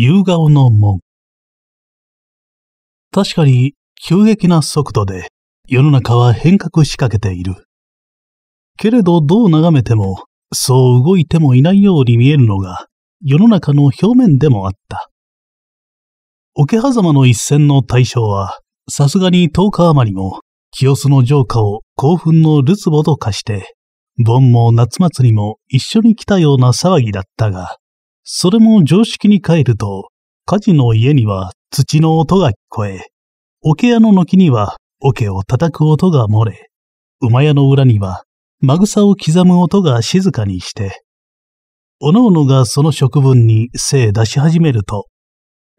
夕顔の門。確かに急激な速度で世の中は変革しかけている。けれどどう眺めても、そう動いてもいないように見えるのが世の中の表面でもあった。桶狭間の一戦の対象は、さすがに10日余りも、清須の城下を興奮のるつぼと化して、盆も夏祭りも一緒に来たような騒ぎだったが、それも常識に帰ると、火事の家には土の音が聞こえ、桶屋の軒には桶を叩く音が漏れ、馬屋の裏にはまぐさを刻む音が静かにして、おのおのがその食分に精出し始めると、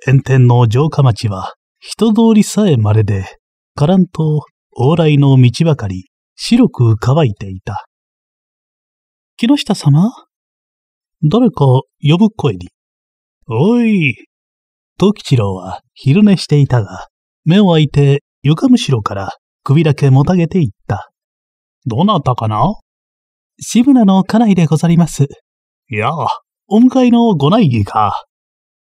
炎天の城下町は人通りさえ稀で、からんと往来の道ばかり白く乾いていた。木下様誰か呼ぶ声に、おいと吉郎は昼寝していたが、目を開いて床むしろから首だけもたげていった。どなたかな志村の家内でござります。いや、お迎えのご内儀か。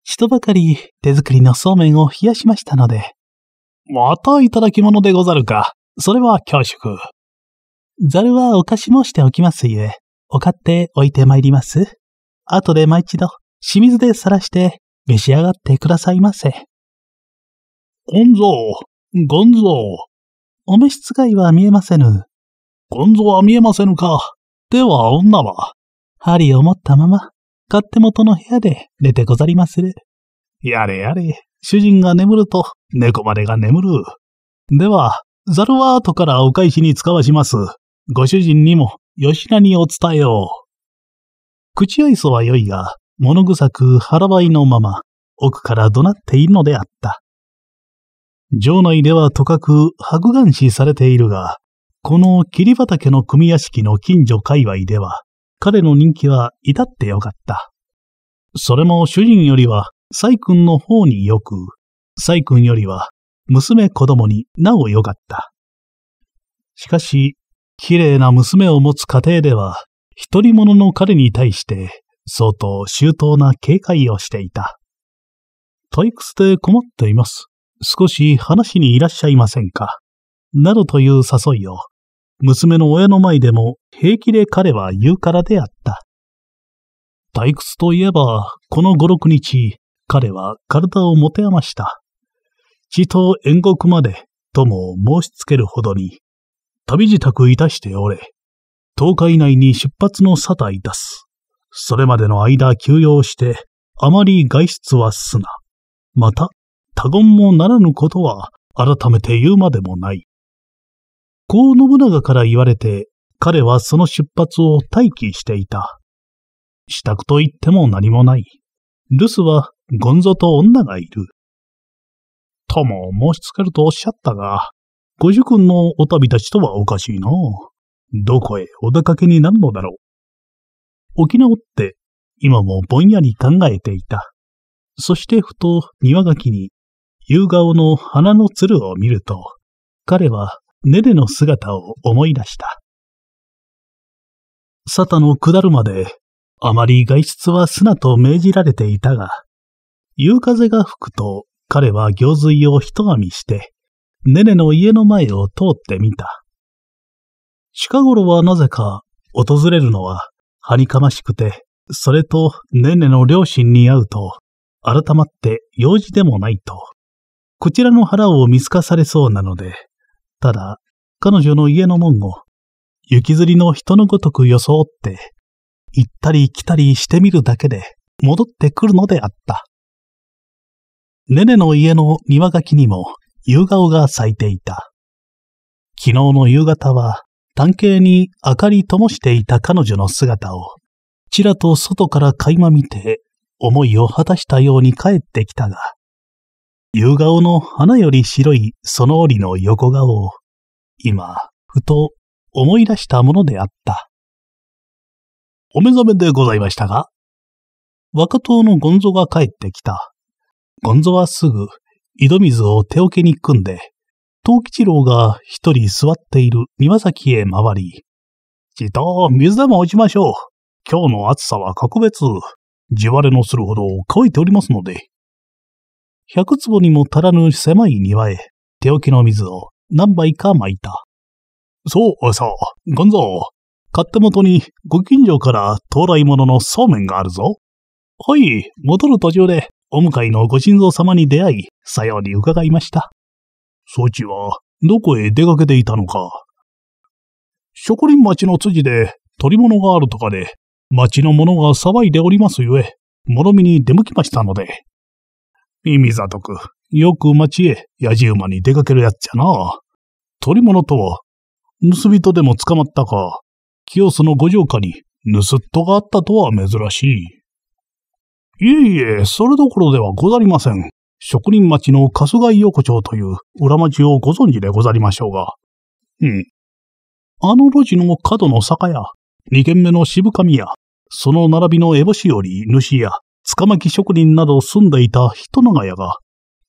人ばかり手作りのそうめんを冷やしましたので。またいただき物でござるか。それは恐縮。ざるはお貸し申しておきますゆえ、お買っておいてまいります。後で毎一度、清水でさらして、召し上がってくださいませ。ゴンゾー、ゴンゾー。お召使いは見えませぬ。ゴンゾーは見えませぬか。では、女は。針を持ったまま、勝手元の部屋で寝てござりまする。やれやれ、主人が眠ると、猫までが眠る。では、ザルは後からお返しに使わします。ご主人にも、吉名にお伝えを。口愛想は良いが、物臭く腹ばいのまま、奥から怒鳴っているのであった。城内ではとかく白眼視されているが、この霧畑の組屋敷の近所界隈では、彼の人気は至ってよかった。それも主人よりは、細君の方によく、細君よりは、娘子供になおよかった。しかし、綺麗な娘を持つ家庭では、独り者の彼に対して、相当周到な警戒をしていた。退屈で困っています。少し話にいらっしゃいませんか。などという誘いを、娘の親の前でも平気で彼は言うからであった。退屈といえば、この5、6日、彼は体を持て余した。血と縁国まで、とも申しつけるほどに、旅支度いたしておれ。10日以内に出発の沙汰イ出す。それまでの間休養して、あまり外出はすな。また、他言もならぬことは改めて言うまでもない。こう信長から言われて、彼はその出発を待機していた。支度と言っても何もない。留守はゴンゾと女がいる。とも申しつけるとおっしゃったが、ご主君のお旅立ちとはおかしいな。どこへお出かけになるのだろう。沖縄って今もぼんやり考えていた。そしてふと庭垣に夕顔の花のつるを見ると、彼はネネの姿を思い出した。サタの下るまで、あまり外出はすなと命じられていたが、夕風が吹くと彼は行水を一網して、ネネの家の前を通ってみた。近頃はなぜか、訪れるのは、はにかましくて、それと、ねねの両親に会うと、改まって用事でもないと、こちらの腹を見透かされそうなので、ただ、彼女の家の門を、雪吊りの人のごとく装って、行ったり来たりしてみるだけで、戻ってくるのであった。ねねの家の庭垣にも、夕顔が咲いていた。昨日の夕方は、探偵に明かり灯していた彼女の姿を、ちらと外から垣間見て、思いを果たしたように帰ってきたが、夕顔の花より白いその折の横顔を、今、ふと思い出したものであった。お目覚めでございましたが若党のゴンゾが帰ってきた。ゴンゾはすぐ、井戸水を手桶に組んで、藤吉郎が一人座っている庭先へ回り、ちと、水でも落ちましょう。今日の暑さは格別。地割れのするほど乾いておりますので。百坪にも足らぬ狭い庭へ、手置きの水を何杯か巻いた。そうそう、ゴンゾ買って元にご近所から到来物のそうめんがあるぞ。はい、戻る途中でお向かいのご神臓様に出会い、さように伺いました。そちは、どこへ出かけていたのか。植林町の辻で、取り物があるとかで、町の者が騒いでおりますゆえ、諸見に出向きましたので。意味ざとく、よく町へやじ馬に出かけるやつじゃな。取り物とは、盗人でも捕まったか、清須の五条下に盗っ人があったとは珍しい。いえいえ、それどころではござりません。職人町の春日井横丁という裏町をご存知でござりましょうが。うん。あの路地の角の酒屋、二軒目の渋神屋、その並びの烏帽子より主や、塚き職人など住んでいた人長屋が、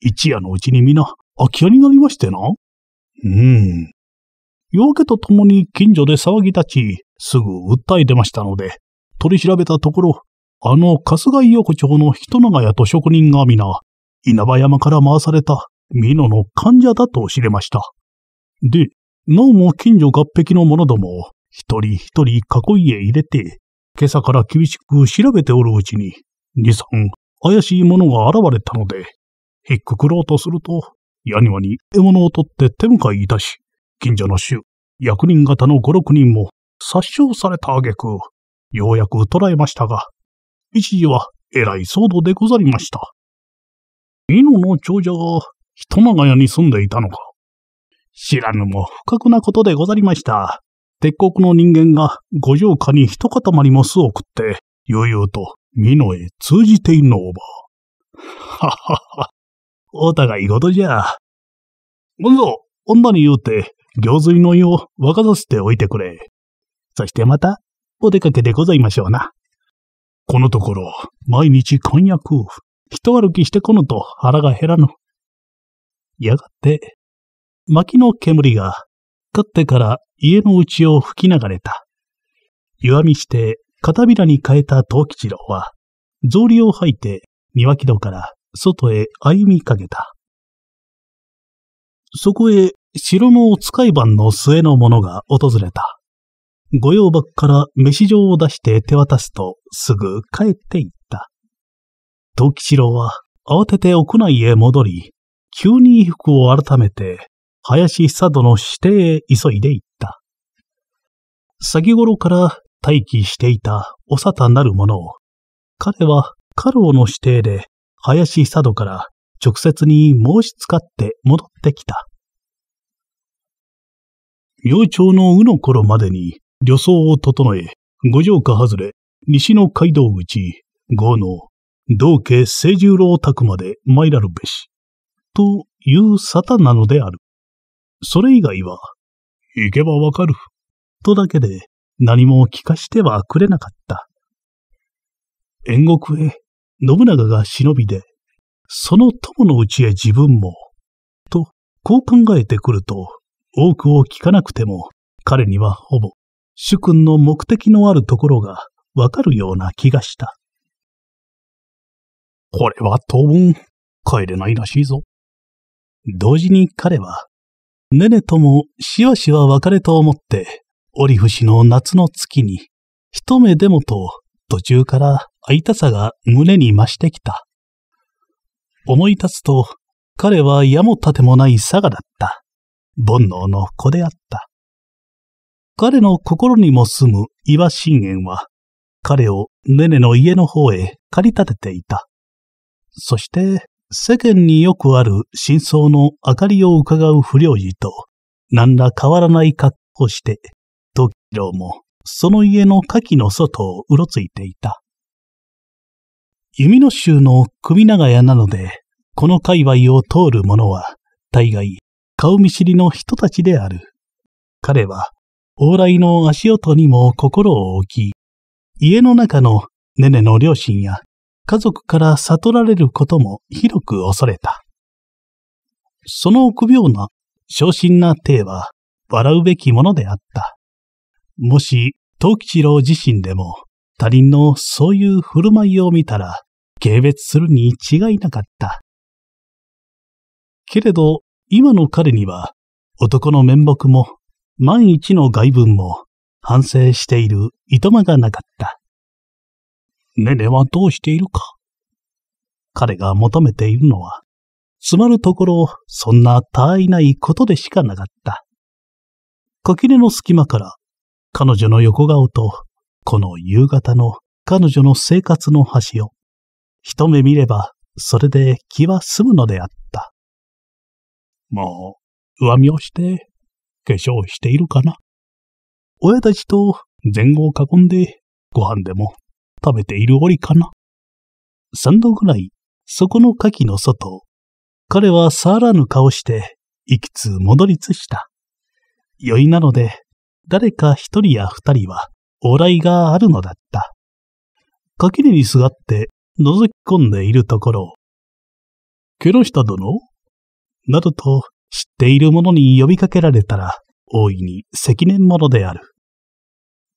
一夜のうちに皆、空き家になりましてな。うん。夜明けとともに近所で騒ぎ立ち、すぐ訴え出ましたので、取り調べたところ、あの春日井横丁の人長屋と職人が皆、稲葉山から回された美濃の患者だと知れました。で、なおも近所合壁の者ども、一人一人囲いへ入れて、今朝から厳しく調べておるうちに、二三怪しい者が現れたので、ひっくくろうとすると、やにに獲物を取って手向かいいたし、近所の衆、役人方の五六人も殺傷された挙句、ようやく捕らえましたが、一時はえらい騒動でござりました。濃の長者が人長屋に住んでいたのか。知らぬも不覚なことでござりました。鉄国の人間が五条家に一塊も巣を食って、悠々と美濃へ通じているのば。ははは。お互いとじゃ。むぞ、女に言うて、行水の湯を沸かさせておいてくれ。そしてまた、お出かけでございましょうな。このところ、毎日婚約、一歩きしてこぬと腹が減らぬ。やがて、薪の煙が、かってから家の内を吹き流れた。弱みして、片びらに変えた藤吉郎は、草履を吐いて庭木戸から外へ歩みかけた。そこへ城の使い番の末の者が訪れた。御用箱から飯状を出して手渡すとすぐ帰っていった。藤吉郎は慌てて屋内へ戻り、急に衣服を改めて、林久渡の指定へ急いで行った。先頃から待機していたお沙汰なる者を、彼は家老の指定で林久渡から直接に申し使って戻ってきた。明朝の卯の頃までに旅装を整え、五条下外れ、西の街道口、豪の道家清十郎宅まで参らるべし、という沙汰なのである。それ以外は、行けばわかる、とだけで何も聞かしてはくれなかった。縁国へ信長が忍びで、その友のうちへ自分も、と、こう考えてくると、多くを聞かなくても、彼にはほぼ、主君の目的のあるところがわかるような気がした。これは当分帰れないらしいぞ。同時に彼は、ネネともしわしわ別れと思って、折りフの夏の月に、一目でもと途中から会いたさが胸に増してきた。思い立つと、彼は矢も盾もない佐賀だった。煩悩の子であった。彼の心にも住む岩信玄は、彼をネネの家の方へ駆り立てていた。そして、世間によくある真相の明かりを伺う不良児と、何ら変わらない格好して、時郎も、その家の火器の外をうろついていた。弓の衆の首長屋なので、この界隈を通る者は、大概、顔見知りの人たちである。彼は、往来の足音にも心を置き、家の中のネネの両親や家族から悟られることも広く恐れた。その臆病な、昇進な帝は、笑うべきものであった。もし、東吉郎自身でも、他人のそういう振る舞いを見たら、軽蔑するに違いなかった。けれど、今の彼には、男の面目も、万一の外文も、反省しているいとまがなかった。ネネはどうしているか彼が求めているのは、つまるところ、そんな他愛ないことでしかなかった。垣根の隙間から、彼女の横顔と、この夕方の彼女の生活の端を、一目見れば、それで気は済むのであった。もう、上見をして、化粧しているかな。親たちと前後を囲んで、ご飯でも食べている折かな。三度ぐらい、そこの牡蠣の外彼は触らぬ顔して、行きつ戻りつした。酔いなので、誰か一人や二人は、往来があるのだった。垣根にすがって覗き込んでいるところケロシタ殿などと知っている者に呼びかけられたら、大いに責年者である。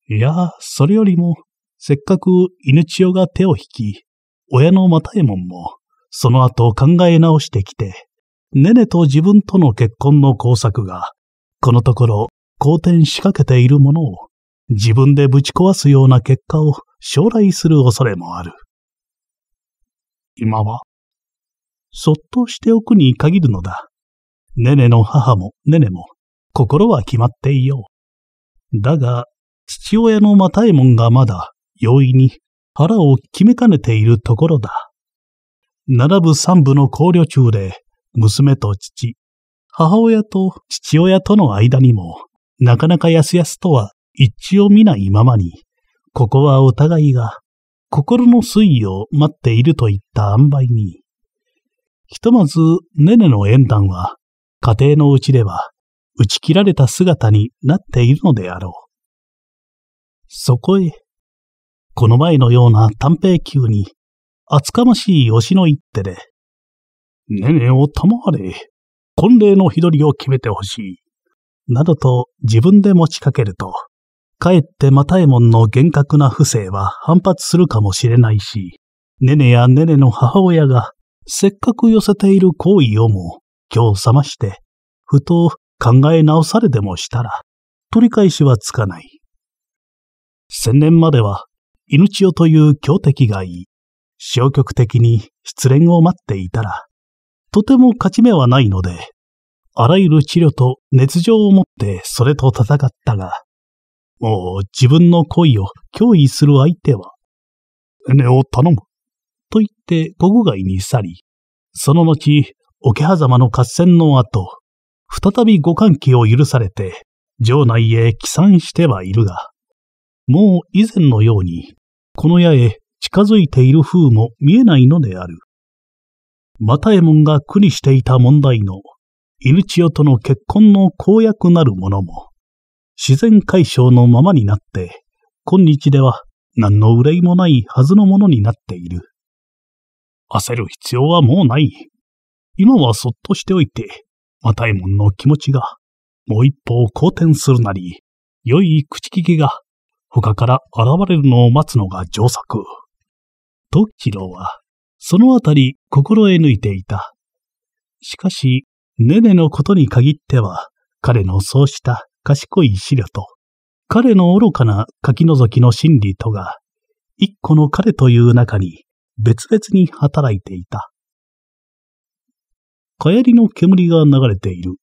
いや、それよりも、せっかく犬千代が手を引き、親の又右衛門も、その後考え直してきて、ネネと自分との結婚の工作が、このところ、好転しかけているものを、自分でぶち壊すような結果を将来する恐れもある。今は、そっとしておくに限るのだ。ネネの母もネネも、心は決まっていよう。だが、父親の又右衛門がまだ容易に腹を決めかねているところだ。並ぶ三部の考慮中で、娘と父、母親と父親との間にも、なかなかやすやすとは一致を見ないままに、ここはお互いが心の推移を待っているといった塩梅に、ひとまずネネの縁談は家庭のうちでは打ち切られた姿になっているのであろう。そこへこの前のような短平球に、厚かましい推しの一手で、ねねを賜れ、婚礼の日取りを決めてほしい、などと自分で持ちかけると、かえって又右衛門の厳格な不正は反発するかもしれないし、ねねやねねの母親が、せっかく寄せている行為をも、今日覚まして、ふと考え直されでもしたら、取り返しはつかない。千年までは犬千代という強敵がい、消極的に失恋を待っていたら、とても勝ち目はないので、あらゆる治療と熱情を持ってそれと戦ったが、もう自分の恋を脅威する相手は、根を頼む。と言って国外に去り、その後、桶狭間の合戦の後、再び五換期を許されて、城内へ帰参してはいるが、もう以前のようにこの矢へ近づいている風も見えないのである。又右衛門が苦にしていた問題の、犬千代との結婚の公約なるものも、自然解消のままになって、今日では何の憂いもないはずのものになっている。焦る必要はもうない。今はそっとしておいて、又右衛門の気持ちが、もう一歩好転するなり、良い口利きが他から現れるのを待つのが上策。と、キロは、そのあたり心得抜いていた。しかし、ネネのことに限っては、彼のそうした賢い思慮と、彼の愚かな書き除きの心理とが、一個の彼という中に別々に働いていた。帰りの煙が流れている。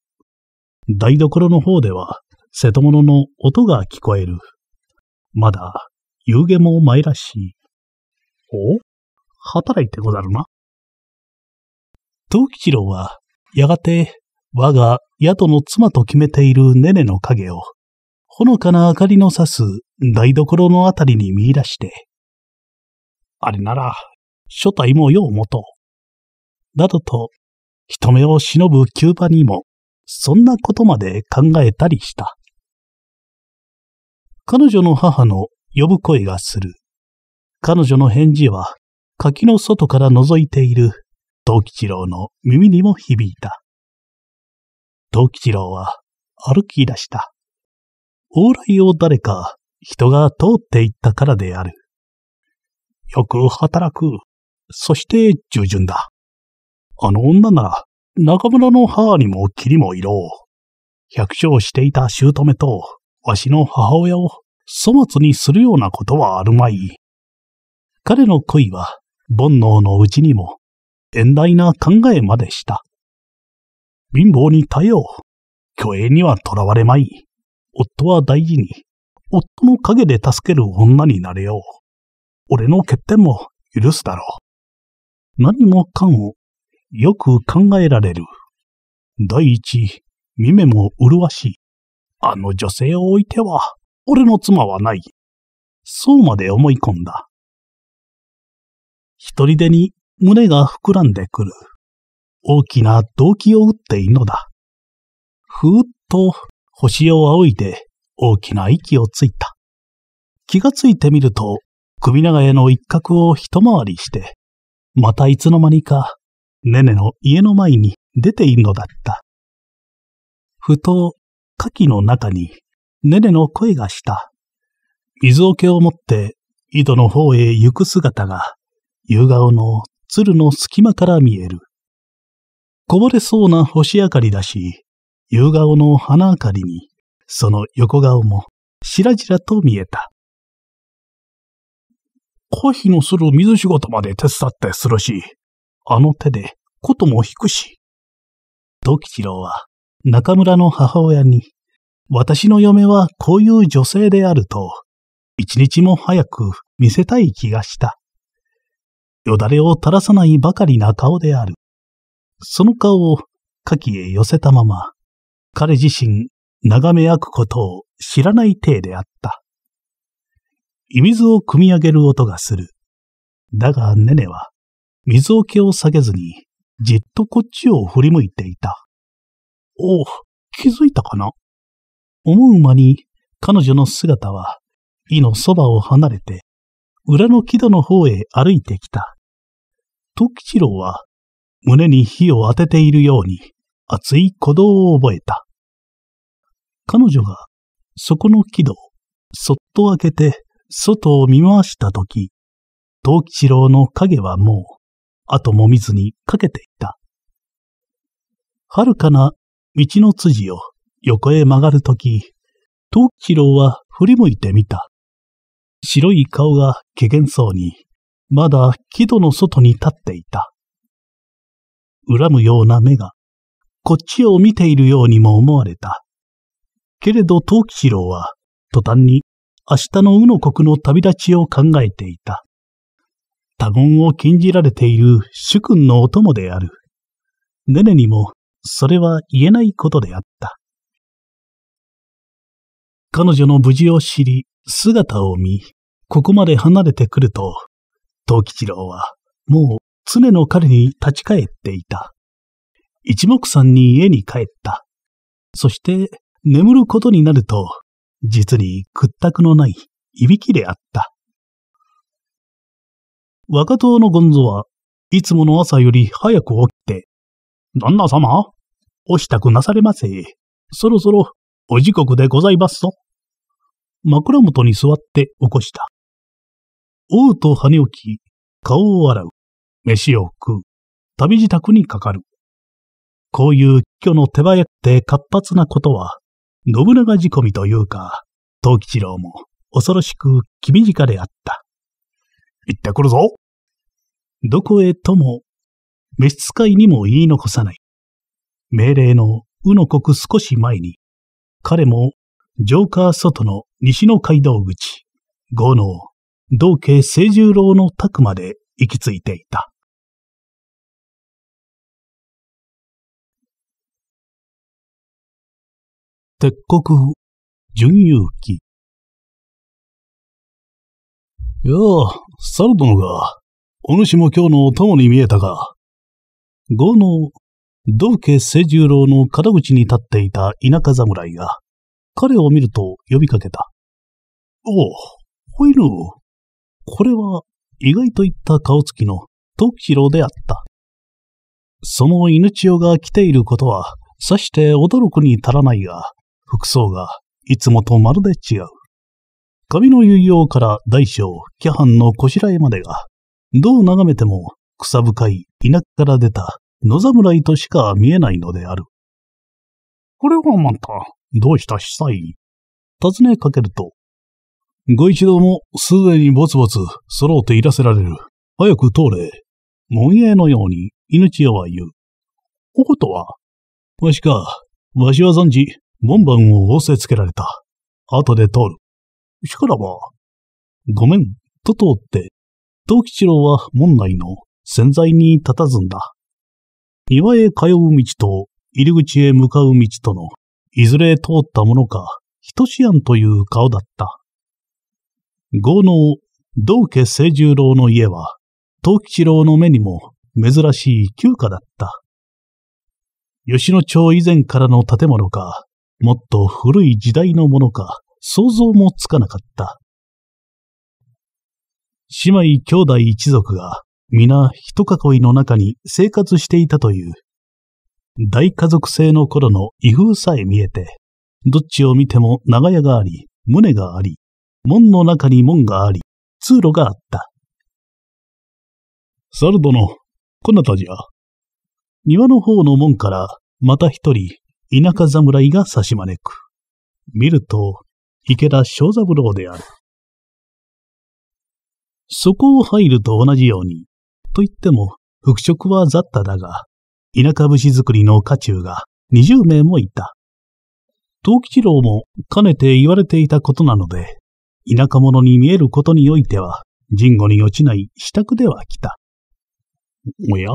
台所の方では、瀬戸物の音が聞こえる。まだ、夕げも前らしい。お働いてござるな。藤吉郎は、やがて、我が宿の妻と決めているネネの影を、ほのかな明かりの差す台所のあたりに見出して、あれなら、初体もようもと。などと、人目を忍ぶキューバにも、そんなことまで考えたりした。彼女の母の呼ぶ声がする。彼女の返事は、柿の外から覗いている、藤吉郎の耳にも響いた。藤吉郎は歩き出した。往来を誰か人が通っていったからである。よく働く。そして従順だ。あの女なら中村の母にも霧も色を。百姓していた姑とわしの母親を粗末にするようなことはあるまい。彼の恋は、煩悩のうちにも、遠大な考えまでした。貧乏に耐えよう。虚栄にはとらわれまい。夫は大事に、夫の陰で助ける女になれよう。俺の欠点も許すだろう。何もかんをよく考えられる。第一、見目も麗しい。あの女性を置いては、俺の妻はない。そうまで思い込んだ。一人でに胸が膨らんでくる。大きな動機を打っていいのだ。ふーっと星を仰いで大きな息をついた。気がついてみると、首長屋の一角を一回りして、またいつの間にか、ネネの家の前に出ているのだった。ふと火器の中に、ネネの声がした。水桶を持って、井戸の方へ行く姿が、夕顔の鶴の隙間から見える。こぼれそうな星明かりだし、夕顔の花明かりに、その横顔も、しらじらと見えた。コヒのする水仕事まで手伝ってするし、あの手で、ことも引くし。チロ郎は、中村の母親に、私の嫁はこういう女性であると、一日も早く見せたい気がした。よだれを垂らさないばかりな顔である。その顔を牡蠣へ寄せたまま、彼自身眺め焼くことを知らない体であった。胃水を汲み上げる音がする。だがネネは、水桶を下げずに、じっとこっちを振り向いていた。おお、気づいたかな思う間に彼女の姿は、井のそばを離れて、裏の木戸の方へ歩いてきた。時一郎は、胸に火を当てているように、熱い鼓動を覚えた。彼女が、そこの木戸を、そっと開けて、外を見回したとき、藤吉郎の影はもう、後も見ずにかけていた。遥かな道の辻を横へ曲がるとき、東吉郎は振り向いてみた。白い顔が怪げそうに、まだ木戸の外に立っていた。恨むような目が、こっちを見ているようにも思われた。けれど東吉郎は、途端に明日の宇野国の旅立ちを考えていた。他言を禁じられている主君のお供である。ネネにもそれは言えないことであった。彼女の無事を知り、姿を見、ここまで離れてくると、藤吉郎は、もう常の彼に立ち返っていた。一目散に家に帰った。そして、眠ることになると、実に屈託のない、いびきであった。若党のゴンゾはいつもの朝より早く起きて、旦那様、お支度なされませ。そろそろ、お時刻でございますぞ。枕元に座って起こした。おうと跳ね起き、顔を洗う、飯を食う、旅自宅にかかる。こういう虚の手早くて活発なことは、信長仕込みというか、藤吉郎も恐ろしく気短であった。行ってくるぞどこへとも召使いにも言い残さない。命令のうの刻少し前に、彼もジョーカー外の西の街道口、五の道家清十郎の宅まで行き着いていた。鉄国、純遊記。よやあ、殿が、お主も今日のお供に見えたか。豪農、道家清十郎の肩口に立っていた田舎侍が、彼を見ると呼びかけた。おう、ほいぬ。これは意外といった顔つきの徳弘であった。その犬千代が来ていることは、さして驚くに足らないが、服装がいつもとまるで違う。髪の結様から大小、キャハンのこしらえまでが、どう眺めても草深い田舎から出た野侍としか見えないのである。これはまた、どうした被災尋ねかけると、ご一同もすでにぼつぼつ揃うていらせられる。早く通れ。門営のように、命屋は言う。おことは、わしか、わしは存じ、門番を仰せつけられた。後で通る。しからば、ごめん、と通って、藤吉郎は門内の潜在に佇たずんだ。庭へ通う道と入り口へ向かう道との、いずれ通ったものか、ひとしあんという顔だった。豪農、道家清十郎の家は、東吉郎の目にも珍しい旧家だった。吉野町以前からの建物か、もっと古い時代のものか、想像もつかなかった。姉妹兄弟一族が皆一囲いの中に生活していたという。大家族制の頃の威風さえ見えて、どっちを見ても長屋があり、胸があり、門の中に門があり、通路があった。猿殿、こなたじゃ。庭の方の門から、また一人、田舎侍が差し招く。見ると、池田正三郎である。そこを入ると同じように、といっても、復職は雑多だが、田舎節作りの家中が20名もいた。東吉郎もかねて言われていたことなので、田舎者に見えることにおいては、人後に落ちない支度では来た。おや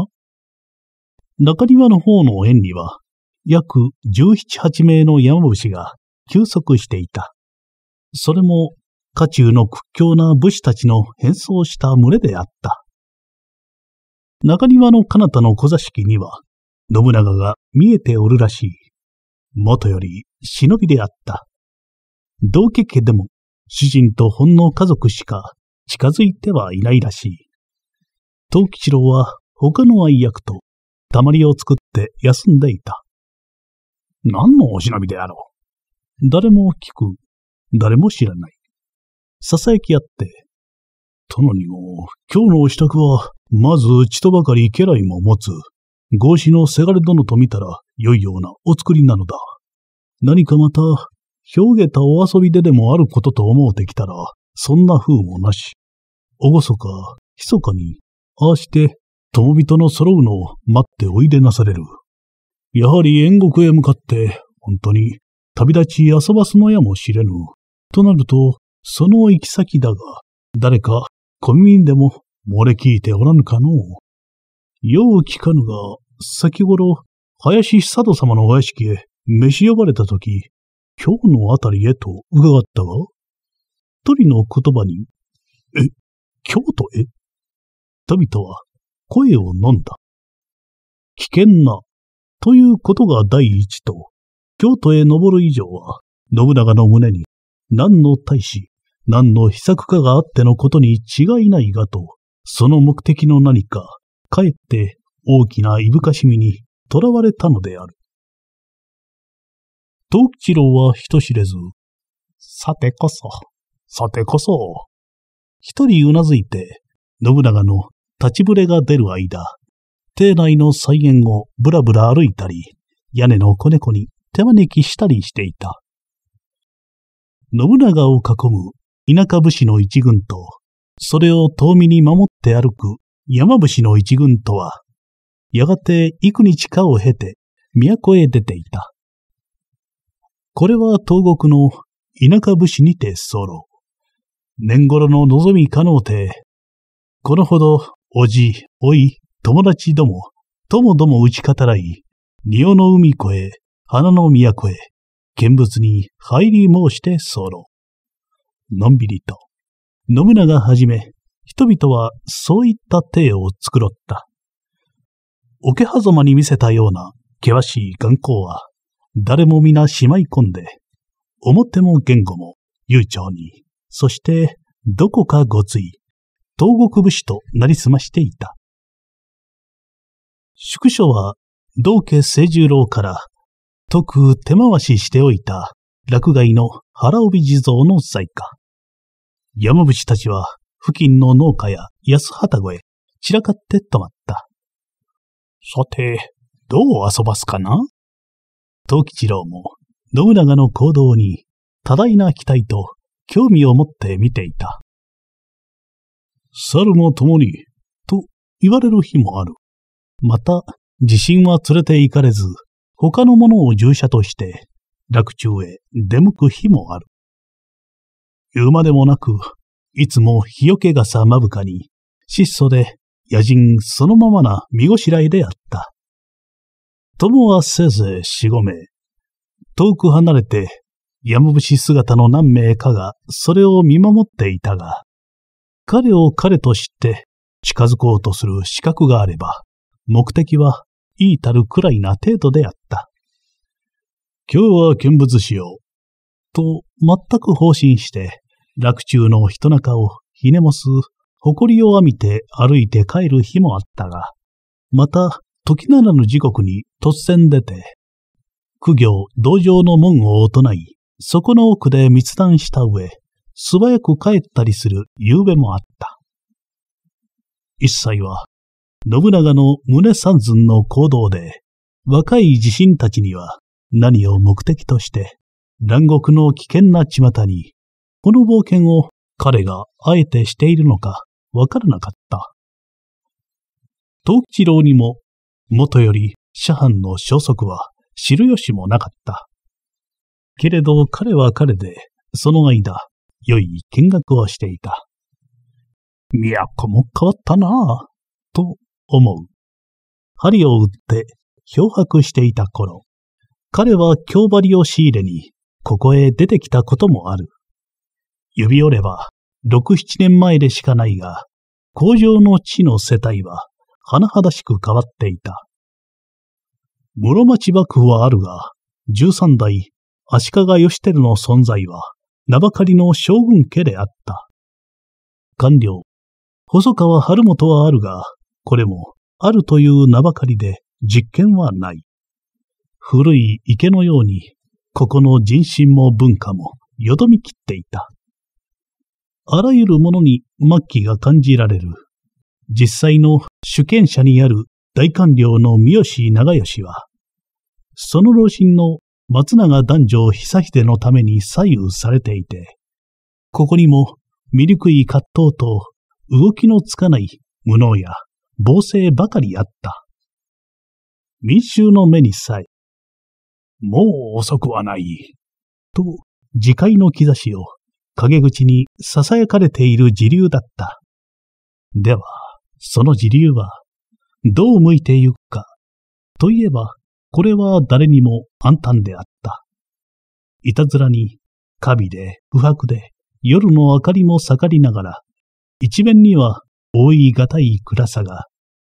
中庭の方の園には、約十七八名の山伏が休息していた。それも、家中の屈強な武士たちの変装した群れであった。中庭の彼方の小座敷には、信長が見えておるらしい。元より忍びであった。道家家でも、主人とほんの家族しか近づいてはいないらしい。藤吉郎は他の愛役とたまりを作って休んでいた。何のお忍びであろう。誰も聞く、誰も知らない。囁き合って、殿にも、今日のお支度はまず、血とばかり家来も持つ、合子のせがれ殿と見たら、良いようなお作りなのだ。何かまた、表げたお遊びででもあることと思うてきたら、そんな風もなし。おごそか、ひそかに、ああして、友人の揃うのを待っておいでなされる。やはり遠国へ向かって、本当に、旅立ち遊ばすのやもしれぬ。となると、その行き先だが、誰か、小耳でも漏れ聞いておらぬかのう。よう聞かぬが、先頃、林久人様のお屋敷へ召し呼ばれたとき、今日のあたりへと伺ったが、鳥の言葉に、え、京都へ人々は声を飲んだ。危険な、ということが第一と、京都へ登る以上は、信長の胸に、何の大使、何の秘策かがあってのことに違いないがと、その目的の何か、かえって大きないぶかしみにとらわれたのである。藤吉郎は人知れず、さてこそ、さてこそ、一人うなずいて、信長の立ちぶれが出る間、邸内の菜園をぶらぶら歩いたり、屋根の子猫に手招きしたりしていた。信長を囲む田舎武士の一軍と、それを遠見に守っって歩く山伏の一軍とは、やがて幾日かを経て都へ出ていた。これは東国の田舎武士にて候。年頃の望み可能て、このほど、おじ、おい、友達ども、ともども打ち語らい、仁王の海越え、花の都へ、見物に入り申して候。のんびりと、信長はじめ、人々はそういった体を繕った。桶狭間に見せたような険しい眼光は、誰も皆しまい込んで、表も言語も悠長に、そしてどこかごつい、東国武士となりすましていた。宿所は、道家清十郎から、特手回ししておいた、落外の腹帯地蔵の在家。山伏たちは、付近の農家や安畑小へ散らかって止まった。さて、どう遊ばすかな東吉郎も信長の行動に多大な期待と興味を持って見ていた。猿も共に、と言われる日もある。また、地震は連れて行かれず、他のものを従者として、洛中へ出向く日もある。言うまでもなく、いつも日よけ傘まぶかに、質素で野人そのままな見ごしらえであった。友はせいぜい四五名。遠く離れて、山伏姿の何名かがそれを見守っていたが、彼を彼と知って近づこうとする資格があれば、目的はいいたるくらいな程度であった。今日は見物しよう。と、全く方針して、落中の人中をひねもす、誇りを浴みて歩いて帰る日もあったが、また、時ならぬ時刻に突然出て、苦行道場の門を唱い、そこの奥で密談した上、素早く帰ったりする夕べもあった。一切は、信長の胸三寸の行動で、若い自身たちには何を目的として、南国の危険な巷にこの冒険を彼があえてしているのかわからなかった。東吉郎にも、元より社藩の消息は知る由もなかった。けれど彼は彼で、その間、良い見学をしていた。都も変わったなぁ、と思う。針を打って漂白していた頃、彼は京張りを仕入れに、ここへ出てきたこともある。指折れば、六七年前でしかないが、工場の地の世帯は、甚だしく変わっていた。室町幕府はあるが、十三代、足利義輝の存在は、名ばかりの将軍家であった。官僚、細川晴元はあるが、これも、あるという名ばかりで、実験はない。古い池のように、ここの人心も文化も、よどみきっていた。あらゆるものに末期が感じられる。実際の主権者にある大官僚の三好長吉は、その老臣の松永男女久秀のために左右されていて、ここにも、醜い葛藤と動きのつかない無能や暴政ばかりあった。民衆の目にさえ、もう遅くはない、と自戒の兆しを陰口に囁かれている時流だった。では、その時流は、どう向いてゆくか。といえば、これは誰にも暗淡であった。いたずらに、カビで、不白で、夜の明かりも盛りながら、一面には覆いがたい暗さが、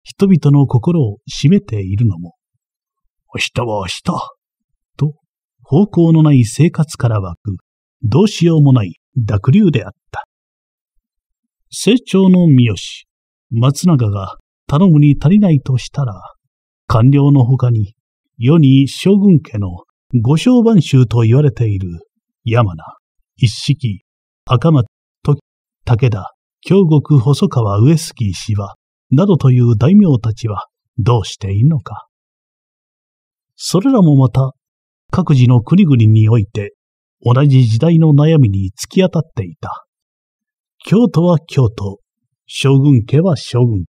人々の心を占めているのも、明日は明日、と、方向のない生活から湧く、どうしようもない濁流であった。成長の三好、松永が頼むに足りないとしたら、官僚の他に、世に将軍家の五章番衆と言われている山名、一式、赤松、時、武田、京極細川上杉氏は、などという大名たちはどうしていいのか。それらもまた、各自の国々において同じ時代の悩みに突き当たっていた。京都は京都、将軍家は将軍。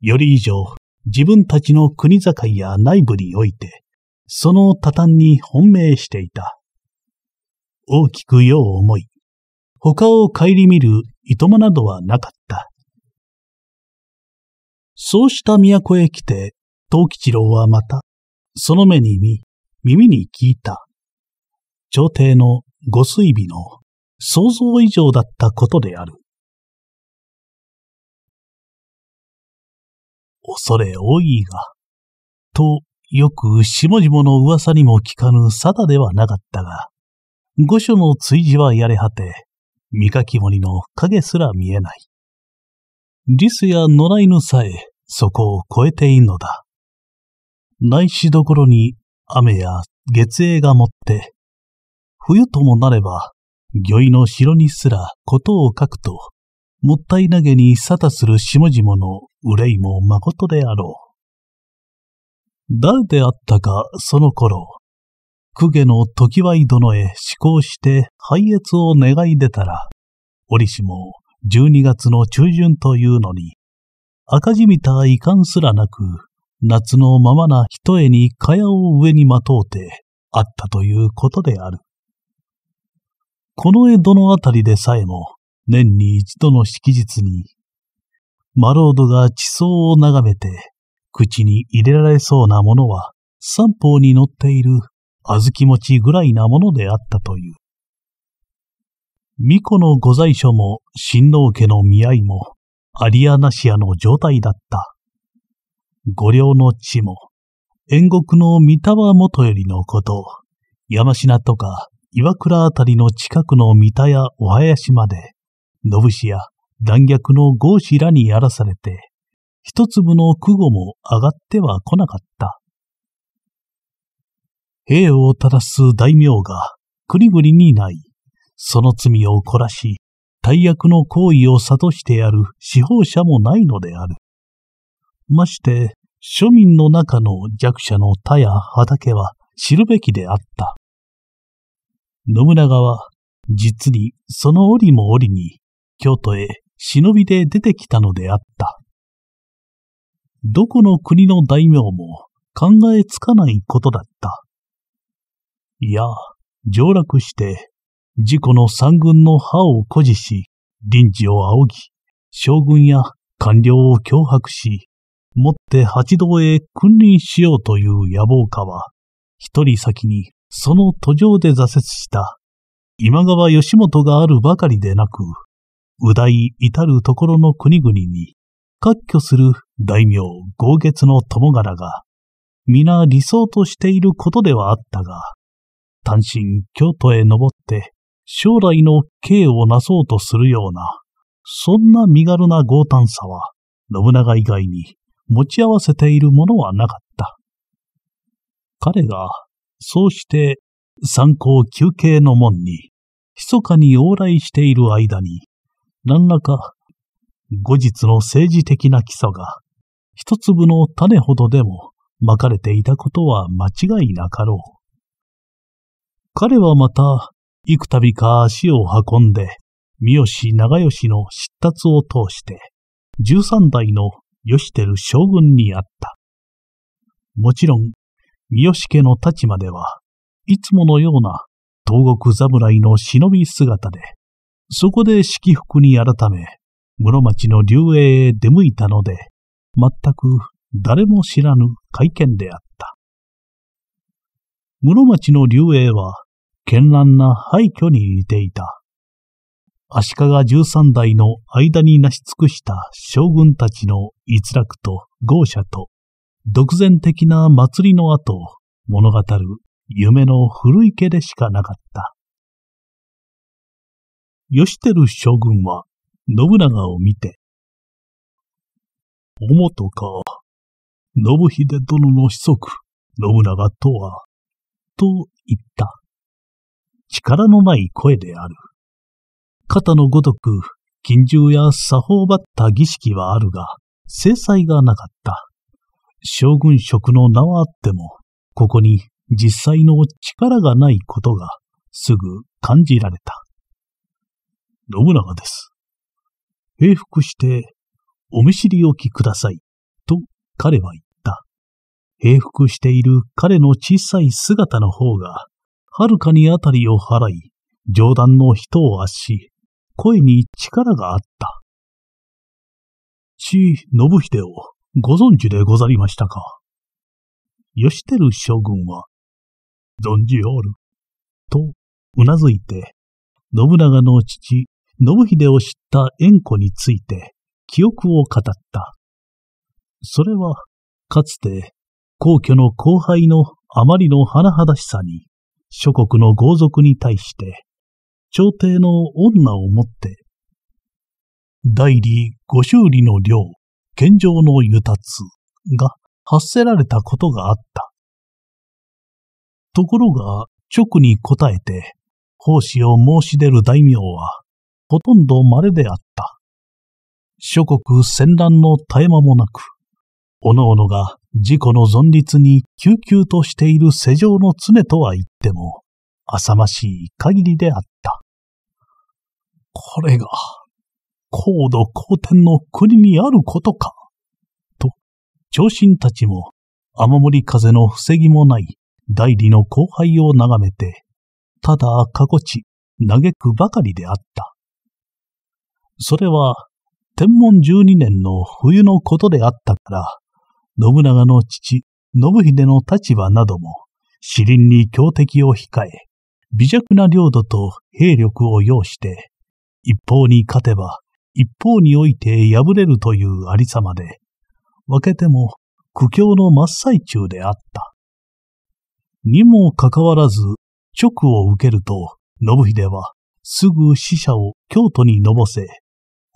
より以上、自分たちの国境や内部において、その多端に本命していた。大きく世を思い、他を顧みる糸間などはなかった。そうした都へ来て、東吉郎はまた、その目に見、耳に聞いた。朝廷の御水尾の想像以上だったことである。恐れ多いが、とよく下々の噂にも聞かぬ定ではなかったが、御所の追事はやれ果て、三垣森の影すら見えない。リスや野良犬さえそこを越えていいのだ。内視どころに雨や月影がもって冬ともなれば、魚いの城にすらことを書くと、もったいなげに沙汰する下々の憂いも誠であろう。誰であったかその頃、公家の時は井殿へ思考して拝謁を願い出たら、折しも十二月の中旬というのに、赤じみた遺憾すらなく、夏のままな一重に蚊帳を上にまとうてあったということである。この江戸のあたりでさえも、年に一度の式日に、マロードが地層を眺めて、口に入れられそうなものは、三方に乗っている小豆餅ぐらいなものであったという。巫女の御在所も親王家の見合いも、アリアナシアの状態だった。御陵の地も、遠国の三沢元よりのこと、山品とか岩倉あたりの近くの三田やお囃子まで、信氏や弾薬の豪士らにやらされて、一粒の久後も上がっては来なかった。兵を正す大名が国々にない、その罪を凝らし、大役の行為を諭してやる司法者もないのである。まして、庶民の中の弱者の田や畑は知るべきであった。信長は、実にその折も折に、京都へ忍びで出てきたのであった。どこの国の大名も考えつかないことだった。いや、上洛して、事故の三軍の歯を誇示し、臨時を仰ぎ、将軍や官僚を脅迫し、もって八道へ君臨しようという野望家は、一人先にその途上で挫折した今川義元があるばかりでなく、う大至るところの国々に、割拠する大名豪月の友柄が、皆理想としていることではあったが、単身京都へ登って将来の刑をなそうとするような、そんな身軽な豪胆さは、信長以外に持ち合わせているものはなかった。彼がそうして参考休憩の門に、密かに往来している間に、何らか、後日の政治的な基礎が、一粒の種ほどでもまかれていたことは間違いなかろう。彼はまた、幾度か足を運んで、三好長吉の失達を通して、十三代の吉輝将軍にあった。もちろん、三好家の立場では、いつものような東国侍の忍び姿で、そこで式服に改め、室町の流英へ出向いたので、全く誰も知らぬ会見であった。室町の流英は、絢爛な廃墟に似ていた。足利十三代の間に成し尽くした将軍たちの逸落と豪奢と独善的な祭りの後物語る夢の古池でしかなかった。義輝将軍は信長を見て、おもとか、信秀殿の子息、信長とは、と言った。力のない声である。肩のごとく、近習や作法ばった儀式はあるが、制裁がなかった。将軍職の名はあっても、ここに実際の力がないことがすぐ感じられた。信長です。平服してお見知りおきください。と彼は言った。平服している彼の小さい姿の方が、はるかにあたりを払い、上段の人を圧し、声に力があった。ち、信秀をご存知でござりましたか吉輝将軍は、存じおる、と、うなずいて、信長の父、信秀を知った縁故について、記憶を語った。それは、かつて、皇居の後輩のあまりの甚だしさに、諸国の豪族に対して、朝廷の女をもって、代理御修理の領、現状の輸達が発せられたことがあった。ところが、直に答えて、奉仕を申し出る大名は、ほとんど稀であった。諸国戦乱の絶え間もなく、各々が自己の存立に救急としている世情の常とは言っても、浅ましい限りであった。これが、高度高天の国にあることか。と、長身たちも雨漏り風の防ぎもない代理の後輩を眺めて、ただ過去地、嘆くばかりであった。それは、天文十二年の冬のことであったから、信長の父、信秀の立場なども、死林に強敵を控え、微弱な領土と兵力を要して、一方に勝てば一方において破れるというありさまで、分けても苦境の真っ最中であった。にもかかわらず、直を受けると、信秀は、すぐ死者を京都にのぼせ、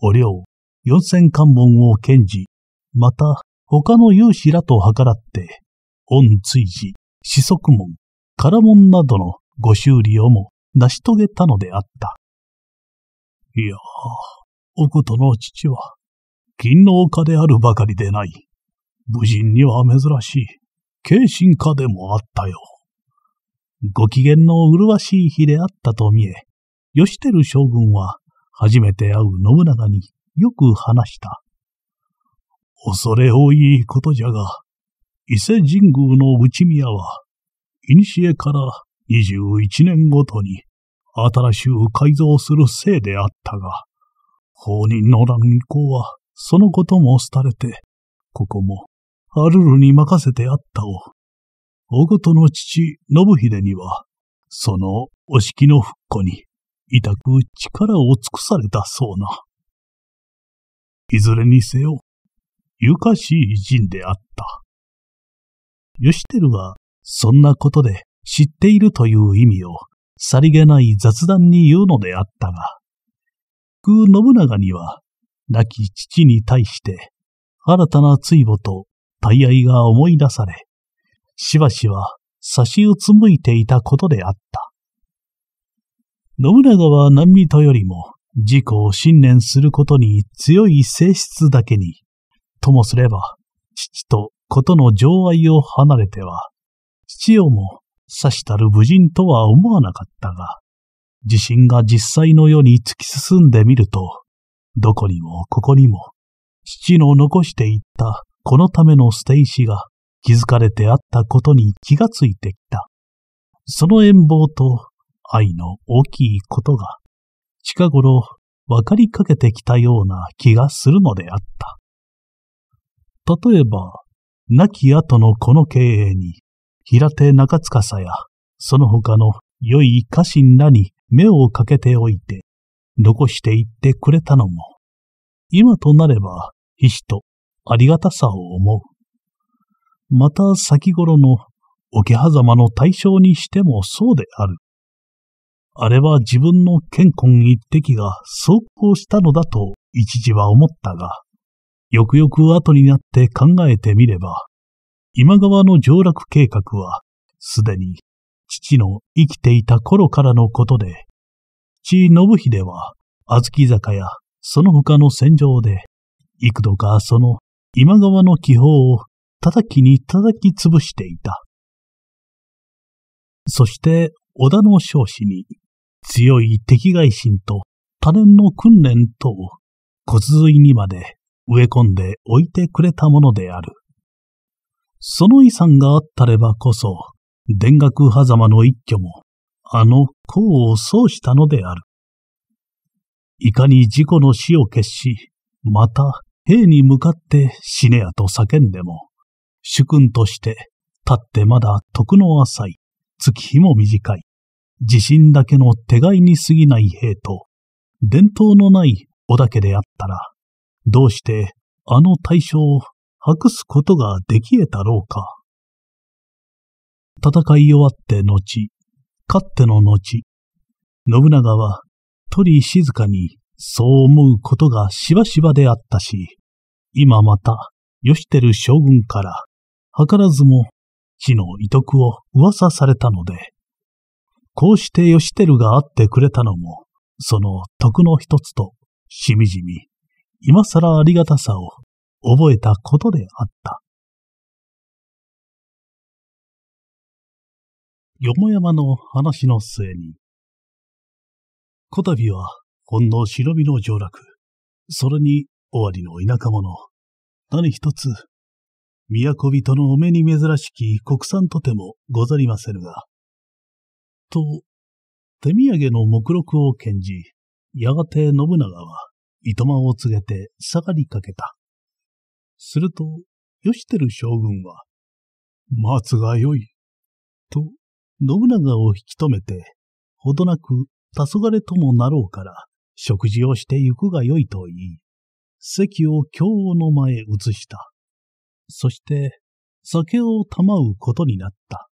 お領、四千関門を堅持、また、他の勇士らと計らって、恩追事、四足門、唐門などのご修理をも成し遂げたのであった。いやおことの父は、勤労家であるばかりでない。武人には珍しい、軽心家でもあったよ。ご機嫌の麗しい日であったと見え、義輝将軍は、初めて会う信長によく話した。恐れ多いことじゃが、伊勢神宮の内宮は、古から21年ごとに新しく改造するせいであったが、法人の乱以降は、そのことも廃れて、ここも、アルルに任せてあったを。おごとの父、信秀には、その、お式の復古に、痛く力を尽くされたそうな。いずれにせよ、ゆかしい人であった。義輝は、そんなことで知っているという意味を、さりげない雑談に言うのであったが、信長には、亡き父に対して、新たな追母と大愛が思い出され、しばしば差しうつむいていたことであった。信長は何人よりも自己を信念することに強い性質だけに、ともすれば、父と子との情愛を離れては、父をも刺したる無人とは思わなかったが、地震が実際の世に突き進んでみると、どこにもここにも、父の残していったこのための捨て石が気づかれてあったことに気がついてきた。その遠望と愛の大きいことが、近頃分かりかけてきたような気がするのであった。例えば、亡き後のこの経営に、平手中司や、その他の良い家臣らに目をかけておいて、残していってくれたのも、今となれば、ひしとありがたさを思う。また先頃の桶狭間の対象にしてもそうである。あれは自分の健康一滴が走行したのだと一時は思ったが、よくよく後になって考えてみれば、今川の上洛計画はすでに父の生きていた頃からのことで、父信秀は、小豆坂やその他の戦場で、幾度かその今川の気泡を叩きに叩き潰していた。そして織田の少子に強い敵外心と多年の訓練等を骨髄にまで植え込んでおいてくれたものである。その遺産があったればこそ、田楽狭間の一挙も、あの功を奏したのである。いかに事故の死を決し、また兵に向かって死ねやと叫んでも、主君として、立ってまだ徳の浅い、月日も短い、地震だけの手がいに過ぎない兵と、伝統のない織田家であったら、どうしてあの対象を白すことができえたろうか。戦い終わって後、勝っての後、信長は、鳥静かに、そう思うことがしばしばであったし、今また、義輝将軍から、図らずも、地の遺徳を噂されたので、こうして義輝が会ってくれたのも、その徳の一つと、しみじみ、今更ありがたさを覚えたことであった。よもやまの話の末に、こたびは、ほんの忍びの上落、それに、尾張の田舎者、何一つ、都人のお目に珍しき国産とてもござりませぬが、と、手土産の目録を検じ、やがて信長は、糸間を告げて下がりかけた。すると、て輝将軍は、松がよい、と信長を引き止めて、ほどなく黄昏ともなろうから、食事をして行くがよいと言い、席を京王の前へ移した。そして、酒を賜うことになった。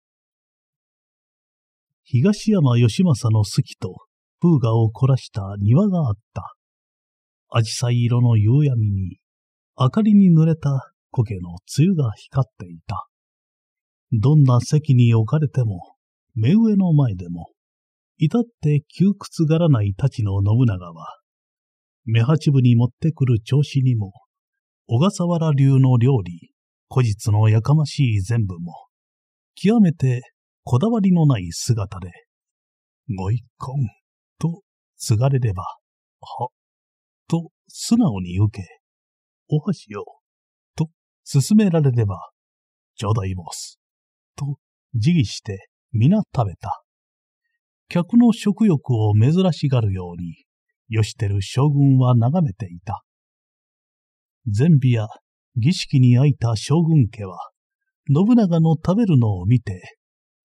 東山義政の好きと風雅を凝らした庭があった。紫陽花色の夕闇に、明かりに濡れた苔の露が光っていた。どんな席に置かれても、目上の前でも、至って窮屈がらないたちの信長は、目八部に持ってくる調子にも、小笠原流の料理、古実のやかましい全部も、極めてこだわりのない姿で、ご一婚、と継がれれば、は、と素直に受け、お箸を、と勧められれば、ちょうだいボす、と辞儀して、皆食べた。客の食欲を珍しがるように、よしてる将軍は眺めていた。善美や儀式にあいた将軍家は、信長の食べるのを見て、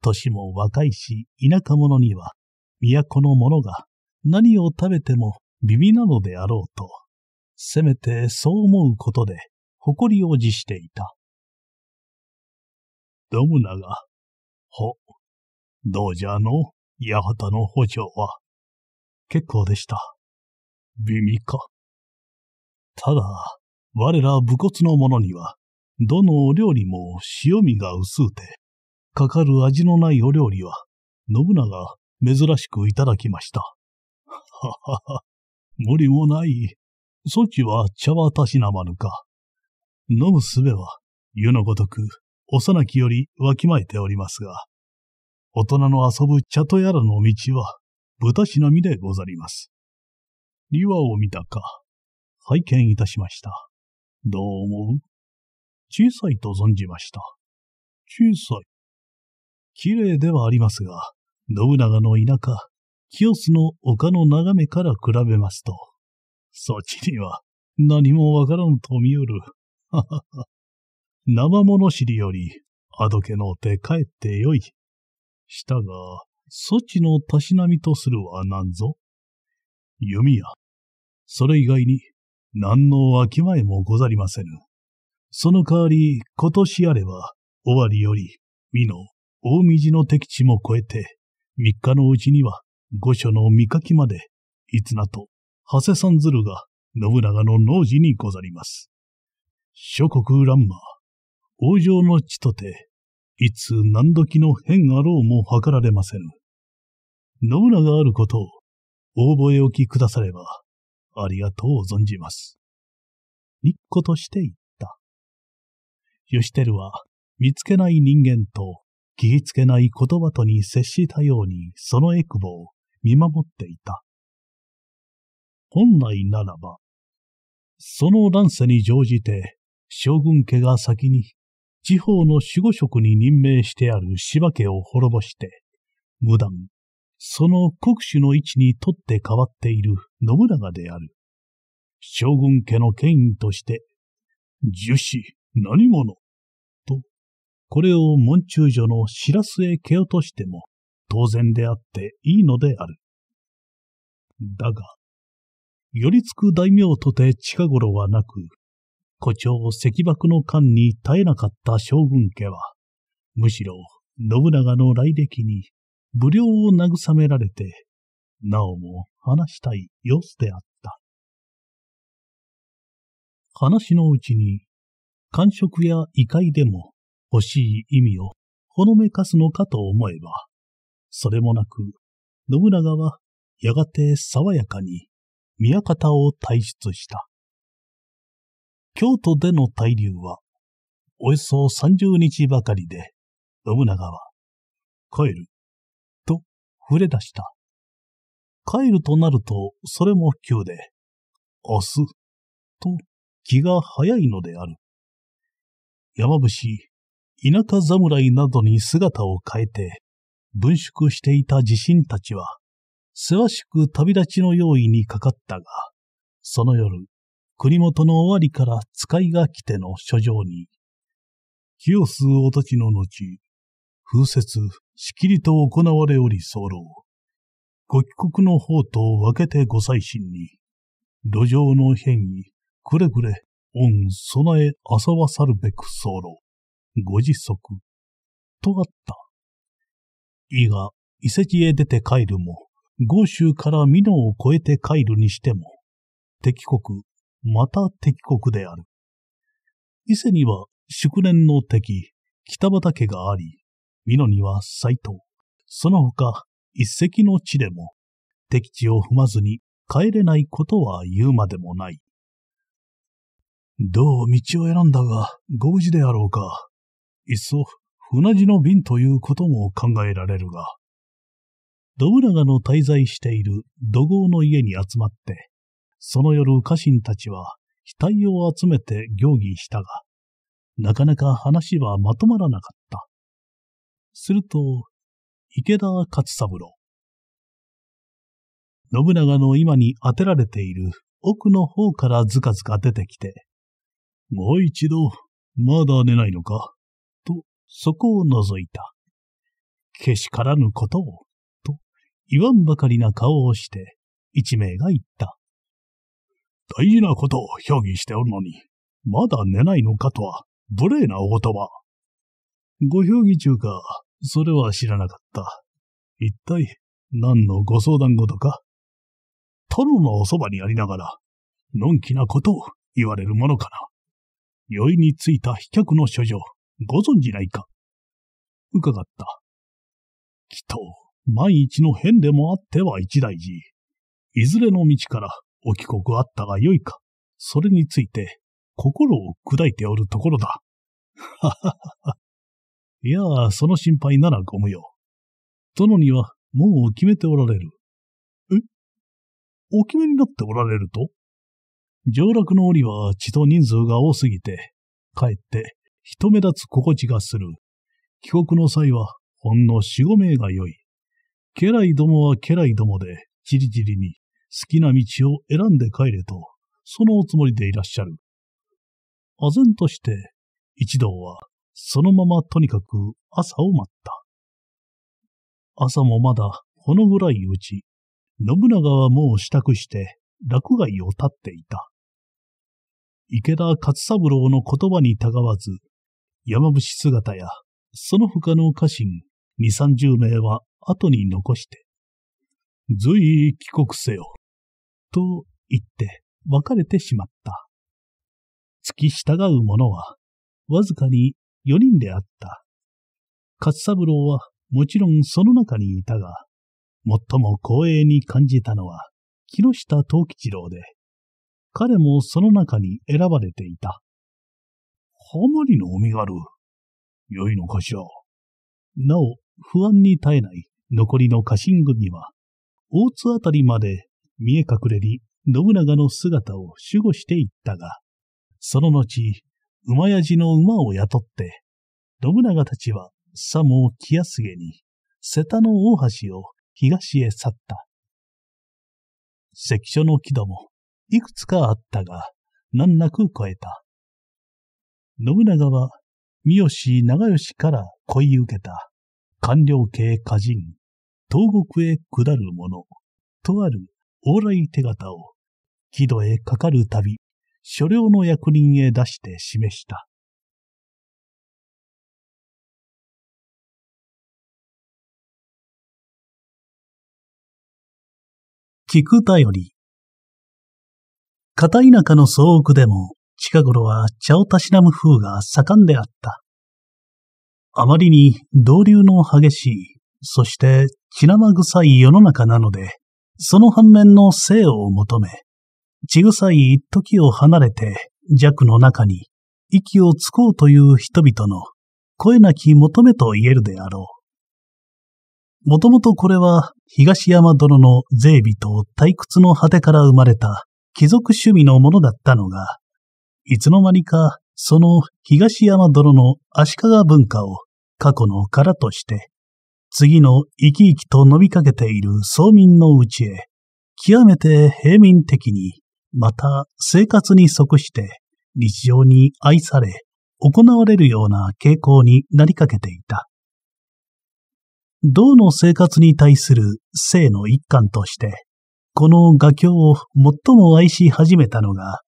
年も若いし田舎者には、都の者が何を食べても美味なのであろうと、せめてそう思うことで誇りを辞していた。信長、ほ、どうじゃの館の補助は。結構でした。微味か。ただ、我ら武骨の者には、どのお料理も塩味が薄うて、かかる味のないお料理は、信長珍しくいただきました。ははは、無理もない。そちは茶はたしなまぬか。飲むすべは、湯のごとく、幼きよりわきまえておりますが、大人の遊ぶ茶とやらの道は、豚しなみでござります。庭を見たか、拝見いたしました。どう思う小さいと存じました。小さい。綺麗ではありますが、信長の田舎、清須の丘の眺めから比べますと、そっちには何もわからんと見よる。ははは。生物知りより、あどけのうて帰ってよい。したが、そちのたしなみとするは何ぞ弓矢。それ以外に、何の秋前もござりませぬ。その代わり、今年あれば、尾張より、美濃、大道の敵地も越えて、三日のうちには、御所のかきまで、いつなと、長谷さんずるが、信長の農事にござります。諸国乱馬、王城の地とて、いつ何時の変あろうも図られませぬ。野村があることを、覚えおきくだされば、ありがとう存じます。っことして言った。吉輝は、見つけない人間と、聞きつけない言葉とに接したように、そのエクボを見守っていた。本来ならば、その乱世に乗じて、将軍家が先に地方の守護職に任命してある柴家を滅ぼして、無断、その国主の位置に取って変わっている信長である。将軍家の権威として、樹脂、何者と、これを門中所の白へ蹴落としても当然であっていいのである。だが、寄りつく大名とて近頃はなく、誇張石爆の間に耐えなかった将軍家は、むしろ信長の来歴に武良を慰められて、なおも話したい様子であった。話のうちに、感触や異界でも欲しい意味をほのめかすのかと思えば、それもなく、信長はやがて爽やかに宮方を退出した。京都での滞留は、およそ30日ばかりで、信長は、帰る、と触れ出した。帰るとなると、それも急で、明日、と気が早いのである。山伏、田舎侍などに姿を変えて、分宿していた地震たちは、せわしく旅立ちの用意にかかったが、その夜、国元の終わりから使いが来ての書状に、火を吸うおたちの後、風雪、しきりと行われおり候。ご帰国の方と分けてご祭神に、路上の変に、くれぐれ、恩備えあさわさるべく候。ご実足。とあった。いが、遺跡へ出て帰るも、豪州から美濃を越えて帰るにしても、敵国、また敵国である。伊勢には祝年の敵、北畑があり、美濃には斎藤、その他一石の地でも、敵地を踏まずに帰れないことは言うまでもない。どう道を選んだが、ご無事であろうか。いっそ、船地の便ということも考えられるが。信長の滞在している土豪の家に集まって、その夜家臣たちは額を集めて行儀したが、なかなか話はまとまらなかった。すると、池田勝三郎。信長の今に当てられている奥の方からずかずか出てきて、もう一度、まだ寝ないのかと、そこを覗いた。けしからぬことを、と、言わんばかりな顔をして、一名が言った。大事なことを表現しておるのに、まだ寝ないのかとは、無礼なお言葉。ご表現中か、それは知らなかった。一体、何のご相談事か殿のおそばにありながら、のんきなことを言われるものかな。酔いについた飛脚の処女、ご存じないか伺った。きっと、万一の変でもあっては一大事。いずれの道からお帰国あったがよいか。それについて、心を砕いておるところだ。ははは。は。いやあ、その心配ならご無用。殿には、もう決めておられる。えお決めになっておられると上洛の折は血と人数が多すぎて、かえって人目立つ心地がする。帰国の際はほんの四五名が良い。家来どもは家来どもで、じりじりに。好きな道を選んで帰れと、そのおつもりでいらっしゃる。唖然として、一同は、そのままとにかく朝を待った。朝もまだこのぐらいうち、信長はもう支度して落外を立っていた。池田勝三郎の言葉にたがわず、山伏姿やその他の家臣二三十名は後に残して、随意帰国せよ、と言って別れてしまった。付き従う者は、わずかに4人であった。勝三郎はもちろんその中にいたが、最も光栄に感じたのは、木下藤吉郎で、彼もその中に選ばれていた。かまりのお身軽。良いのかしら。なお、不安に耐えない残りの家臣組は、大津あたりまで見え隠れに信長の姿を守護していったが、その後、馬やじの馬を雇って、信長たちはさも安げに瀬田の大橋を東へ去った。関所の木戸もいくつかあったが、難なく越えた。信長は三好長吉から恋受けた官僚系歌人、東国へ下る者、とある往来手形を、木戸へかかるたび、所領の役人へ出して示した。聞くより。片田舎の総奥でも近頃は茶をたしなむ風が盛んであった。あまりに同流の激しい、そして血生臭い世の中なので、その反面の生を求め、ちぐさい一時を離れて弱の中に息をつこうという人々の声なき求めと言えるであろう。もともとこれは東山殿の税備と退屈の果てから生まれた貴族趣味のものだったのが、いつの間にかその東山殿の足利文化を過去の殻として次の生き生きと伸びかけている村民のうちへ、極めて平民的に、また生活に即して日常に愛され、行われるような傾向になりかけていた。道の生活に対する性の一環として、この画境を最も愛し始めたのが、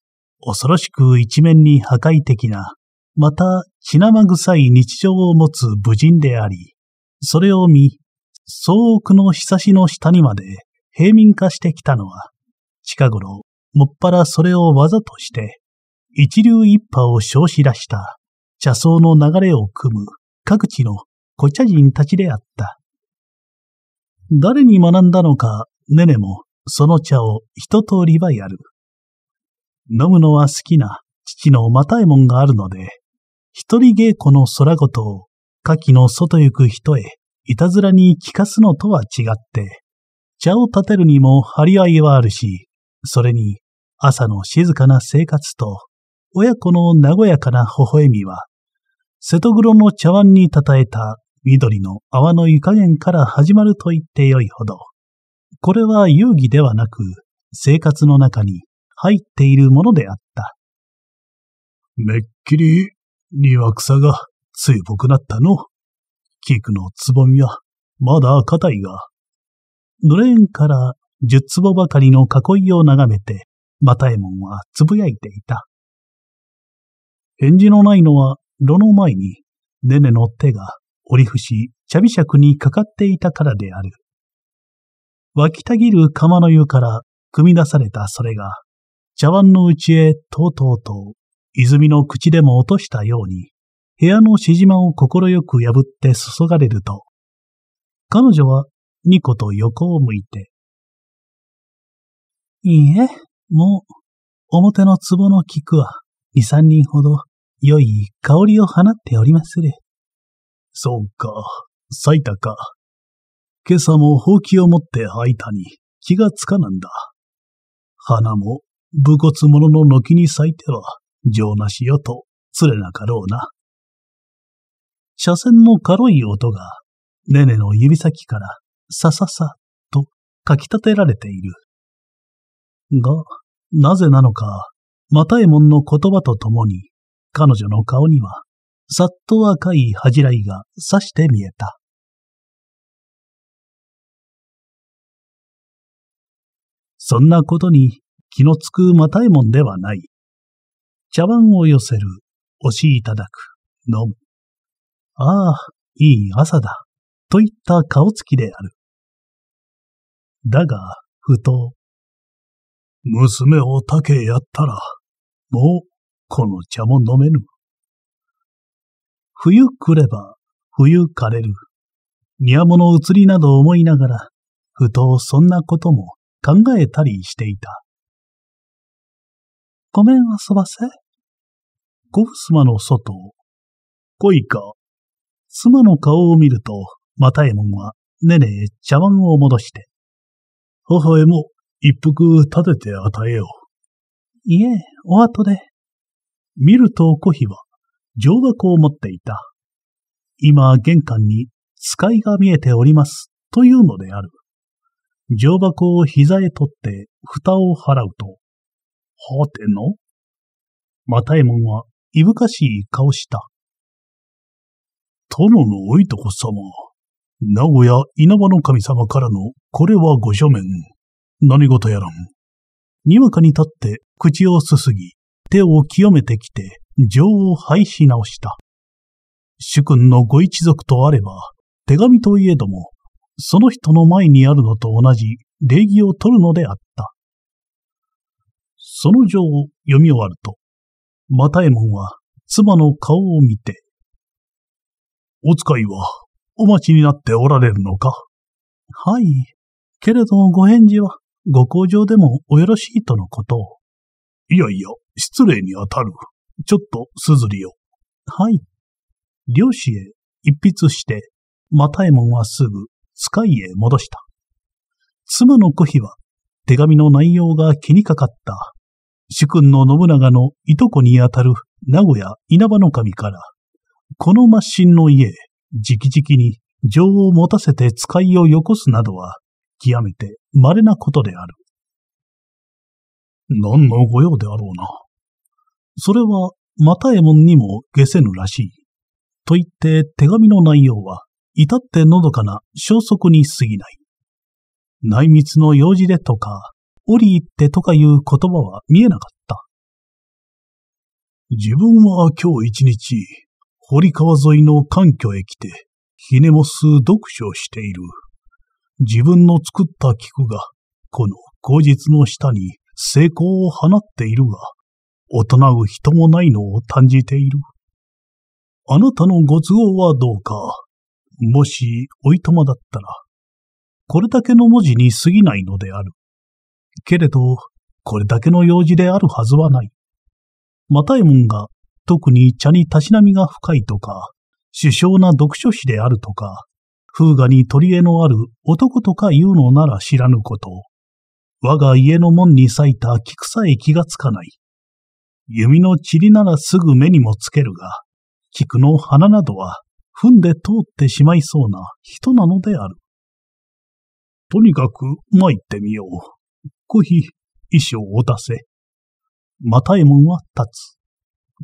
恐ろしく一面に破壊的な、また血生臭い日常を持つ武人であり、それを見、総奥の日しの下にまで平民化してきたのは、近頃、もっぱらそれを技として、一流一派を生し出した茶層の流れを組む各地の古茶人たちであった。誰に学んだのか、ネネもその茶を一通りはやる。飲むのは好きな父のまたえもんがあるので、一人稽古の空とを下記の外行く人へ、いたずらに聞かすのとは違って、茶を立てるにも張り合いはあるし、それに、朝の静かな生活と、親子の和やかな微笑みは、瀬戸黒の茶碗にたたえた緑の泡の湯加減から始まると言ってよいほど、これは遊戯ではなく、生活の中に入っているものであった。めっきり、庭草が水くなったの。菊のつぼみは、まだ硬いが。ドレーンから十坪ばかりの囲いを眺めて、たえもんはつぶやいていた。返事のないのは、炉の前に、ねねの手が折りし、茶びしゃくにかかっていたからである。湧きたぎる釜の湯から汲み出されたそれが、茶碗の内へとうとうと、泉の口でも落としたように、部屋のしじまを快く破って注がれると、彼女はニコと横を向いて、いいえ、もう、表の壺の菊は、二三人ほど、良い香りを放っておりまする。そうか、咲いたか。今朝もほうきを持って吐いたに気がつかなんだ。花も、武骨者の軒に咲いては、情なしよと、釣れなかろうな。車線の軽い音が、ネネの指先から、さささ、とかき立てられている。が、なぜなのか、マタエモンの言葉とともに、彼女の顔には、さっと赤い恥じらいがさして見えた。そんなことに気のつくマタエモンではない。茶碗を寄せる、押しいただく、飲む。ああ、いい朝だ、といった顔つきである。だが、ふと、娘を竹やったら、もう、この茶も飲めぬ。冬来れば、冬枯れる。庭物移りなど思いながら、ふとそんなことも考えたりしていた。ごめん遊ばせ。ゴフスマの外恋か妻の顔を見ると、又右衛門は、ねねえ茶碗を戻して、母へも一服立てて与えよう。いえ、お後で。見ると小妃は、上箱を持っていた。今、玄関に使いが見えております、というのである。上箱を膝へ取って、蓋を払うと、はての又右衛門は、いぶかしい顔した。殿のおいとこ様、名古屋稲葉の神様からのこれはご書面。何事やらん。にわかに立って口をすすぎ、手を清めてきて、情を廃し直した。主君のご一族とあれば、手紙といえども、その人の前にあるのと同じ礼儀を取るのであった。その情を読み終わると、又右衛門は妻の顔を見て、お使いは、お待ちになっておられるのかはい。けれどご返事は、ご工場でもおよろしいとのことを。いやいや、失礼にあたる。ちょっと、すずりを。はい。漁師へ一筆して、またえもんはすぐ、使いへ戻した。妻のコ妃は、手紙の内容が気にかかった。主君の信長のいとこにあたる名古屋稲葉の神から、このマシンの家、直々に情を持たせて使いをよこすなどは、極めて稀なことである。何の御用であろうな。それは、またえもんにも下せぬらしい。と言って手紙の内容は、至ってのどかな消息に過ぎない。内密の用事でとか、折り入ってとかいう言葉は見えなかった。自分は今日一日、堀川沿いの環境へ来て、ひねもす読書している。自分の作った菊が、この後日の下に成功を放っているが、大人う人もないのを感じている。あなたのご都合はどうか。もし、おいとまだったら、これだけの文字に過ぎないのである。けれど、これだけの用事であるはずはない。またえもんが特に茶にたしなみが深いとか、首相な読書誌であるとか、風雅に取り柄のある男とか言うのなら知らぬこと。我が家の門に咲いた菊さえ気がつかない。弓の塵ならすぐ目にもつけるが、菊の花などは踏んで通ってしまいそうな人なのである。とにかく参ってみよう。コヒ、衣装を出せ。またえもんは立つ。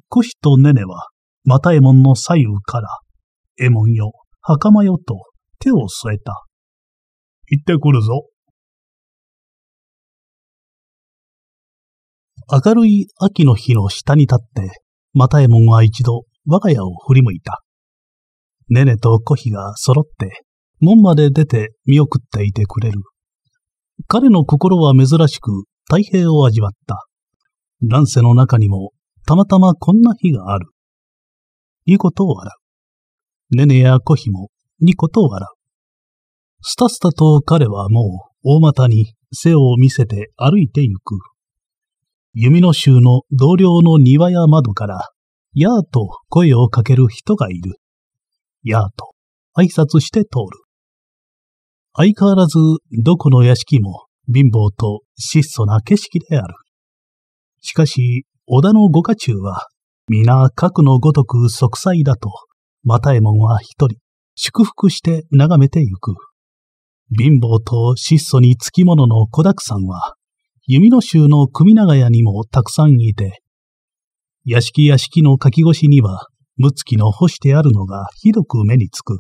コヒとネネは、又右衛門の左右から、右衛門よ、袴よと手を添えた。行ってくるぞ。明るい秋の日の下に立って、又右衛門は一度我が家を振り向いた。ネネとコヒが揃って、門まで出て見送っていてくれる。彼の心は珍しく太平を味わった。乱世の中にもたまたまこんな日がある。うこと笑う。ねねやこひもにこと笑う。スタスタと彼はもう大股に背を見せて歩いてゆく。弓の衆の同僚の庭や窓から、やーと声をかける人がいる。やーと挨拶して通る。相変わらずどこの屋敷も貧乏と質素な景色である。しかし、織田の五家中は、皆核のごとく息災だと、又右衛門は一人、祝福して眺めてゆく。貧乏と質素につきものの子沢んは、弓の衆の組長屋にもたくさんいて、屋敷屋敷の書き越しには、むつきの干してあるのがひどく目につく。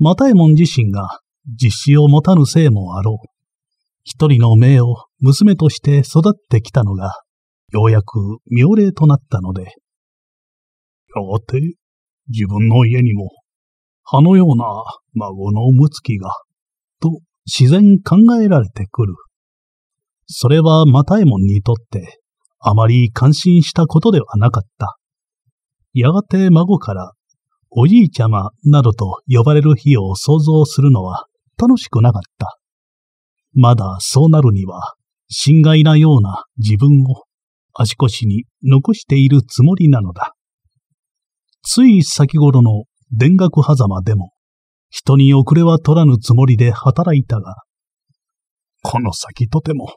又右衛門自身が実施を持たぬせいもあろう。一人の命を娘として育ってきたのがようやく妙齢となったので、やがて自分の家にも、葉のような孫のむつきが、と自然考えられてくる。それは又右衛門にとってあまり感心したことではなかった。やがて孫からおじいちゃまなどと呼ばれる日を想像するのは楽しくなかった。まだそうなるには、心外なような自分を足腰に残しているつもりなのだ。つい先頃の田楽狭間でも、人に遅れは取らぬつもりで働いたが、この先とても、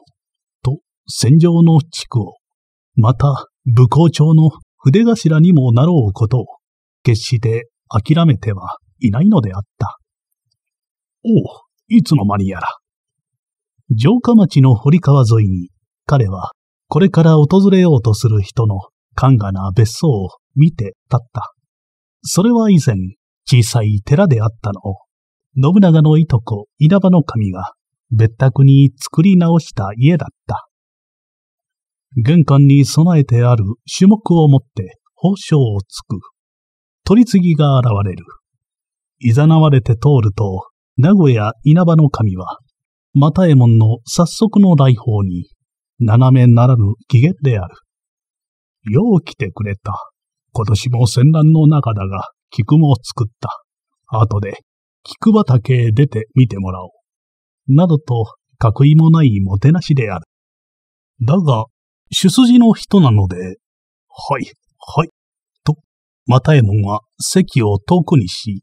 と戦場の地区を、また武功町の筆頭にもなろうことを、決して諦めてはいないのであった。おう、いつの間にやら。城下町の堀川沿いに、彼はこれから訪れようとする人の勘がな別荘を見て立った。それは以前、小さい寺であったの信長のいとこ稲葉の神が別宅に作り直した家だった。玄関に備えてある種目を持って宝生をつく。取り次ぎが現れる。いざなわれて通ると、名古屋稲葉の神は、又右衛門の早速の来訪に斜めならぬ機嫌である。よう来てくれた。今年も戦乱の中だが、菊も作った。後で、菊畑へ出て見てもらおう。などと、格意もないもてなしである。だが、主筋の人なので、はい、はい、と、又右衛門は席を遠くにし、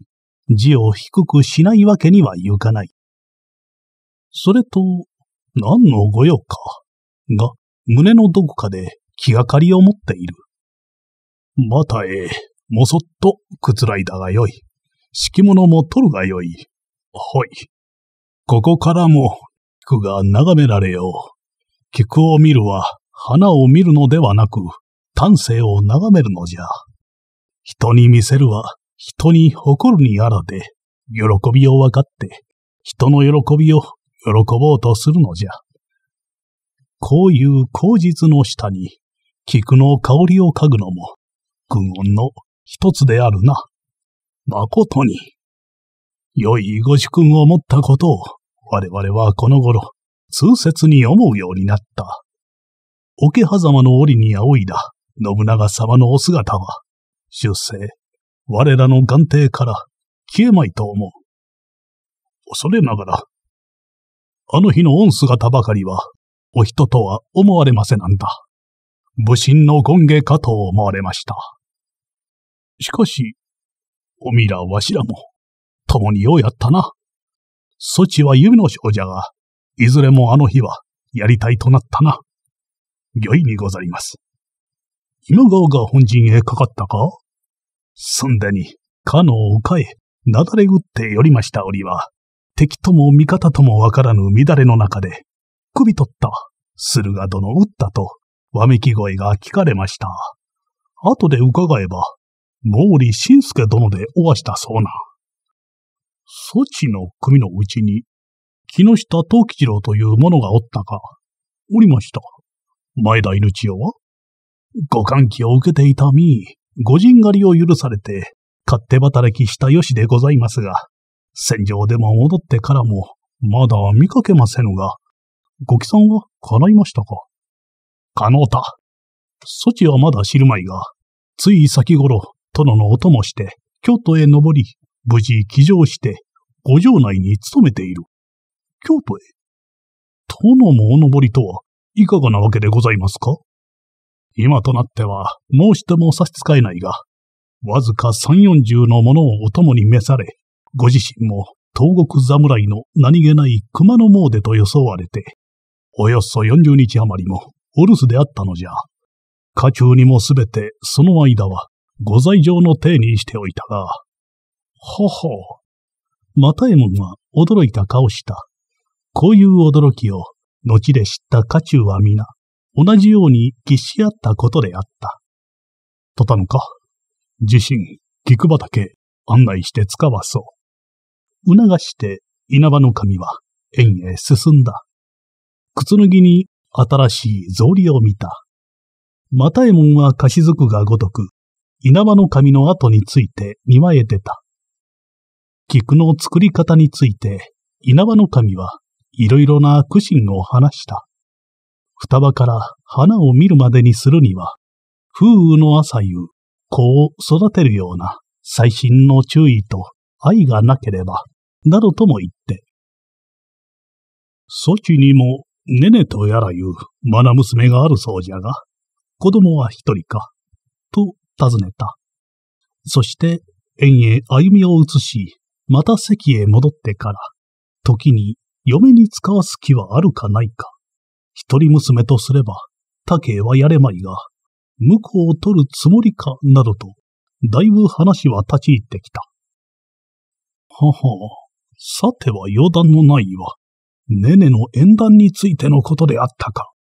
字を低くしないわけにはいかない。それと、何の御用か。が、胸のどこかで気がかりを持っている。またええ、もそっとくつらいだがよい。敷物も取るがよい。ほい。ここからも菊が眺められよう。菊を見るは花を見るのではなく、丹精を眺めるのじゃ。人に見せるは人に誇るにあらで、喜びを分かって、人の喜びを喜ぼうとするのじゃ。こういう口実の下に、菊の香りを嗅ぐのも、軍音の一つであるな。誠に、良いご主君を持ったことを、我々はこの頃、痛切に思うようになった。桶狭間の折に仰いだ信長様のお姿は、出世、我らの眼底から消えまいと思う。恐れながら、あの日の御姿ばかりはお人とは思われませなんだ。武神の権下かと思われました。しかし、おみらわしらも、共にようやったな。そちは弓の少女が、いずれもあの日は、やりたいとなったな。御意にございます。犬川が本陣へかかったかすんでに、かのを迎かえ、なだれ打って寄りました折は、敵とも味方ともわからぬ乱れの中で、首取った。駿河殿撃ったと、わめき声が聞かれました。後で伺えば、毛利晋介殿でおわしたそうな。措置の組のうちに、木下藤吉郎という者がおったか。おりました。前田犬千代はご歓喜を受けていたみ、ご人狩りを許されて、勝手働きしたよしでございますが、戦場でも戻ってからも、まだ見かけませぬが、ご帰参は叶いましたか可能た。措置はまだ知るまいが、つい先頃、殿のお供して、京都へ登り、無事帰城して、五条内に勤めている。京都へ殿もお登りとは、いかがなわけでございますか今となっては、申しても差し支えないが、わずか三四十の者をお供に召され、ご自身も東国侍の何気ない熊の詣でと装われて、およそ40日余りもお留守であったのじゃ。家中にもすべてその間は御在上の体にしておいたが。ほほう。たえもんは驚いた顔した。こういう驚きを後で知った家中は皆、同じように喫し合ったことであった。とたのか自身、菊畑、案内して使わそう。促して稲葉の神は、縁へ進んだ。靴脱ぎに新しい草履を見た。またえもんは菓子族がごとく、稲葉の髪の後について庭へ出た。菊の作り方について、稲葉の神はいろいろな苦心を話した。双葉から花を見るまでにするには、風雨の朝夕、子を育てるような細心の注意と愛がなければ、などとも言って。ソチにもねねとやらいう、まな娘があるそうじゃが、子供は一人か、と尋ねた。そして、縁へ歩みを移し、また席へ戻ってから、時に嫁に使わす気はあるかないか。一人娘とすれば、竹はやれまいが、婿を取るつもりかなどと、だいぶ話は立ち入ってきた。はは、さては余談のないわ。ネネの縁談についてのことであったか、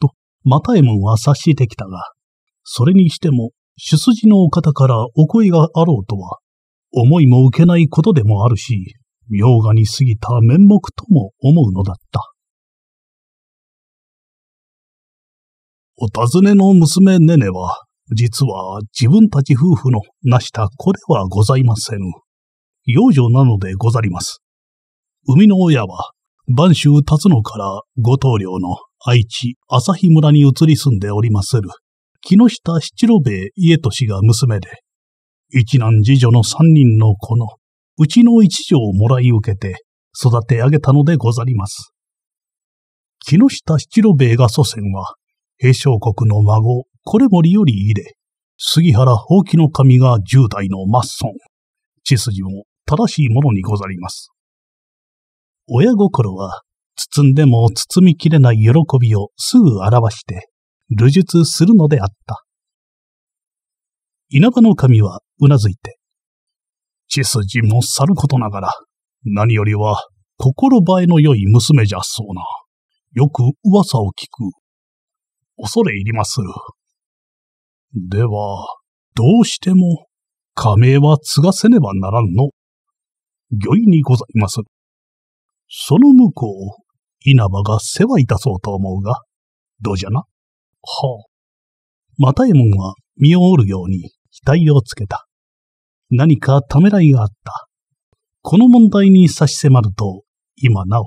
と、またえもんは察してきたが、それにしても、主筋のお方からお声があろうとは、思いも受けないことでもあるし、妙画に過ぎた面目とも思うのだった。お尋ねの娘ネネは、実は自分たち夫婦の成した子ではございませぬ。養女なのでござります。生みの親は晩州辰野から五島領の愛知、日村に移り住んでおりまする、木下七郎兵衛家俊が娘で、一男次女の三人の子の、うちの一女をもらい受けて育て上げたのでござります。木下七郎兵衛が祖先は、平昌国の孫、これ森より入で、杉原宝器の神が十代の末孫、血筋も正しいものにござります。親心は、包んでも包みきれない喜びをすぐ表して、流術するのであった。稲葉の神はうなずいて、血筋もさることながら、何よりは心映えの良い娘じゃそうな。よく噂を聞く。恐れ入りまする。では、どうしても、仮名は継がせねばならんの。御意にございます。その向こう、稲葉が世話いたそうと思うが、どうじゃなはあ。又右衛門は身を折るように額をつけた。何かためらいがあった。この問題に差し迫ると、今なお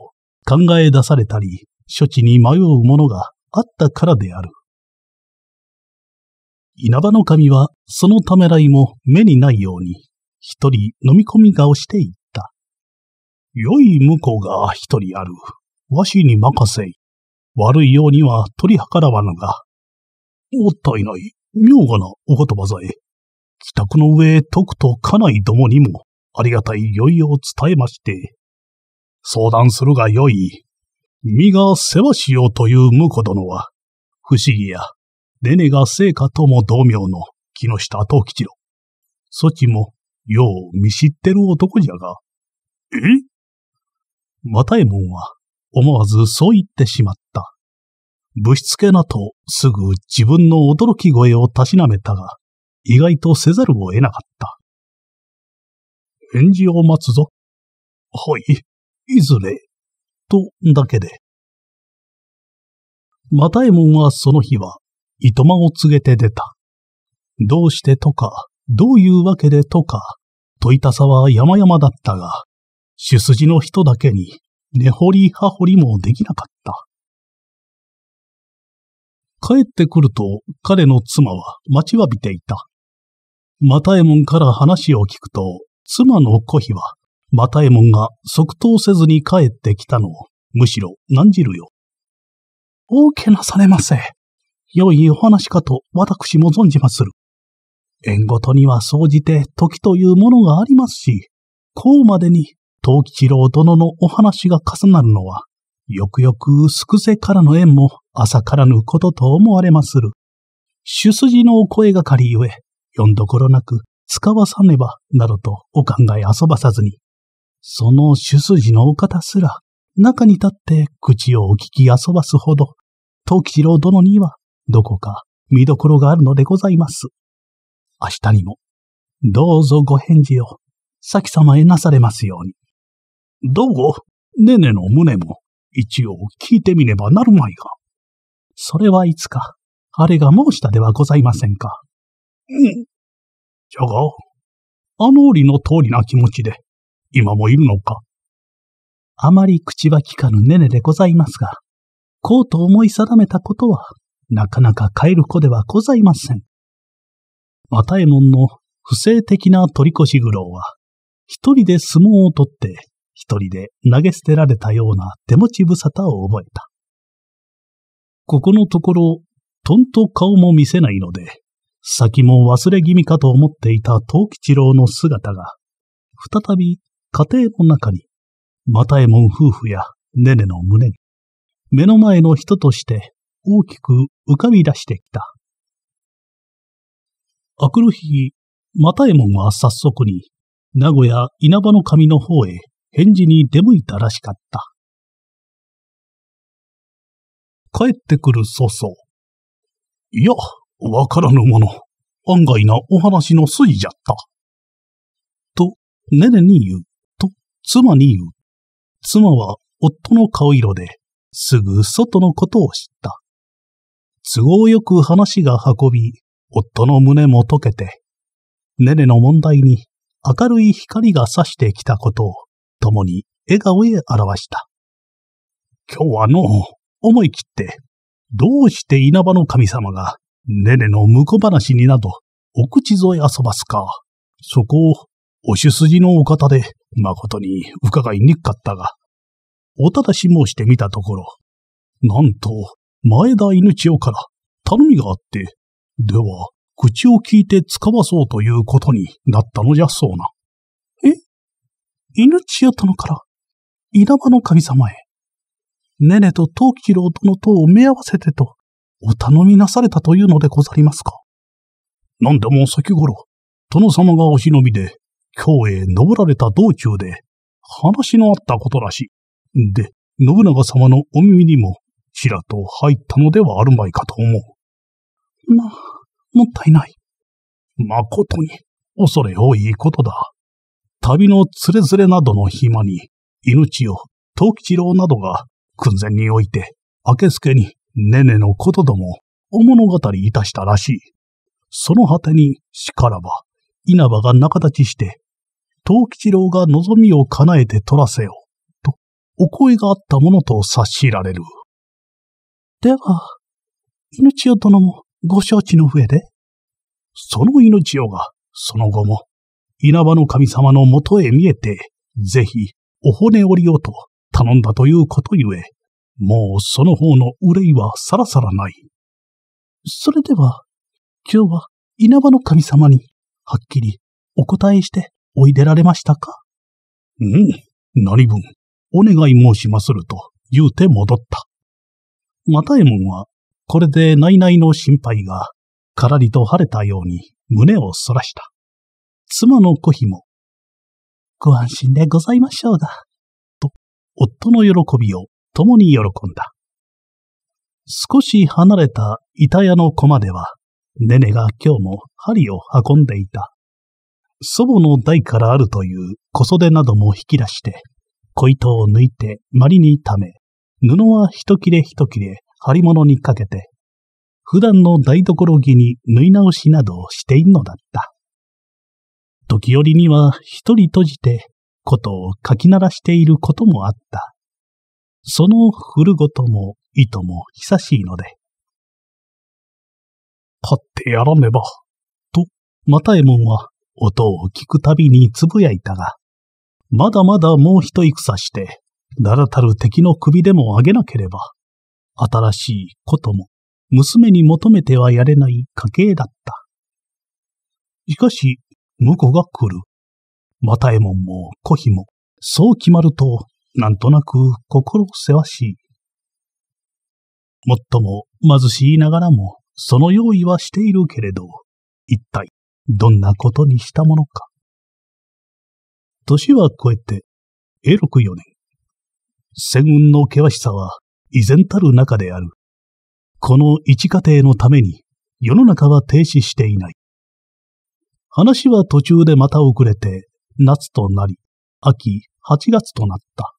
考え出されたり、処置に迷うものがあったからである。稲葉の神はそのためらいも目にないように、一人飲み込み顔してい良い婿が一人ある。わしに任せい。悪いようには取り計らわぬが。もったいない、妙がなお言葉さえ。帰宅の上、徳と家内どもにも、ありがたい良いを伝えまして。相談するが良い。身が世話しようという婿殿は、不思議や、でねが聖かとも同名の木下藤吉郎。そちも、よう見知ってる男じゃが。え又右衛門は思わずそう言ってしまった。ぶしつけなとすぐ自分の驚き声をたしなめたが、意外とせざるを得なかった。返事を待つぞ。はい、いずれ、とだけで。又右衛門はその日は、糸間を告げて出た。どうしてとか、どういうわけでとか、問いたさは山々だったが、主筋の人だけに、根掘り葉掘りもできなかった。帰ってくると彼の妻は待ちわびていた。たえもんから話を聞くと、妻の子ヒは、たえもんが即答せずに帰ってきたのを、むしろ難じるよ。おけなされませ。良いお話かと私も存じまする。縁ごとには総じて時というものがありますし、こうまでに東吉郎殿のお話が重なるのは、よくよくすくせからの縁も朝からぬことと思われまする。主筋のお声がかりゆえ、読んどころなく使わさねばなどとお考え遊ばさずに、その主筋のお方すら中に立って口をお聞き遊ばすほど、東吉郎殿にはどこか見どころがあるのでございます。明日にも、どうぞご返事を、先様へなされますように。どごねねの胸も、一応聞いてみねばなるまいが。それはいつか、あれが申したではございませんか。うん。じゃが、あの折の通りな気持ちで、今もいるのか。あまり口は聞かぬねねでございますが、こうと思い定めたことは、なかなか変える子ではございません。またえもんの不正的な取り越し苦労は、一人で相撲を取って一人で投げ捨てられたような手持ち無沙汰を覚えた。ここのところ、とんと顔も見せないので、先も忘れ気味かと思っていた藤吉郎の姿が、再び家庭の中に、又右衛門夫婦やねねの胸に、目の前の人として大きく浮かび出してきた。あくる日、又右衛門は早速に、名古屋稲葉の上の方へ返事に出向いたらしかった。帰ってくる曹操。いや、わからぬもの。案外なお話の筋じゃった。と、ねねに言う。と、妻に言う。妻は夫の顔色で、すぐ外のことを知った。都合よく話が運び、夫の胸も溶けて、ねねの問題に明るい光が差してきたことを共に笑顔へ表した。今日はの、思い切って、どうして稲葉の神様が、ねねの婿話になど、お口添え遊ばすか。そこを、お主筋のお方で、誠に伺いにくかったが、おただし申してみたところ、なんと、前田犬千代から頼みがあって、では、口を聞いて使わそうということになったのじゃそうな。犬千代殿から、稲葉の神様へ、ねねと藤吉郎殿とお目合わせてと、お頼みなされたというのでござりますか。なんでも先頃、殿様がお忍びで、京へ登られた道中で、話のあったことらしい。で、信長様のお耳にも、ちらと入ったのではあるまいかと思う。まあ、もったいない。まことに、恐れ多いことだ。旅のつれづれなどの暇に、命を、藤吉郎などが、訓前において、明助に、ねねのことども、お物語いたしたらしい。その果てに、しからば、稲葉が仲立ちして、藤吉郎が望みを叶えて取らせよ、と、お声があったものと察しられる。では、命を殿もご承知の上で、その命をが、その後も、稲葉の神様のもとへ見えて、ぜひ、お骨折りをと頼んだということゆえ、もうその方の憂いはさらさらない。それでは、今日は稲葉の神様に、はっきりお答えしておいでられましたかうん、何分、お願い申しますると言うて戻った。又右衛門は、これで内々の心配が、からりと晴れたように胸をそらした。妻の子ヒも、ご安心でございましょうだ、と、夫の喜びを共に喜んだ。少し離れた板屋の駒では、ネネが今日も針を運んでいた。祖母の代からあるという小袖なども引き出して、小糸を抜いて鞠に溜め、布は一切れ一切れ針物にかけて、普段の台所着に縫い直しなどをしているのだった。時折には一人閉じて、ことをかき鳴らしていることもあった。その古ごとも糸も久しいので。勝ってやらねば、と、又右衛門は音を聞くたびにつぶやいたが、まだまだもう一戦して、だらたる敵の首でも上げなければ、新しいことも、娘に求めてはやれない家系だった。しかし、婿が来る。又右衛門も小妃も、そう決まると、なんとなく心せわしい。もっとも貧しいながらも、その用意はしているけれど、一体、どんなことにしたものか。年は超えて、永禄四年。戦運の険しさは、依然たる中である。この一家庭のために、世の中は停止していない。話は途中でまた遅れて、夏となり、秋、八月となった。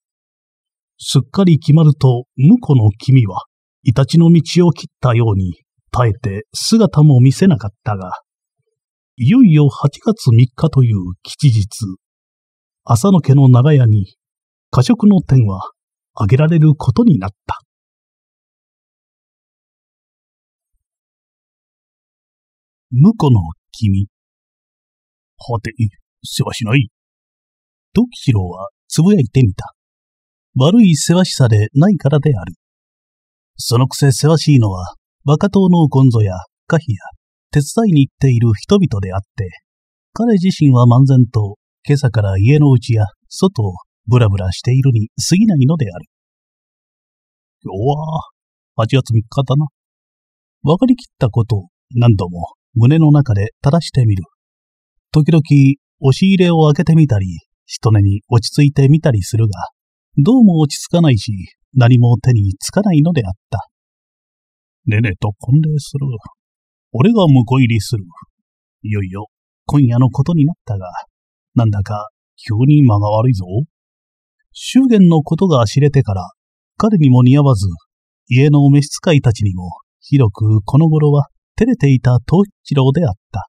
すっかり決まると、婿の君は、いたちの道を切ったように、耐えて姿も見せなかったが、いよいよ八月三日という吉日、朝野家の長屋に、過食の点は、あげられることになった。婿の君。はて世話しない。と吉郎はつぶやいてみた。悪いせわしさでないからである。そのくせせわしいのは、若党のゴンゾやカヒや、手伝いに行っている人々であって、彼自身は漫然と、今朝から家の内や外をブラブラしているに過ぎないのである。今日は、8月3日だな。分かりきったことを何度も胸の中で正してみる時々押し入れを開けてみたり、人目に落ち着いてみたりするが、どうも落ち着かないし、何も手につかないのであった。ねねと婚礼する。俺が婿入りする。いよいよ、今夜のことになったが、なんだか、急に間が悪いぞ。祝言のことが知れてから、彼にも似合わず、家の召使いたちにも、広くこの頃は照れていた東一郎であった。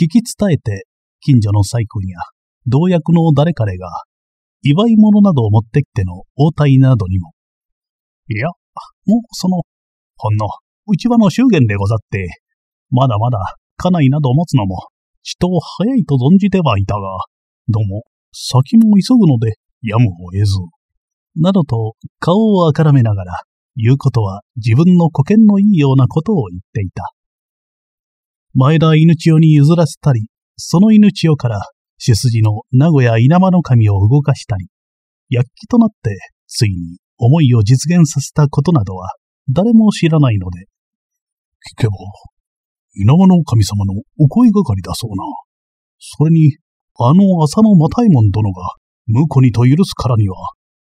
聞き伝えて、近所の細工や、同役の誰彼が、祝い物などを持ってきての応対などにも、いや、もうその、ほんの、内場の祝言でござって、まだまだ家内などを持つのも、人を早いと存じてはいたが、どうも、先も急ぐので、やむを得ず。などと、顔をあからめながら、言うことは自分の古見のいいようなことを言っていた。前田犬千代に譲らせたり、その犬千代から主筋の名古屋稲間の神を動かしたり、躍起となってついに思いを実現させたことなどは誰も知らないので。聞けば、稲間の神様のお声がかりだそうな。それに、あの浅野又右衛門殿が婿にと許すからには、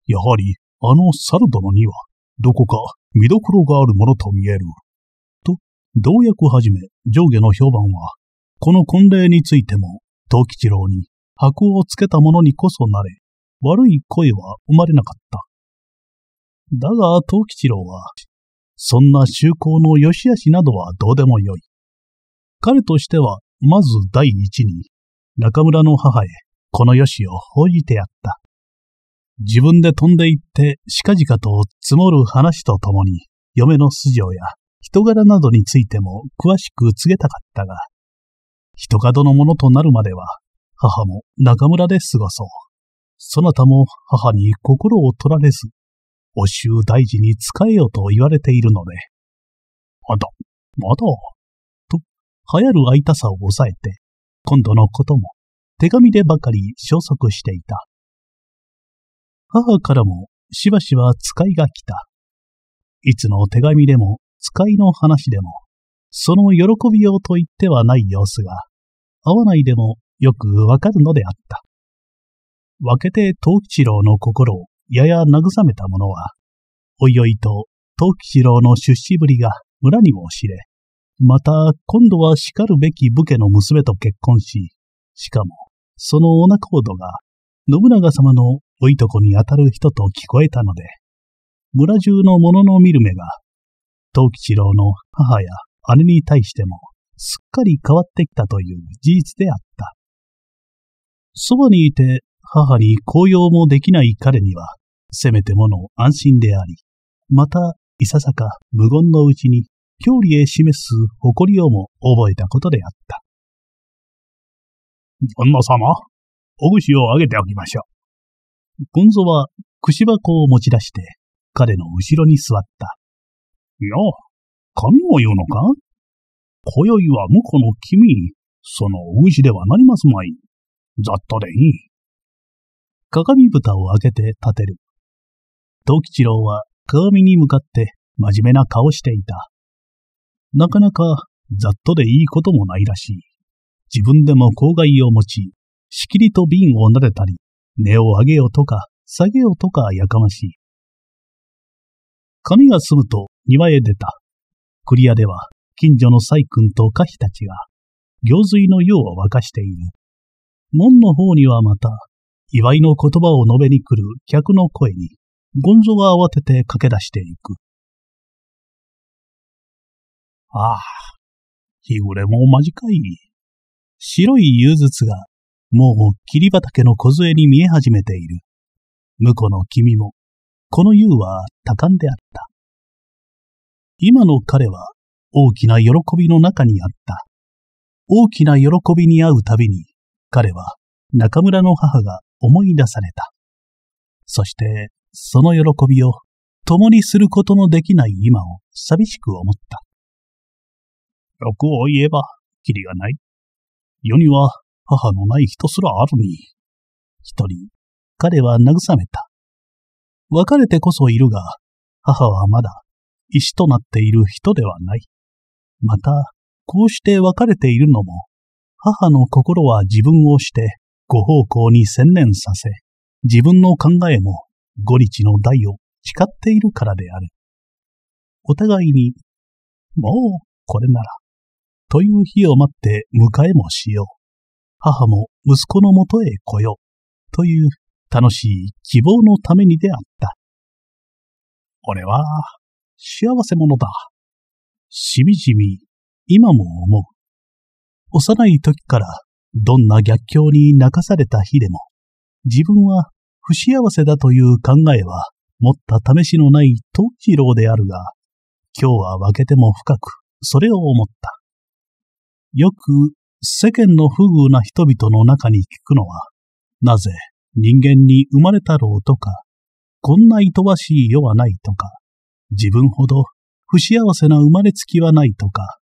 やはりあの猿殿にはどこか見どころがあるものと見える。同訳はじめ上下の評判は、この婚礼についても、藤吉郎に箱をつけた者にこそなれ、悪い声は生まれなかった。だが、藤吉郎は、そんな修行の良し悪しなどはどうでもよい。彼としては、まず第一に、中村の母へ、この良しを報じてやった。自分で飛んで行って、しかじかと積もる話とともに、嫁の素性や人柄などについても詳しく告げたかったが、人角のものとなるまでは、母も中村で過ごそう。そなたも母に心を取られず、お衆大事に仕えよと言われているので。あんた、まだ、と、流行る空いたさを抑えて、今度のことも手紙でばかり消息していた。母からもしばしば使いが来た。いつの手紙でも使いの話でも、その喜びようと言ってはない様子が、合わないでもよくわかるのであった。分けて藤吉郎の心をやや慰めた者は、おいおいと藤吉郎の出資ぶりが村にも知れ、また今度は叱るべき武家の娘と結婚し、しかもその女コーが信長様のおいとこにあたる人と聞こえたので、村中の者の見る目が藤吉郎の母や姉に対しても、すっかり変わってきたという事実であった。そばにいて母に紅葉もできない彼には、せめてもの安心であり、また、いささか無言のうちに、表裏へ示す誇りをも覚えたことであった。旦那様、お串をあげておきましょう。ゴンゾは串箱を持ち出して、彼の後ろに座った。いや、髪を言うのか今宵は婿の君、その牛ではなりますまい。ざっとでいい。鏡蓋を開けて立てる。藤吉郎は鏡に向かって真面目な顔していた。なかなかざっとでいいこともないらしい。自分でも口外を持ち、しきりと瓶を撫でたり、根を上げようとか、下げようとかやかましい。髪が済むと、庭へ出た。クリアでは、近所の細君と歌妃たちが、行水の湯を沸かしている。門の方にはまた、祝いの言葉を述べに来る客の声に、ゴンゾが慌てて駆け出していく。ああ、日暮れも間近い。白い夕筒が、もう霧畑の梢に見え始めている。向こうの君も、この夕は多感であった。今の彼は大きな喜びの中にあった。大きな喜びに会うたびに、彼は中村の母が思い出された。そして、その喜びを共にすることのできない今を寂しく思った。欲を言えば、きりがない。世には母のない人すらあるに。一人、彼は慰めた。別れてこそいるが、母はまだ石となっている人ではない。また、こうして別れているのも、母の心は自分をしてご方向に専念させ、自分の考えも五日の代を誓っているからである。お互いに、もうこれなら、という日を待って迎えもしよう。母も息子のもとへ来よう。という楽しい希望のためにであった。俺は幸せ者だ。しみじみ、今も思う。幼い時から、どんな逆境に泣かされた日でも、自分は不幸せだという考えは持った試しのない東ロ郎であるが、今日は分けても深く、それを思った。よく世間の不遇な人々の中に聞くのは、なぜ人間に生まれたろうとか、こんな愛おしい世はないとか、自分ほど不幸せな生まれつきはないとか、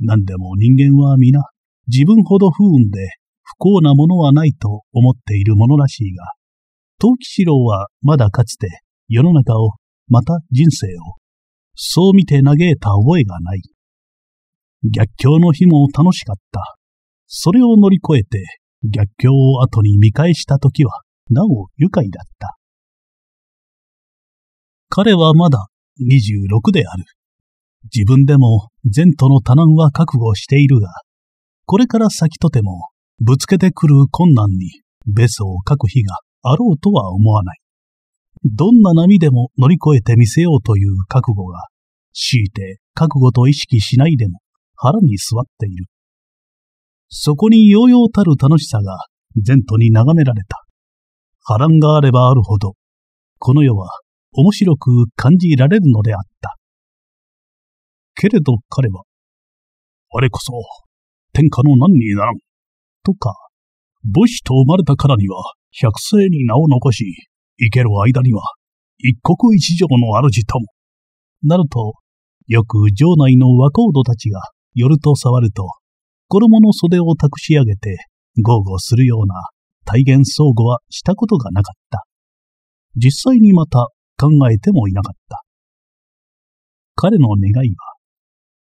何でも人間は皆自分ほど不運で不幸なものはないと思っているものらしいが、藤吉郎はまだかつて世の中を、また人生を、そう見て嘆いた覚えがない。逆境の日も楽しかった。それを乗り越えて逆境を後に見返した時は、なお愉快だった。彼はまだ26である。自分でも前途の多難は覚悟しているが、これから先とてもぶつけてくる困難にベソを書く日があろうとは思わない。どんな波でも乗り越えてみせようという覚悟が、強いて覚悟と意識しないでも腹に座っている。そこに揚々たる楽しさが前途に眺められた。波乱があればあるほど、この世は面白く感じられるのであった。けれど彼は、我こそ、天下の何にならん、とか、武士と生まれたからには、百世に名を残し、生ける間には、一国一城の主とも。なると、よく城内の若人たちが夜と触ると、衣の袖を託し上げて、豪語するような体現相互はしたことがなかった。実際にまた考えてもいなかった。彼の願いは、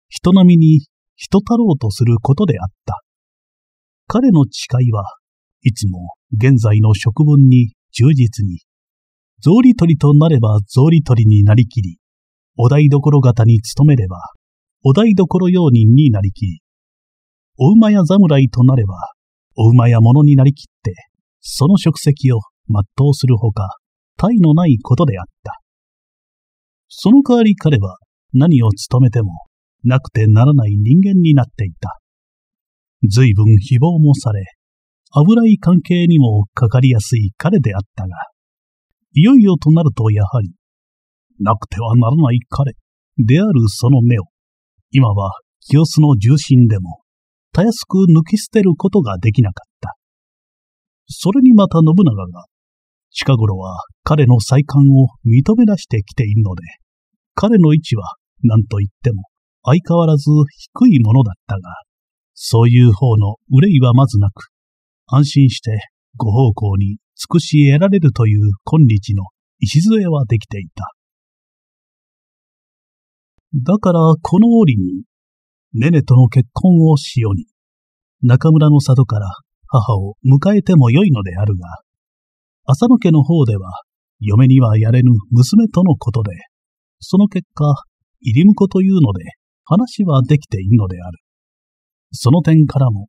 人並みに人たろうとすることであった。彼の誓いはいつも現在の職分に忠実に、草履取りとなれば草履取りになりきり、お台所型に勤めれば、お台所用人になりきり、お馬や侍となれば、お馬や者になりきって、その職責を全うするほか、他意のないことであった。その代わり彼は何を務めてもなくてならない人間になっていた。随分誹謗もされ、危ない関係にもかかりやすい彼であったが、いよいよとなるとやはり、なくてはならない彼であるその目を、今は清須の重心でも、たやすく抜き捨てることができなかった。それにまた信長が近頃は彼の再刊を認め出してきているので、彼の位置は何と言っても相変わらず低いものだったが、そういう方の憂いはまずなく、安心してご奉公に尽くし得られるという今日の礎はできていた。だからこの折に、ネネとの結婚をしように、中村の里から母を迎えてもよいのであるが、浅野家の方では、嫁にはやれぬ娘とのことで、その結果、入り婿というので、話はできているのである。その点からも、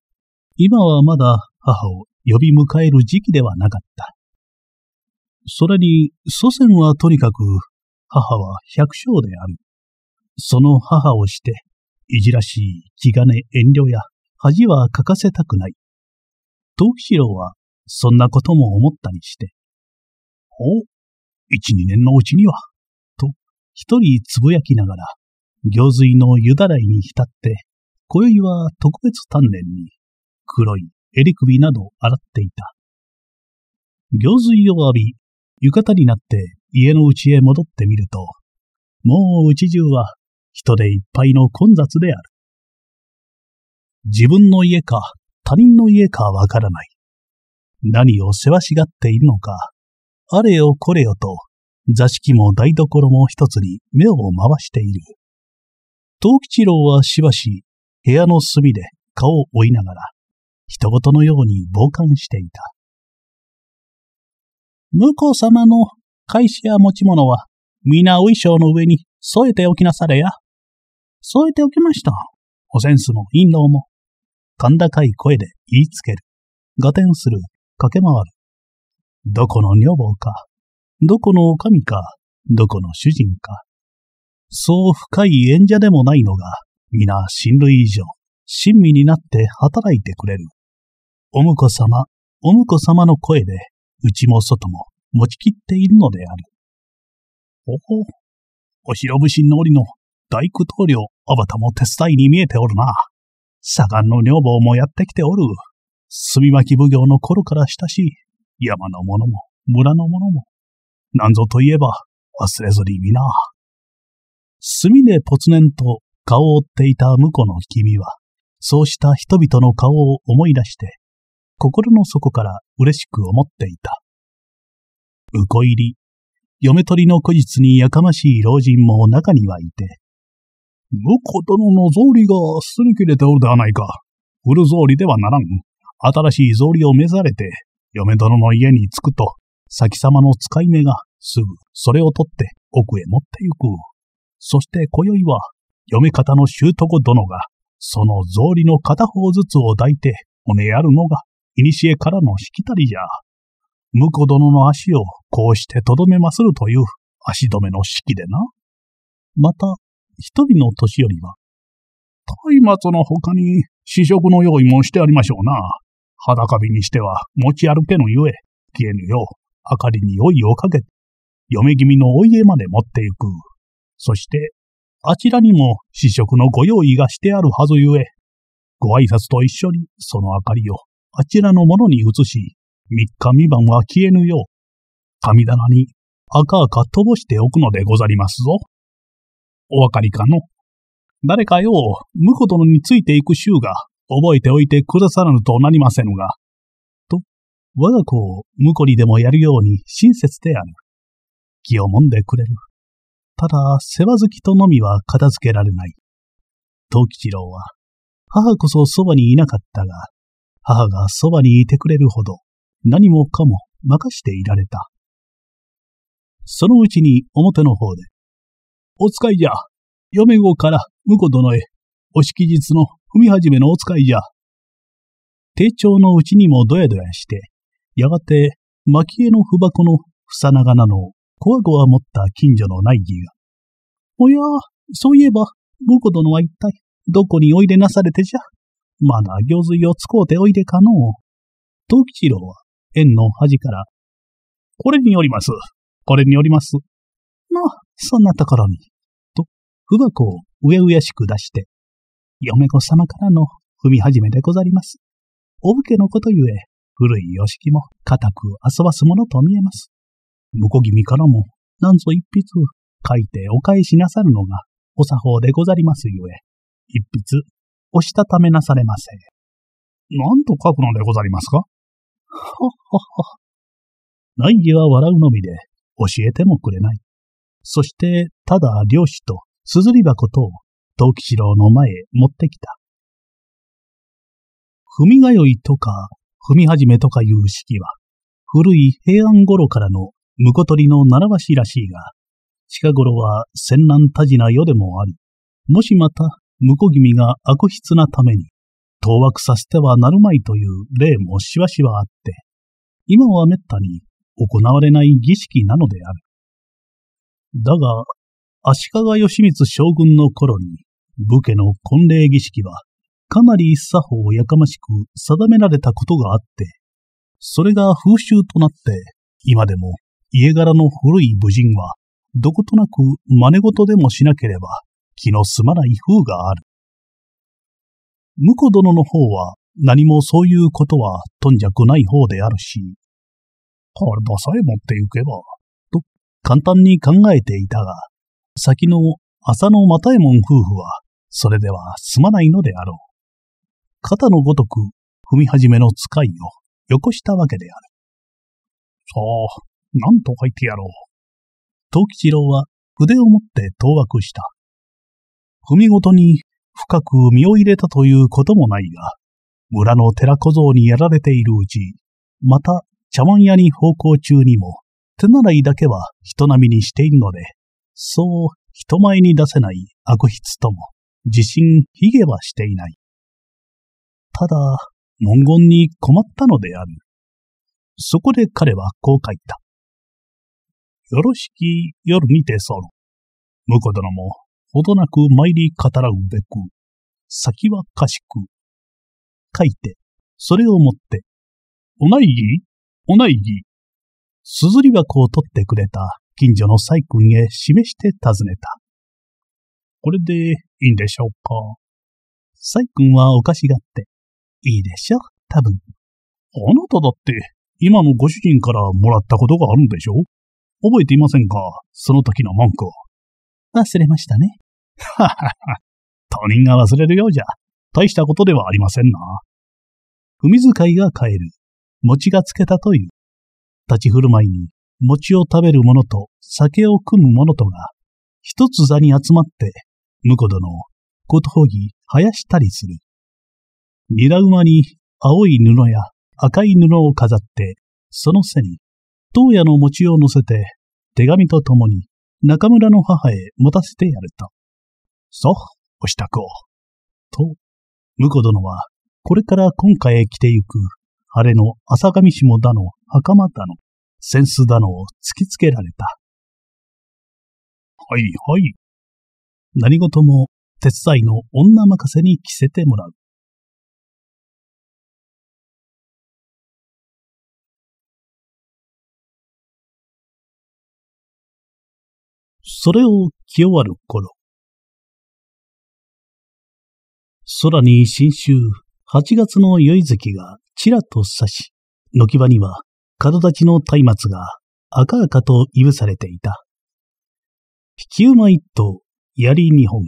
今はまだ母を呼び迎える時期ではなかった。それに、祖先はとにかく、母は百姓である。その母をして、いじらしい気兼ね遠慮や恥は欠かせたくない。東吉郎はそんなことも思ったりして。お、一二年のうちには、と、一人つぶやきながら、行水の湯だらいに浸って、今宵は特別鍛錬に、黒い襟首など洗っていた。行水を浴び、浴衣になって家の家へ戻ってみると、もう家中は人でいっぱいの混雑である。自分の家か他人の家かわからない。何をせわしがっているのか、あれよこれよと、座敷も台所も一つに目を回している。東吉郎はしばし、部屋の隅で顔を追いながら、人事のように傍観していた。婿様の返しや持ち物は、皆お衣装の上に添えておきなされや。添えておきました。おセンスも陰謀も。甲高い声で言いつける。合点する駆け回る。どこの女房か、どこの女将か、どこの主人か。そう深い演者でもないのが、皆親類以上、親身になって働いてくれる。お婿様、お婿様の声で、うちも外も持ちきっているのである。おお、お広節の折の大工棟梁、あばたも手伝いに見えておるな。左官の女房もやってきておる。墨巻奉行の頃から親しい山の者も村の者も、なんぞといえば忘れずに皆。墨でぽつねんと顔を追っていた婿の君は、そうした人々の顔を思い出して、心の底から嬉しく思っていた。婿入り、嫁取りの古実にやかましい老人も中にはいて、婿殿の草履がすり切れておるではないか。売る草履ではならん。新しい草履を目されて、嫁殿の家に着くと、先様の使い目がすぐそれを取って奥へ持って行く。そして今宵は、嫁方の得殿が、その草履の片方ずつを抱いて、骨やるのが、古からのしきたりじゃ。婿殿の足をこうしてとどめまするという足止めの式でな。また、一人の年寄りは、松明の他に試食の用意もしてありましょうな。裸火にしては持ち歩けぬゆえ、消えぬよう、明かりに酔いをかけて、嫁君のお家まで持ってゆく。そして、あちらにも試食のご用意がしてあるはずゆえ、ご挨拶と一緒にその明かりをあちらのものに移し、三日三晩は消えぬよう、神棚に赤々飛ぼしておくのでござりますぞ。お分かりかの誰かよう、婿殿についていく衆が覚えておいてくださらぬとなりませぬが。と、我が子を婿にでもやるように親切である。気をもんでくれる。ただ、世話好きとのみは片付けられない。藤吉郎は、母こそそばにいなかったが、母がそばにいてくれるほど、何もかも任していられた。そのうちに表の方で、お使いじゃ、嫁子から婿殿へ、お式日の踏み始めのお使いじゃ。丁重のうちにもどやどやして、やがて、蒔絵の不箱のふ長なのを、こわごわ持った近所の内儀が。おや、そういえば、婿殿は一体、どこにおいでなされてじゃ。まだ行水を使うておいでかのう。藤吉郎は、縁の端から、これによります。これによります。まあ、そんなところに。と、不箱をうやうやしく出して、嫁子様からの踏み始めでござります。お武家のことゆえ、古い様式も固く遊ばすものと見えます。婿君からも、なんぞ一筆書いてお返しなさるのがお作法でござりますゆえ、一筆おしたためなされませなんと書くのでござりますかはっはっは。内儀は笑うのみで教えてもくれない。そして、ただ漁師とり箱と藤吉郎の前へ持ってきた。踏みがよいとか、踏み始めとかいう式は、古い平安頃からの婿取りの習わしらしいが、近頃は戦乱多事な世でもあり、もしまた婿君が悪質なために、当惑させてはなるまいという例もしばしばあって、今は滅多に行われない儀式なのである。だが、足利義満将軍の頃に、武家の婚礼儀式は、かなり作法をやかましく定められたことがあって、それが風習となって、今でも家柄の古い武人は、どことなく真似事でもしなければ気の済まない風がある。婿殿の方は何もそういうことはとんじゃくない方であるし、体さえ持って行けば、と簡単に考えていたが、先の浅野又右衛門夫婦はそれでは済まないのであろう。肩のごとく踏み始めの使いをよこしたわけである。さあ、なんと書いてやろう。藤吉郎は筆を持って当惑した。踏みごとに深く身を入れたということもないが、村の寺小僧にやられているうち、また茶碗屋に奉公中にも、手習いだけは人並みにしているので、そう人前に出せない悪筆とも、地震ひげはしていない。ただ、文言に困ったのである。そこで彼はこう書いた。よろしき夜にてそろ。婿殿も、ほどなく参り語らうべく、先はかしく。書いて、それを持って、おないぎおないぎ。すずり箱を取ってくれた近所の細君へ示して尋ねた。これでいいんでしょうかサイ君はおかしがって。いいでしょ多分。あなただって、今のご主人からもらったことがあるんでしょ覚えていませんかその時の文句を。忘れましたね。ははは。他人が忘れるようじゃ、大したことではありませんな。海遣いが帰る。餅がつけたという。立ち振る舞いに、餅を食べる者と酒を組む者とが、一つ座に集まって婿殿、ことほぎ生やしたりする。ニラ馬に青い布や赤い布を飾って、その背に、当夜の餅を乗せて、手紙と共に中村の母へ持たせてやると。そう、お支度を。と、婿殿は、これから今回へ来てゆく、晴れの朝上下だの、袴だの、扇子だのを突きつけられた。はいはい、何事も手伝いの女任せに着せてもらう。それを着終わる頃、空に新秋、八月の宵月がちらと差し、軒場には門立ちの松明が赤々といぶされていた。引き馬一頭、槍二本。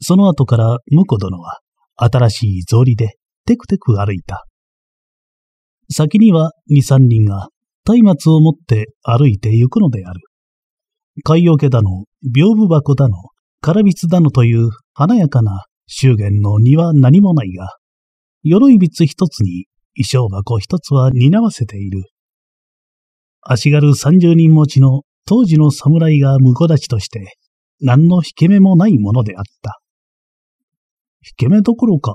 その後から婿殿は、新しい草履で、テクテク歩いた。先には二三人が、松明を持って歩いて行くのである。貝桶だの、屏風箱だの、唐光だのという華やかな祝言の荷は何もないが、鎧光一つに衣装箱一つは担わせている。足軽三十人持ちの当時の侍が婿立ちとして、何の引け目もないものであった。引け目どころか、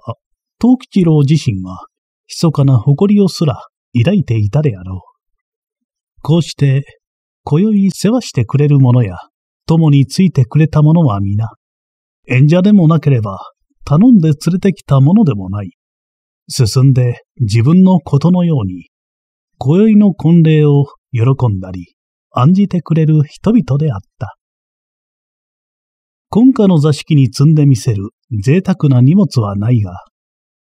東吉郎自身は、密かな誇りをすら抱いていたであろう。こうして、今宵世話してくれる者や、共についてくれた者は皆、演者でもなければ、頼んで連れてきた者でもない。進んで自分のことのように、今宵の婚礼を喜んだり、案じてくれる人々であった。今家の座敷に積んでみせる贅沢な荷物はないが、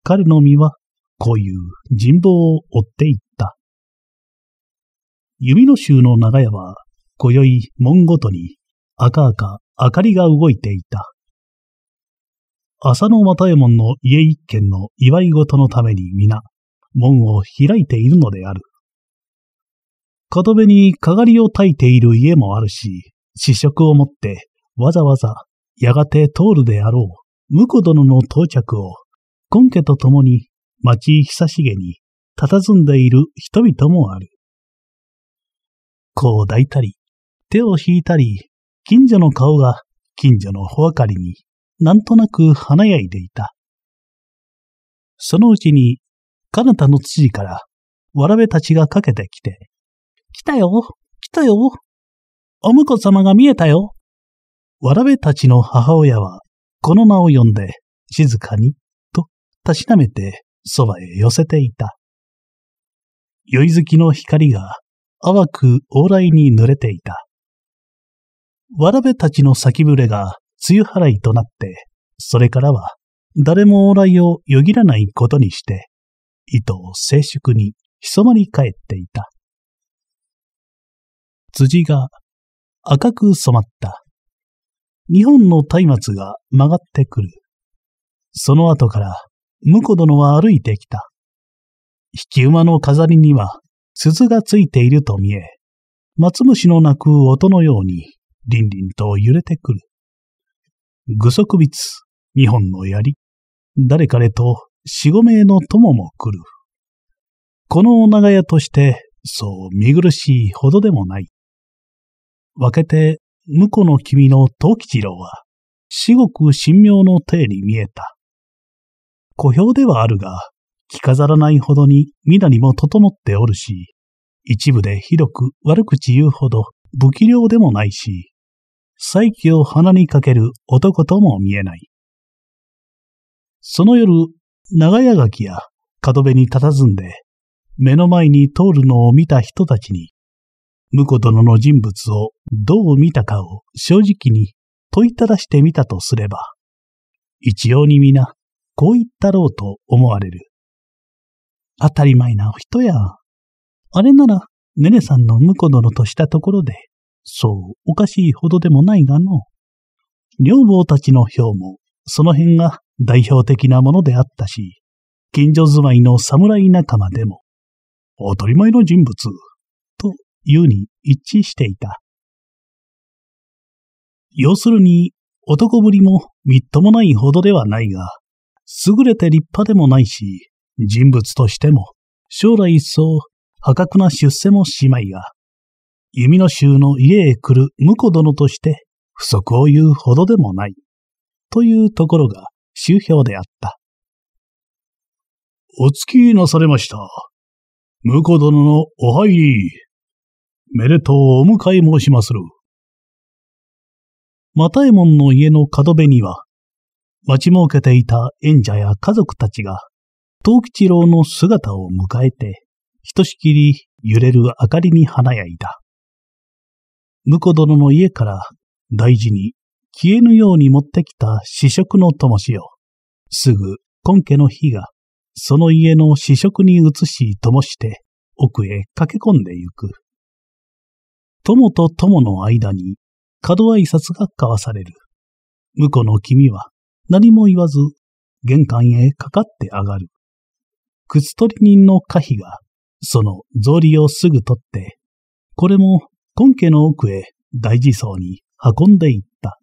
彼の身はこういう人望を追っていった。弓の衆の長屋は、今宵門ごとに赤々明かりが動いていた。浅野又右衛門の家一軒の祝い事のために皆、門を開いているのである。角辺にかがりを焚いている家もあるし、試食を持ってわざわざやがて通るであろう、婿殿の到着を、根家と共に、町久重に、佇んでいる人々もある。こう抱いたり、手を引いたり、近所の顔が近所のほ明かりになんとなく華やいでいた。そのうちに、彼方の知事から、わらべたちがかけてきて、来たよ来たよお婿様が見えたよわらべたちの母親は、この名を呼んで、静かに、と、たしなめて、そばへ寄せていた。宵月の光が、淡く往来に濡れていた。わらべたちの先触れが、梅雨払いとなって、それからは、誰も往来をよぎらないことにして、糸を静粛にひそまり返っていた。辻が赤く染まった日本の松明が曲がってくる。その後から、婿殿は歩いてきた。引き馬の飾りには、鈴がついていると見え、松虫の鳴く音のように、りんりんと揺れてくる。具足筆、二本の槍、誰彼と四五名の友も来る。この長屋として、そう見苦しいほどでもない。分けて婿の君の藤吉郎は、至極神妙の体に見えた。小兵ではあるが、着飾らないほどに身なりも整っておるし、一部でひどく悪口言うほど不器量でもないし、再起を鼻にかける男とも見えない。その夜、長屋垣や角辺に佇んで、目の前に通るのを見た人たちに、婿殿の人物をどう見たかを正直に問いただしてみたとすれば、一様に皆、こう言ったろうと思われる。当たり前なお人や、あれなら、ねねさんの婿殿としたところで、そう、おかしいほどでもないがの。女房たちの票も、その辺が代表的なものであったし、近所住まいの侍仲間でも、当たり前の人物、というに一致していた。要するに、男ぶりもみっともないほどではないが、優れて立派でもないし、人物としても、将来一層、破格な出世もしまいが、弓の衆の家へ来る婿殿として、不足を言うほどでもない。というところが、周評であった。お付きなされました。婿殿のお入り。めでとうお迎え申しまする。又右衛門の家の角辺には、待ち設けていた縁者や家族たちが、藤吉郎の姿を迎えて、ひとしきり揺れる明かりに華やいた。婿殿の家から大事に消えぬように持ってきた試食の灯しを、すぐ今家の火が、その家の試食に移し灯して、奥へ駆け込んでゆく。友と友の間に角挨拶が交わされる。婿の君は何も言わず玄関へかかって上がる。靴取り人の可否がその草履をすぐ取って、これも根家の奥へ大事そうに運んでいった。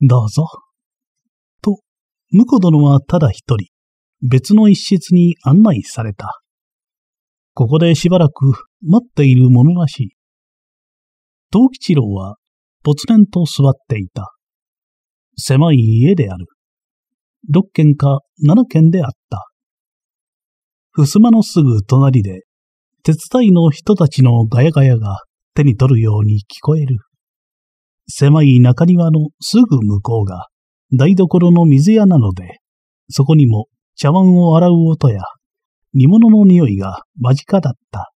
どうぞ。と、婿殿はただ一人、別の一室に案内された。ここでしばらく待っているものらしい。藤吉郎は、ぽつんと座っていた。狭い家である。六軒か七軒であった。襖のすぐ隣で、手伝いの人たちのガヤガヤが手に取るように聞こえる。狭い中庭のすぐ向こうが台所の水屋なので、そこにも茶碗を洗う音や煮物の匂いが間近だった。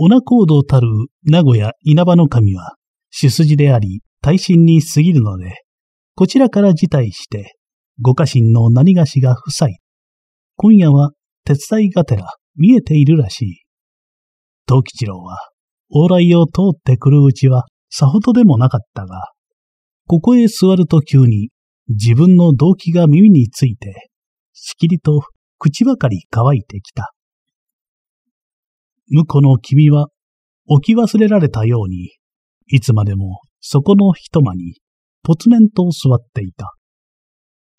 オナコードたる名古屋稲葉の神は、主筋であり、大臣に過ぎるので、こちらから辞退して、ご家臣の何がしが夫妻。今夜は手伝いがてら見えているらしい。東吉郎は、往来を通ってくるうちはさほどでもなかったが、ここへ座ると急に自分の動機が耳について、しきりと口ばかり乾いてきた。婿の君は置き忘れられたように、いつまでもそこの一間にぽつねんと座っていた。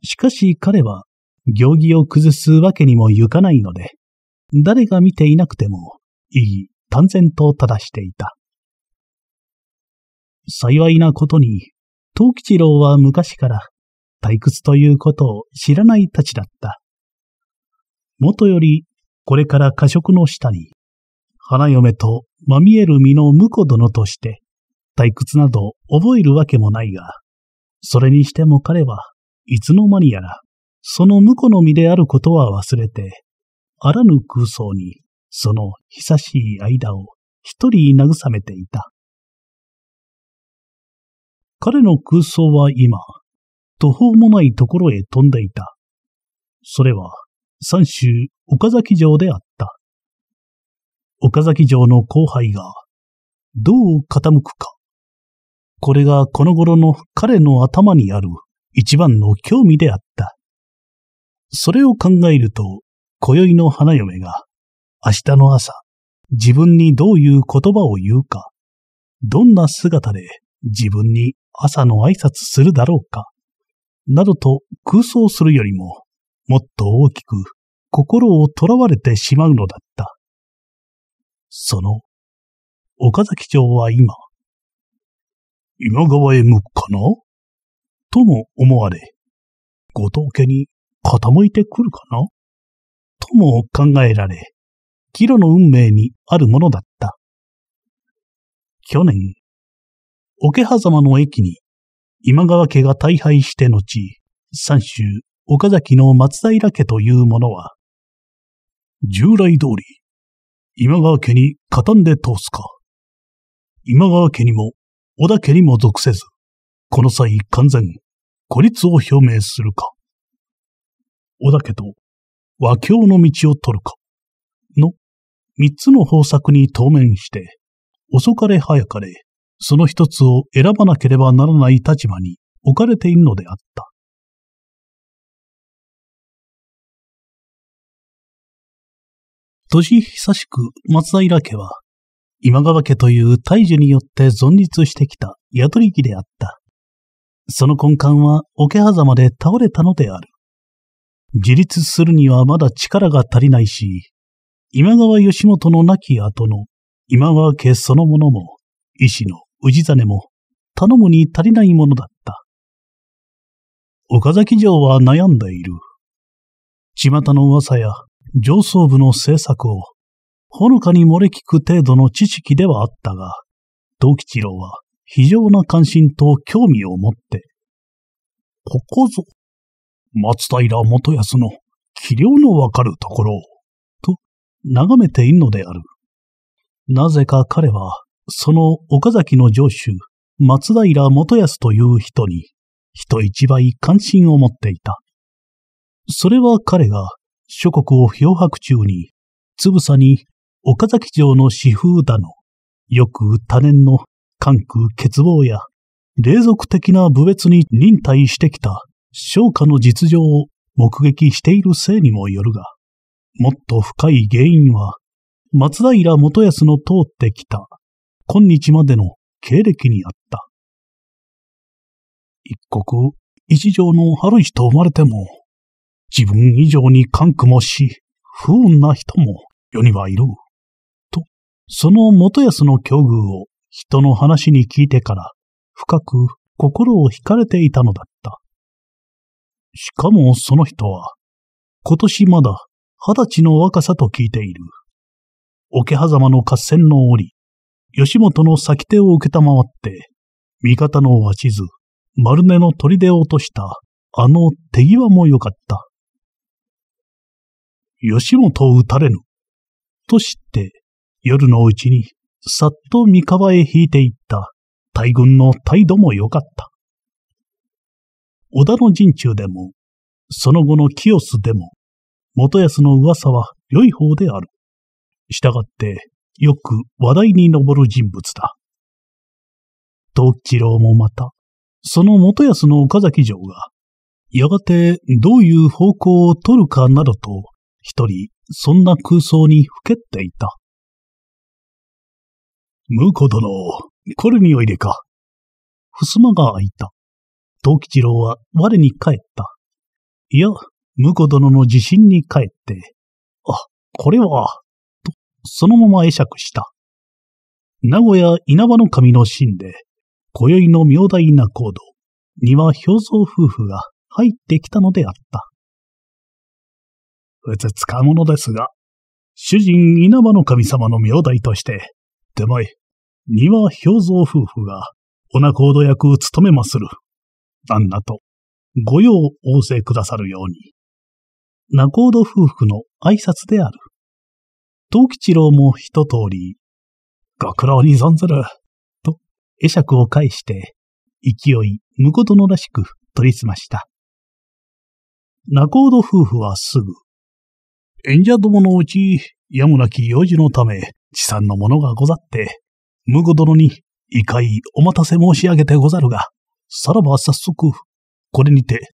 しかし彼は行儀を崩すわけにもゆかないので、誰が見ていなくても意義淡然と正していた。幸いなことに、東吉郎は昔から退屈ということを知らないたちだった。もとより、これから過食の下に、花嫁とまみえる身の婿殿として、退屈など覚えるわけもないが、それにしても彼はいつの間にやら、その婿の身であることは忘れて、あらぬ空想に、その久しい間を一人慰めていた。彼の空想は今、途方もないところへ飛んでいた。それは、三州岡崎城であった。岡崎城の後輩が、どう傾くか。これがこの頃の彼の頭にある一番の興味であった。それを考えると、今宵の花嫁が、明日の朝、自分にどういう言葉を言うか、どんな姿で自分に朝の挨拶するだろうか、などと空想するよりも、もっと大きく心をとらわれてしまうのだった。その、岡崎町は今、今川へ向くかなとも思われ、後藤家に傾いてくるかなとも考えられ、キロの運命にあるものだった。去年、桶狭間の駅に今川家が大敗して後、三州岡崎の松平家というものは、従来通り今川家に加担で通すか。今川家にも織田家にも属せず、この際完全、孤立を表明するか。織田家と和教の道を取るか。の三つの方策に当面して、遅かれ早かれ、その一つを選ばなければならない立場に置かれているのであった。年久しく松平家は、今川家という大樹によって存立してきた宿り木であった。その根幹は桶狭間で倒れたのである。自立するにはまだ力が足りないし、今川義元の亡き後の今川家そのものも、医師の氏真も、頼むに足りないものだった。岡崎城は悩んでいる。巷の噂や上層部の政策を、ほのかに漏れ聞く程度の知識ではあったが、道吉郎は非常な関心と興味を持って、ここぞ、松平元康の器量のわかるところを、と眺めているのである。なぜか彼は、その岡崎の城主、松平元康という人に、人一倍関心を持っていた。それは彼が諸国を漂白中に、つぶさに岡崎城の私風だの、よく多年の関空欠乏や、霊俗的な部別に忍耐してきた商家の実情を目撃しているせいにもよるが、もっと深い原因は、松平元康の通ってきた、今日までの経歴にあった。一国、一条の春日と生まれても、自分以上に感苦もし、不運な人も世にはいる。と、その元康の境遇を人の話に聞いてから深く心を惹かれていたのだった。しかもその人は、今年まだ二十歳の若さと聞いている。桶狭間の合戦の折、吉本の先手を受けたまわって、味方の鷲津、丸根の砦を落とした、あの手際も良かった。吉本を撃たれぬ。と知って、夜のうちに、さっと三河へ引いていった大軍の態度も良かった。織田の陣中でも、その後の清須でも、元康の噂は良い方である。従って、よく話題に上る人物だ。藤吉郎もまた、その元康の岡崎城が、やがてどういう方向を取るかなどと一人、そんな空想にふけっていた。婿殿、これにおいでか。襖が開いた。藤吉郎は我に帰った。いや、婿殿の自信に帰って、あ、これは、と、そのまま会釈した。名古屋稲葉の神の神で、今宵の妙大な行動には氷夫婦が入ってきたのであった。つかものですが、主人稲葉の神様の名代として、手前、丹羽氷蔵夫婦が、お仲人役を務めまする。旦那と、御用仰せくださるように。仲人夫婦の挨拶である。東吉郎も一通り、ご苦労に存ずる、と、会釈を返して、勢い、婿殿らしく取りすました。仲人夫婦はすぐ、演者どものうち、やむなき用事のため、地産のものがござって、婿殿に、異界お待たせ申し上げてござるが、さらば早速、これにて、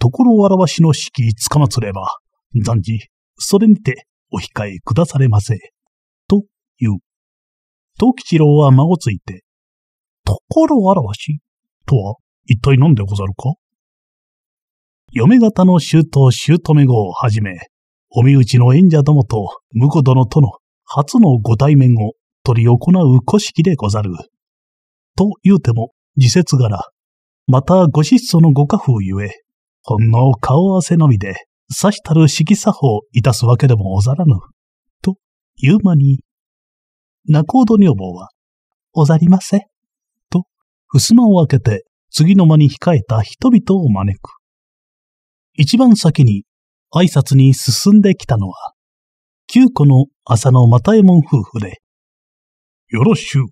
ところを表しの式つかまつれば、暫時、それにて、お控えくだされませ。という。藤吉郎は孫ついて、ところを表しとは一体何でござるか嫁方の姑姑姑をはじめ、お身内の縁者どもと婿殿との初のご対面を取り行う古式でござる。と言うても、自節柄、またご質素のご家風ゆえ、ほんの顔合わせのみで、さしたる色作法いたすわけでもござらぬ。という間に、仲人女房は、おざりませ。と、襖を開けて、次の間に控えた人々を招く。一番先に挨拶に進んできたのは、九個の朝の又右衛門夫婦で、よろしゅう。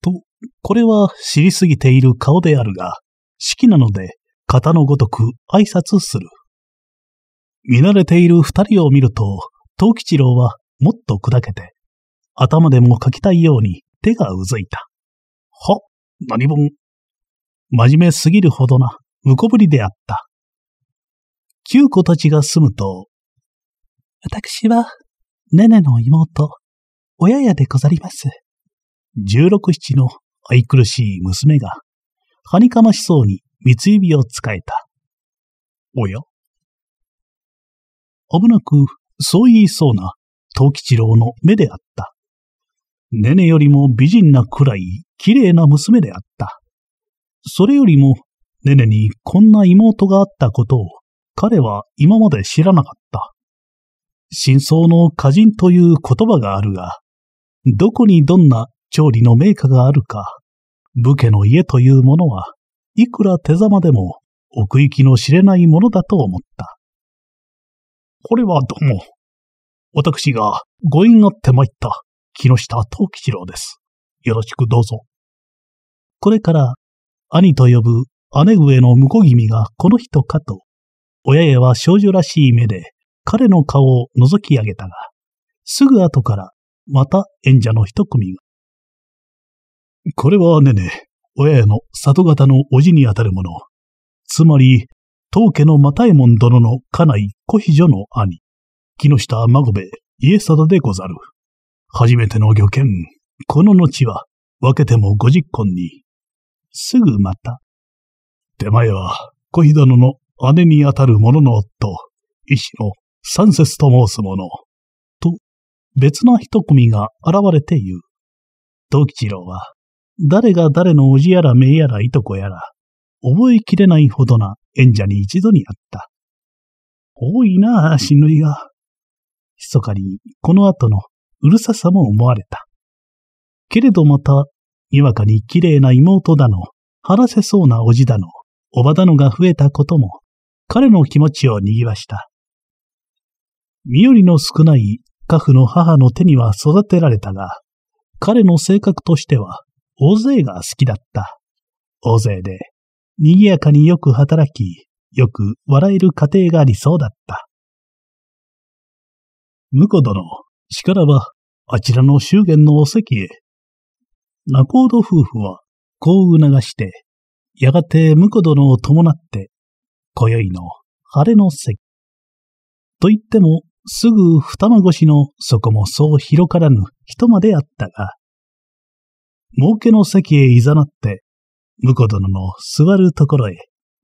と、これは知りすぎている顔であるが、式なので、型のごとく挨拶する。見慣れている二人を見ると、藤吉郎はもっと砕けて、頭でも書きたいように手がうずいた。は、何本。真面目すぎるほどな、うこぶりであった。九子たちが住むと、私は、ネネの妹、親やでござります。十六七の愛くるしい娘が、はにかましそうに三つ指を使えた。おや危なく、そう言いそうな、藤吉郎の目であった。ネネよりも美人なくらい綺麗な娘であった。それよりも、ネネにこんな妹があったことを彼は今まで知らなかった。真相の歌人という言葉があるが、どこにどんな調理の名家があるか、武家の家というものは、いくら手ざまでも奥行きの知れないものだと思った。これはどうも、私がご縁あって参った木下藤吉郎です。よろしくどうぞ。これから、兄と呼ぶ姉上の婿君がこの人かと親やは少女らしい目で彼の顔を覗き上げたが、すぐ後からまた演者の一組が。これはねね、親やの里方の叔父にあたるもの。つまり、当家の又右衛門殿の家内小秘女の兄、木下孫兵衛家定でござる。初めての御見、この後は分けてもご実婚に。すぐまた。手前は小秘殿の姉にあたる者の夫、医師の三節と申す者、と、別な一組が現れて言う。藤次郎は、誰が誰のおじやら名やらいとこやら、覚えきれないほどな縁者に一度に会った。多いなあ、死ぬりが。密かに、この後のうるささも思われた。けれどまた、にわかに綺麗な妹だの、晴らせそうなおじだの、おばだのが増えたことも、彼の気持ちを握わした。身寄りの少ない家父の母の手には育てられたが、彼の性格としては大勢が好きだった。大勢で、賑やかによく働き、よく笑える家庭が理想だった。婿殿、しからば、あちらの祝言のお席へ。仲人夫婦は、こう促して、やがて婿殿を伴って、今宵の晴れの席。と言っても、すぐ二間越しのそこもそう広からぬ人まであったが、儲けの席へ誘って、婿殿の座るところへ、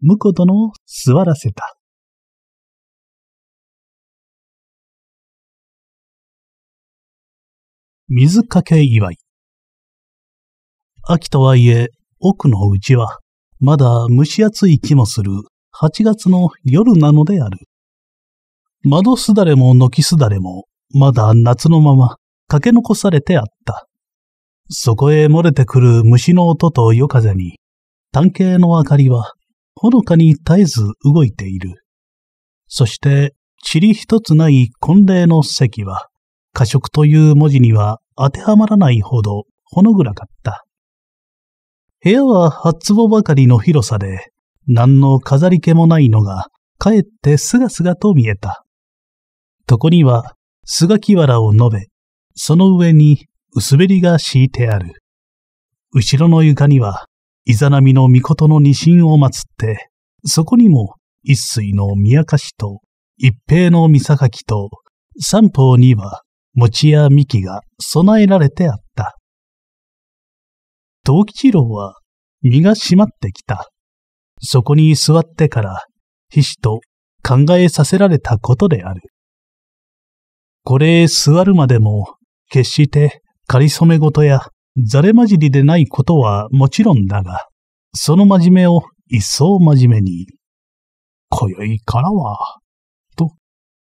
婿殿を座らせた。水かけ祝い。秋とはいえ、奥のうちは、まだ蒸し暑い気もする8月の夜なのである。窓すだれも軒すだれも、まだ夏のまま駆け残されてあった。そこへ漏れてくる虫の音と夜風に、探偵の明かりは、ほのかに絶えず動いている。そして、塵一つない婚礼の席は、過食という文字には当てはまらないほどほの暗かった。部屋は八坪ばかりの広さで、何の飾り気もないのが、かえってすがすがと見えた。床には、菅木らを述べ、その上に薄べりが敷いてある。後ろの床には、イザナミの御事の二神を祀って、そこにも一水の宮菓子と、一平の御榊と、三方には餅や幹が備えられてあった。藤吉郎は身が締まってきた。そこに座ってから、ひしと考えさせられたことである。これ座るまでも、決して仮そめごとやざれまじりでないことはもちろんだが、その真面目を一層真面目に、今宵からは、と、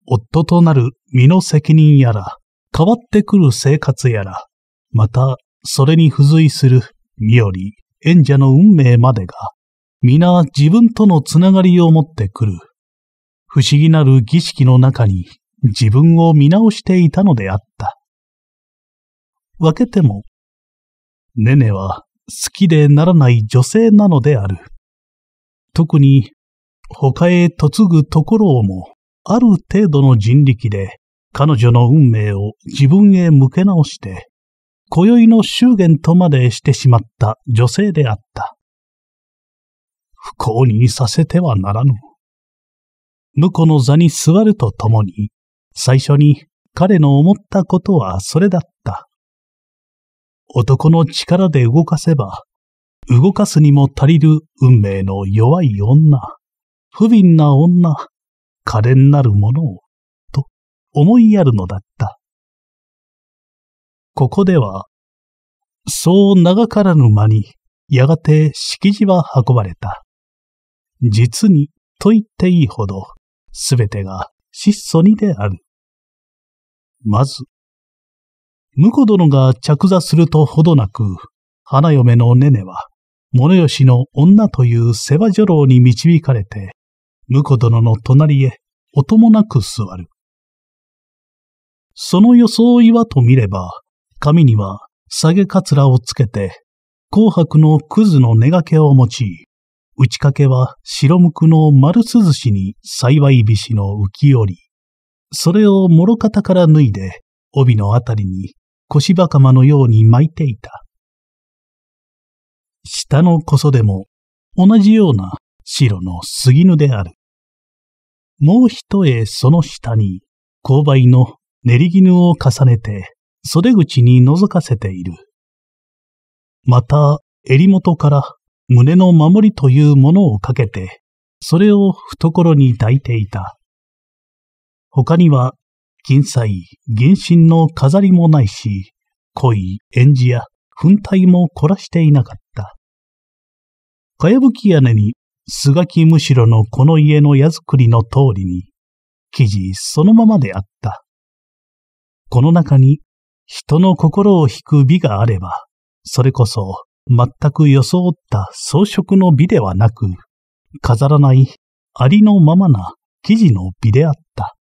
夫となる身の責任やら、変わってくる生活やら、また、それに付随する身より縁者の運命までが、皆自分とのつながりを持ってくる。不思議なる儀式の中に自分を見直していたのであった。分けても、ネネは好きでならない女性なのである。特に他へ嫁ぐところをもある程度の人力で彼女の運命を自分へ向け直して、今宵の祝言とまでしてしまった女性であった。不幸にさせてはならぬ。婿の座に座るとともに、最初に彼の思ったことはそれだった。男の力で動かせば、動かすにも足りる運命の弱い女、不憫な女、可憐なるものを、と思いやるのだった。ここでは、そう長からぬ間に、やがて敷地は運ばれた。実にと言っていいほど、すべてが質素にである。まず、婿殿が着座するとほどなく、花嫁のねねは、物吉の女という世話女郎に導かれて、婿殿の隣へ音もなく座る。その装いはと見れば、髪には下げかつらをつけて、紅白のくずの根掛けを用い、打ち掛けは白無垢の丸涼しに幸い菱の浮き世り。それを諸肩から脱いで、帯のあたりに腰ばかまのように巻いていた。下のそ袖も同じような白の杉布である。もう一重その下に勾配の練り絹を重ねて袖口に覗かせている。また襟元から胸の守りというものをかけて、それを懐に抱いていた。他には、金彩、銀針の飾りもないし、恋、演じや粉体も凝らしていなかった。かやぶき屋根に、すがきむしろのこの家の矢作りの通りに、生地そのままであった。この中に、人の心を引く美があれば、それこそ全く装った装飾の美ではなく、飾らないありのままな生地の美であった。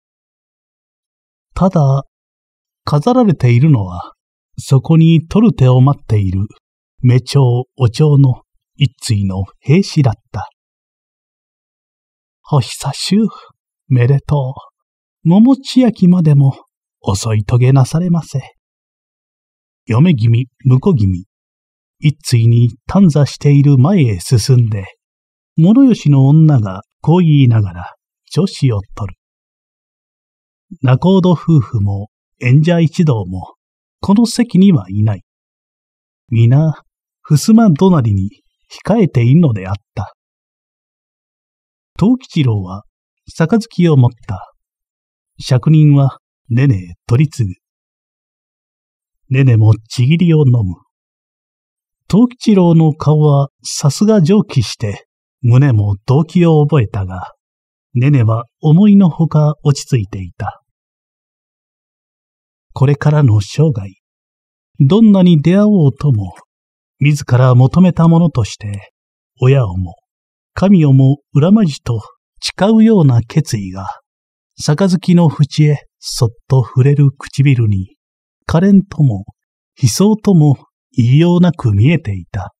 ただ、飾られているのは、そこに取る手を待っている、目長お帳の一対の兵士だった。お久しゅう、めでとう。桃千秋までも、遅い遂げなされませ。嫁君、婿君、一対に短座している前へ進んで、諸吉の女がこう言いながら女子を取る。仲人夫婦も演者一同もこの席にはいない。皆、襖隣に控えているのであった。東吉郎は杯を持った。職人はねね取り継ぐ。ねねもちぎりを飲む。藤吉郎の顔はさすが上気して、胸も動機を覚えたが、ネネは思いのほか落ち着いていた。これからの生涯、どんなに出会おうとも、自ら求めたものとして、親をも、神をも恨まじと誓うような決意が、杯の淵へそっと触れる唇に、可憐とも、悲壮とも異様なく見えていた。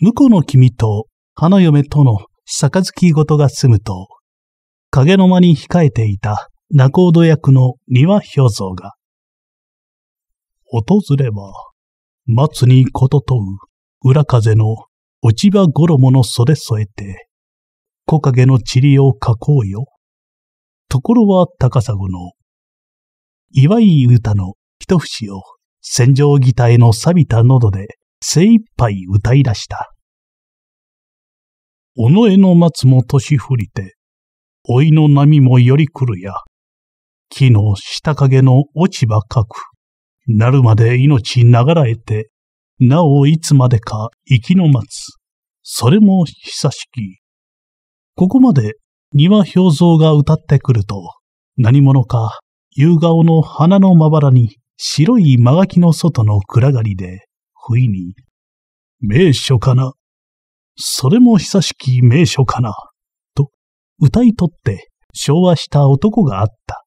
婿の君と花嫁との杯事が済むと、影の間に控えていた仲人役の庭表像が、訪れば、松にこと問う、裏風の落ち葉衣の袖添えて、木陰の塵を書こうよ。ところは高砂の、祝い歌の一節を戦場ギターへの錆びた喉で精一杯歌い出した。尾上の松も年降りて、老いの波もより来るや、木の下影の落ち葉かく、なるまで命ながらえて、なおいつまでか生きの待つ。それも久しき。ここまで庭氷像が歌ってくると、何者か夕顔の花のまばらに白い間垣の外の暗がりで、不意に、名所かなそれも久しき名所かなと、歌いとって昭和した男があった。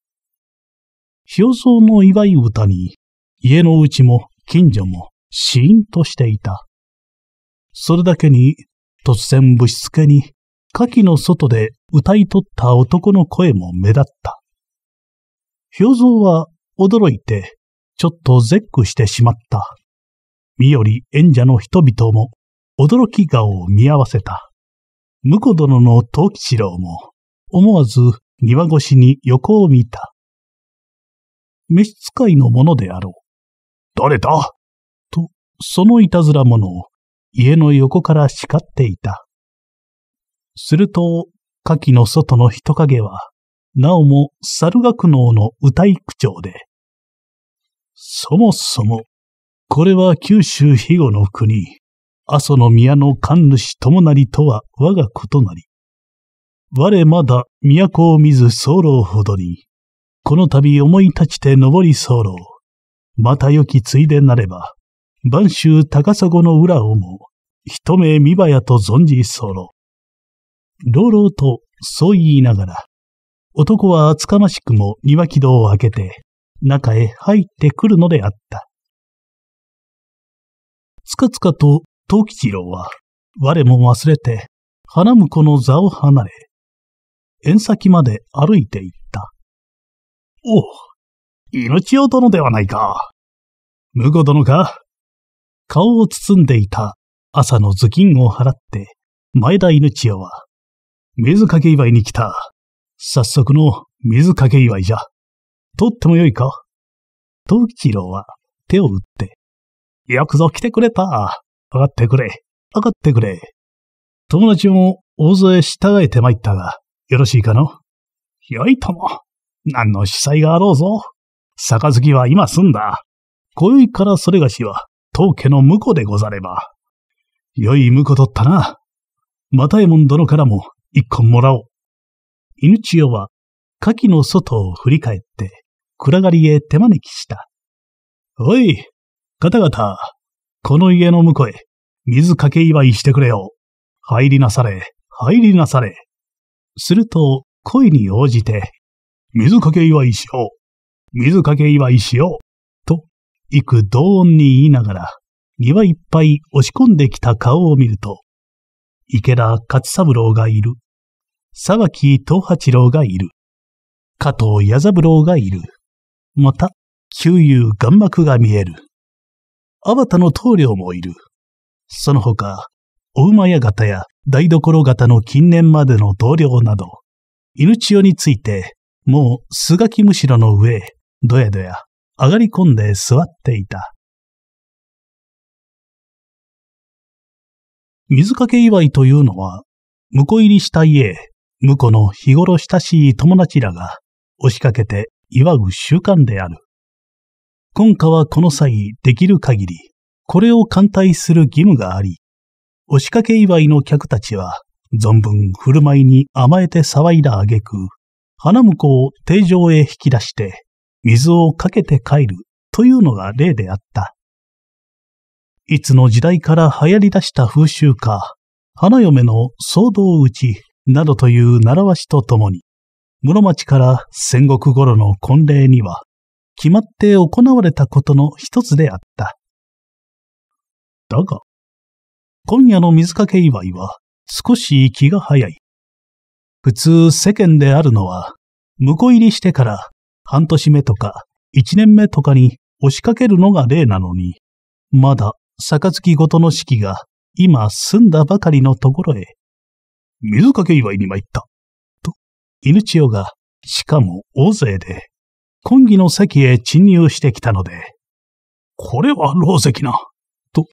表層の祝い歌に、家のうちも近所もシーンとしていた。それだけに、突然ぶしつけに、火器の外で歌いとった男の声も目立った。表像は驚いてちょっと絶句してしまった。身より縁者の人々も、驚き顔を見合わせた。婿殿の藤吉郎も、思わず庭越しに横を見た。召使いのものであろう。誰だと、そのいたずら者を家の横から叱っていた。すると、火器の外の人影は、なおも猿学能の歌い口調で、そもそも、これは九州肥後の国、阿蘇の宮の神主友成とは我がことなり。我まだ都を見ず候ほどに、この度思い立ちて登り候。また良きついでなれば、晩秋高砂の裏をも、一目見ばやと存じ候。朗々とそう言いながら、男は厚かましくも庭木戸を開けて、中へ入ってくるのであった。つかつかと藤吉郎は、我も忘れて、花婿の座を離れ、縁先まで歩いていった。おう、命を殿ではないか。婿殿か顔を包んでいた朝の頭巾を払って、前田犬千代は、水かけ祝いに来た。早速の水かけ祝いじゃ。取ってもよいか藤吉郎は手を打って、よくぞ来てくれた。上がってくれ。上がってくれ。友達も大勢従えて参ったが、よろしいかのよいとも。何の司祭があろうぞ。杯は今済んだ。今宵からそれがしは、当家の婿でござれば。よい婿取ったな。又右衛門殿からも一個もらおう。犬千代は、牡蠣の外を振り返って、暗がりへ手招きした。おい、方々、この家の向こうへ、水かけ祝いしてくれよ。入りなされ、入りなされ。すると、声に応じて、水かけ祝いしよう。水かけ祝いしよう。と、幾同音に言いながら、庭いっぱい押し込んできた顔を見ると、池田勝三郎がいる。沢木東八郎がいる。加藤矢三郎がいる。また、旧友眼幕が見える。アバタの棟梁もいる。その他、お馬屋型や台所型の近年までの同僚など、犬千代について、もうすがきむしろの上、どやどや上がり込んで座っていた。水掛け祝いというのは、婿入りした家、婿の日頃親しい友達らが、押しかけて祝う習慣である。今夏はこの際、できる限り、これを艦隊する義務があり、押しかけ祝いの客たちは、存分振る舞いに甘えて騒いだ挙句、花婿を定常へ引き出して、水をかけて帰るというのが例であった。いつの時代から流行り出した風習か、花嫁の騒動打ちなどという習わしとともに、室町から戦国頃の婚礼には、決まって行われたことの一つであった。だが、今夜の水かけ祝いは少し気が早い。普通世間であるのは、婿入りしてから半年目とか一年目とかに押しかけるのが例なのに、まだ杯ごとの式が今済んだばかりのところへ、水かけ祝いに参った。犬千代が、しかも大勢で、今儀の席へ侵入してきたので、これは老石な、と、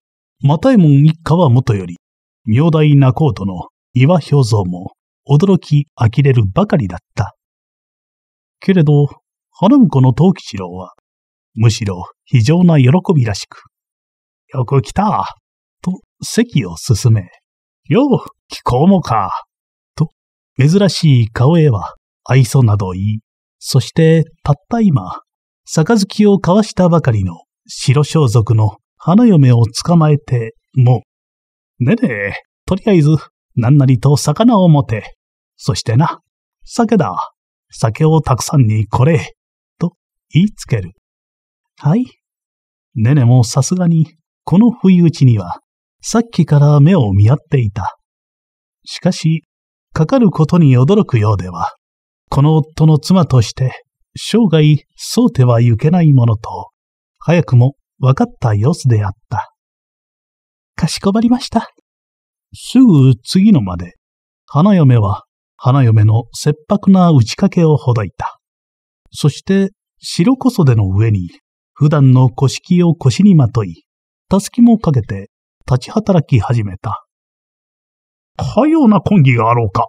又右衛門一家はもとより、明大仲人の岩表像も、驚き呆れるばかりだった。けれど、花婿の藤吉郎は、むしろ非常な喜びらしく、よく来た、と席を進め、よう、気候もか、珍しい顔へは愛想などいい、そしてたった今、杯を交わしたばかりの白装束の花嫁を捕まえて、もう、ねねえ、とりあえず、何なりと魚を持て。そしてな、酒だ。酒をたくさんにこれ。と言いつける。はい。ねねもさすがに、この不意打ちには、さっきから目を見合っていた。しかし、かかることに驚くようでは、この夫の妻として、生涯そうてはいけないものと、早くも分かった様子であった。かしこまりました。すぐ次のまで、花嫁は花嫁の切迫な打ち掛けをほどいた。そして、白こ袖の上に、普段の古式を腰にまとい、たすきもかけて、立ち働き始めた。かような根気があろうか。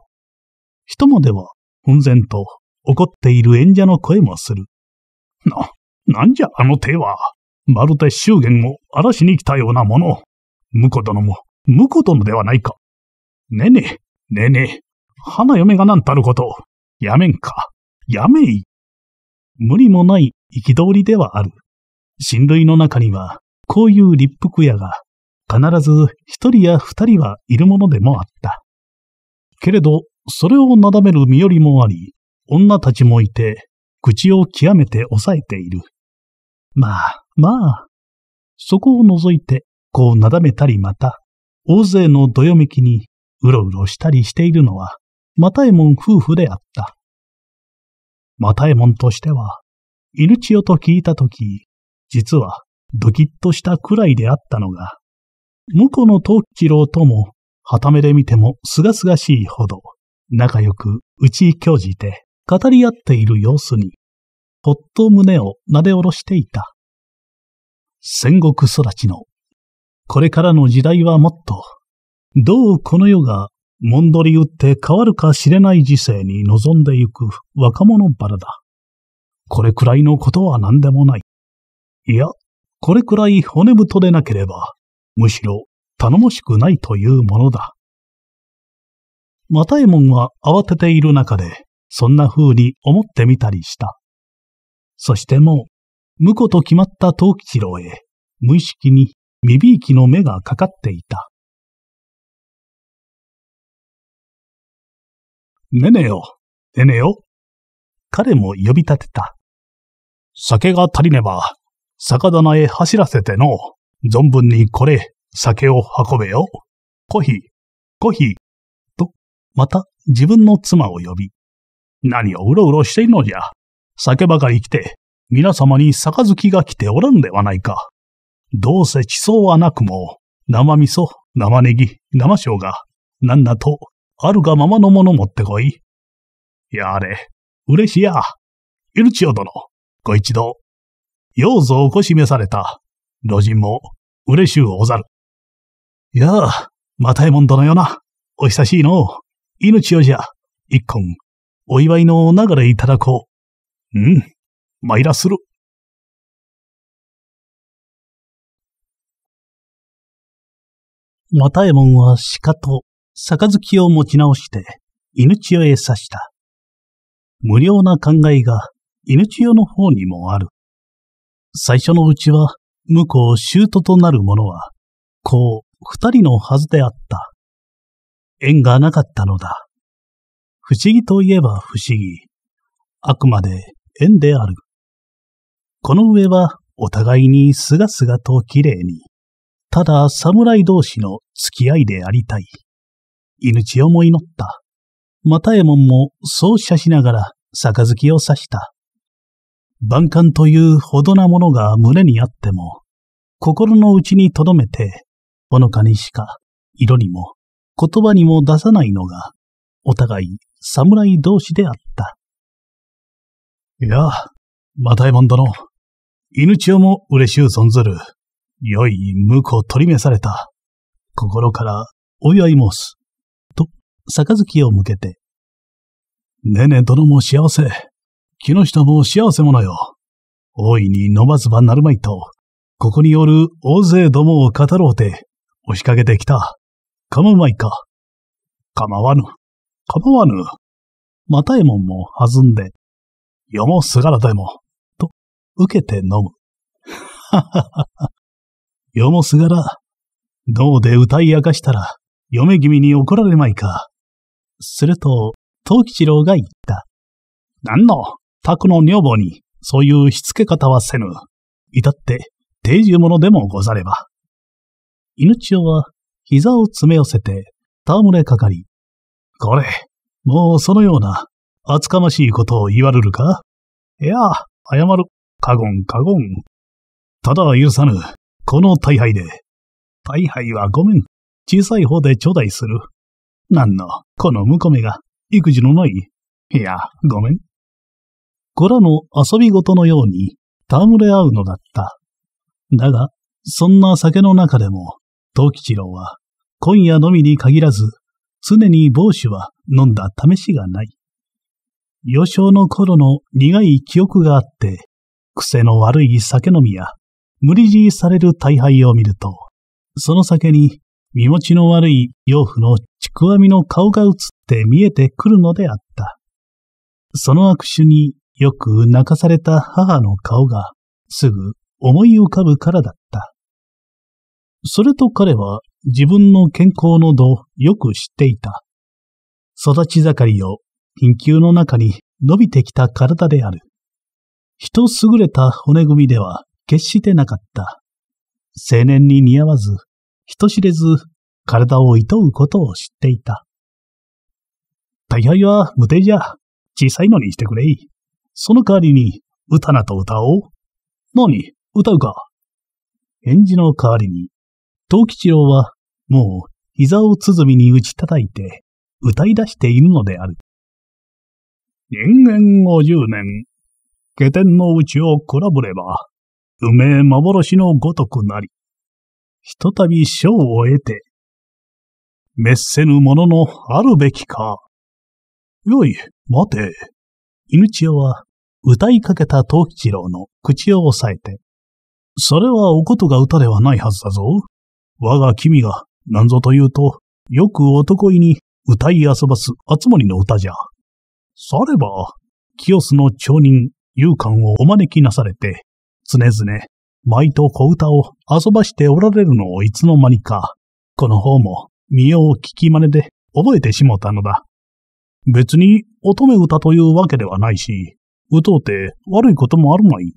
人までは、奮然と怒っている演者の声もする。な、なんじゃあの手は。まるで祝言を荒らしに来たようなもの。婿殿も、婿殿ではないか。ねね、ねね、花嫁がなんたることやめんか、やめい。無理もない憤りではある。親類の中には、こういう立腹屋が必ず一人や二人はいるものでもあった。けれど、それをなだめる身寄りもあり、女たちもいて、口を極めて抑えている。まあ、まあ。そこを除いて、こうなだめたりまた、大勢のどよめきに、うろうろしたりしているのは、またえもん夫婦であった。またえもんとしては、犬千代と聞いたとき、実はドキッとしたくらいであったのが、婿の藤吉郎とも、はためで見てもすがすがしいほど、仲良く打ち教じて語り合っている様子に、ほっと胸をなで下ろしていた。戦国育ちの、これからの時代はもっと、どうこの世が、もんどり打って変わるか知れない時世に望んでゆく若者バラだ。これくらいのことは何でもない。いや、これくらい骨太でなければ、むしろ頼もしくないというものだ。又右衛門は慌てている中で、そんな風に思ってみたりした。そしてもう、婿と決まった藤吉郎へ、無意識に耳行きの目がかかっていた。ねねよ、ねねよ。彼も呼び立てた。酒が足りねば、酒棚へ走らせての。存分にこれ、酒を運べよ。コヒー、コヒー。と、また自分の妻を呼び、何をうろうろしているのじゃ。酒ばかり来て、皆様に杯が来ておらんではないか。どうせ地層はなくも、生味噌、生ネギ、生生姜、なんだと、あるがままのもの持ってこい。やれ、嬉しや。イルチオ殿、ご一同、ようぞお越し召された。老人も、嬉しゅうおざる。いやあ、またえもん殿よな。お久しいの。命よじゃ、一根、お祝いのお流れいただこう。うん、参らする。またえもんは鹿と杯を持ち直して、犬千代へ刺した。無料な考えが犬千代の方にもある。最初のうちは向こう舅となる者は、こう二人のはずであった。縁がなかったのだ。不思議といえば不思議。あくまで縁である。この上はお互いにすがすがと綺麗に、ただ侍同士の付き合いでありたい。命をも祈った。又右衛門もそう写しながら杯を刺した。万感というほどなものが胸にあっても、心の内に留めて、ほのかにしか、色にも、言葉にも出さないのが、お互い侍同士であった。いや、またえもん殿。犬千代も嬉しゅう存ずる。良い婿を取り召された。心からお祝い申す。と、月を向けて。ねね殿も幸せ。木下も幸せ者よ。大いに飲まずばなるまいと、ここによる大勢どもを語ろうて、押しかけてきた。構うまいか。構わぬ。構わぬ。またえもんも弾んで、よもすがらでも、と、受けて飲む。はははは。よもすがら、脳で歌い明かしたら、嫁君に怒られまいか。すると、藤吉郎が言った。何の、宅の女房に、そういうしつけ方はせぬ。至って、ていうものでもござれば。犬千代は膝を詰め寄せて戯れかかり、これ、もうそのような厚かましいことを言われるかいや、謝る。過言過言。ただ許さぬ。この大敗で。大敗はごめん。小さい方で頂戴する。なんの、この婿めが、育児のない。いや、ごめん。子らの遊び事のように、戯れ合うのだった。だが、そんな酒の中でも、藤吉郎は、今夜のみに限らず、常に帽子は飲んだ試しがない。幼少の頃の苦い記憶があって、癖の悪い酒飲みや、無理強いされる大敗を見ると、その酒に身持ちの悪い養父のちくわみの顔が映って見えてくるのであった。その悪手によく泣かされた母の顔が、すぐ思い浮かぶからだった。それと彼は自分の健康の度をよく知っていた。育ち盛りを緊急の中に伸びてきた体である。人優れた骨組みでは決してなかった。青年に似合わず、人知れず体を厭うことを知っていた。大敗は無敵じゃ。小さいのにしてくれい。その代わりに、歌なと歌おう。何歌うか返事の代わりに、藤吉郎は、もう、膝を鼓に打ち叩いて、歌い出しているのである。人間五十年、下天の内をを比べれば、うめえ幻のごとくなり、ひとたび賞を得て、滅せぬもののあるべきか。よい、待て。犬千代は、歌いかけた藤吉郎の口を押さえて、それはおことが歌ではないはずだぞ。我が君が、なんぞというと、よく男いに歌い遊ばす集まの歌じゃ。されば、清須の町人、勇敢をお招きなされて、常々、舞と小歌を遊ばしておられるのをいつの間にか、この方も、身を聞き真似で覚えてしもたのだ。別に乙女歌というわけではないし、歌うて悪いこともあるまい。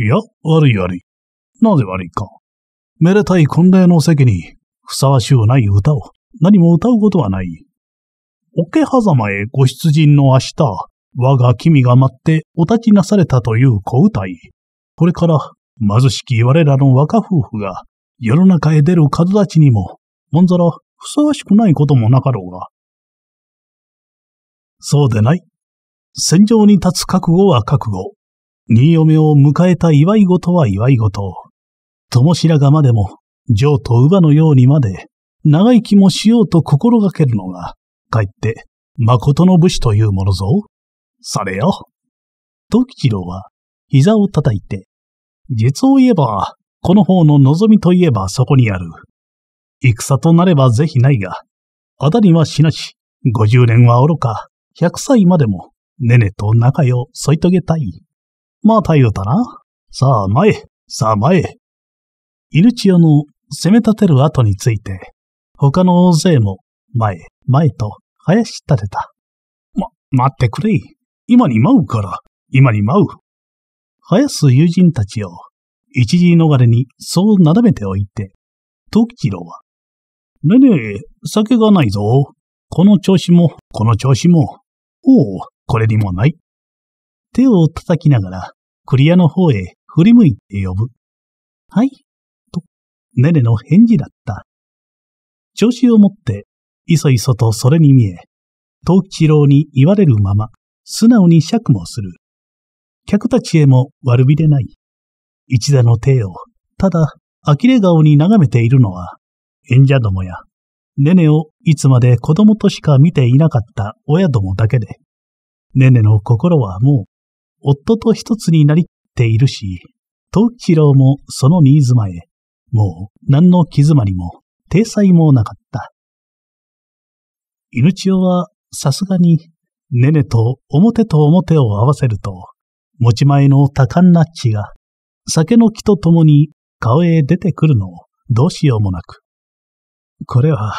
いや、悪い悪い。なぜ悪いか。めでたい婚礼の席に、ふさわしゅうない歌を、何も歌うことはない。桶狭間へご出陣の明日、我が君が待ってお立ちなされたという小歌い。これから貧しき我らの若夫婦が世の中へ出る数立ちにも、もんざらふさわしくないこともなかろうが。そうでない。戦場に立つ覚悟は覚悟。新嫁を迎えた祝い事は祝い事。とし白髪までも、上と乳母のようにまで、長生きもしようと心がけるのが、かえって、誠の武士というものぞ。それよ。と吉郎は、膝を叩いて、実を言えば、この方の望みといえばそこにある。戦となればぜひないが、あたりはしなし、五十年はおろか、百歳までも、ねねと仲よ、添い遂げたい。まあ、太陽だな。さあ、前、さあ、前、イルチオの攻め立てる後について、他の大勢も、前、前と、林立てた。ま、待ってくれ。今に舞うから、今に舞う。林す友人たちを、一時逃れにそうなだめておいて、時次郎は、ねねえ、酒がないぞ。この調子も、この調子も、おお、これにもない。手を叩きながら、クリアの方へ振り向いて呼ぶ。はい、ネネの返事だった。調子をもって、いそいそとそれに見え、藤吉郎に言われるまま、素直に釈もする。客たちへも悪びれない。一座の手を、ただ、呆れ顔に眺めているのは、演者どもや、ネネをいつまで子供としか見ていなかった親どもだけで、ネネの心はもう、夫と一つになりっているし、藤吉郎もその新妻へ、もう何の気詰まりも、体裁もなかった。犬千代はさすがに、ねねと表と表を合わせると、持ち前の多感な血が、酒の気とともに顔へ出てくるのをどうしようもなく。これは、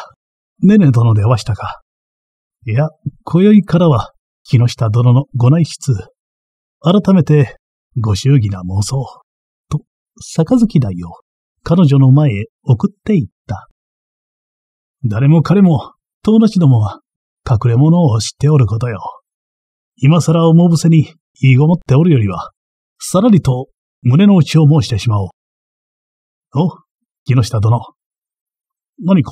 ねね殿で合わしたか。いや、今宵からは、木下殿のご内室。改めて、ご祝儀な妄想。と、杯台を彼女の前へ送っていった。誰も彼も、友達どもは、隠れ物を知っておることよ。今更おもぶせに言いごもっておるよりは、さらりと胸の内を申してしまおう。お、木下殿。何か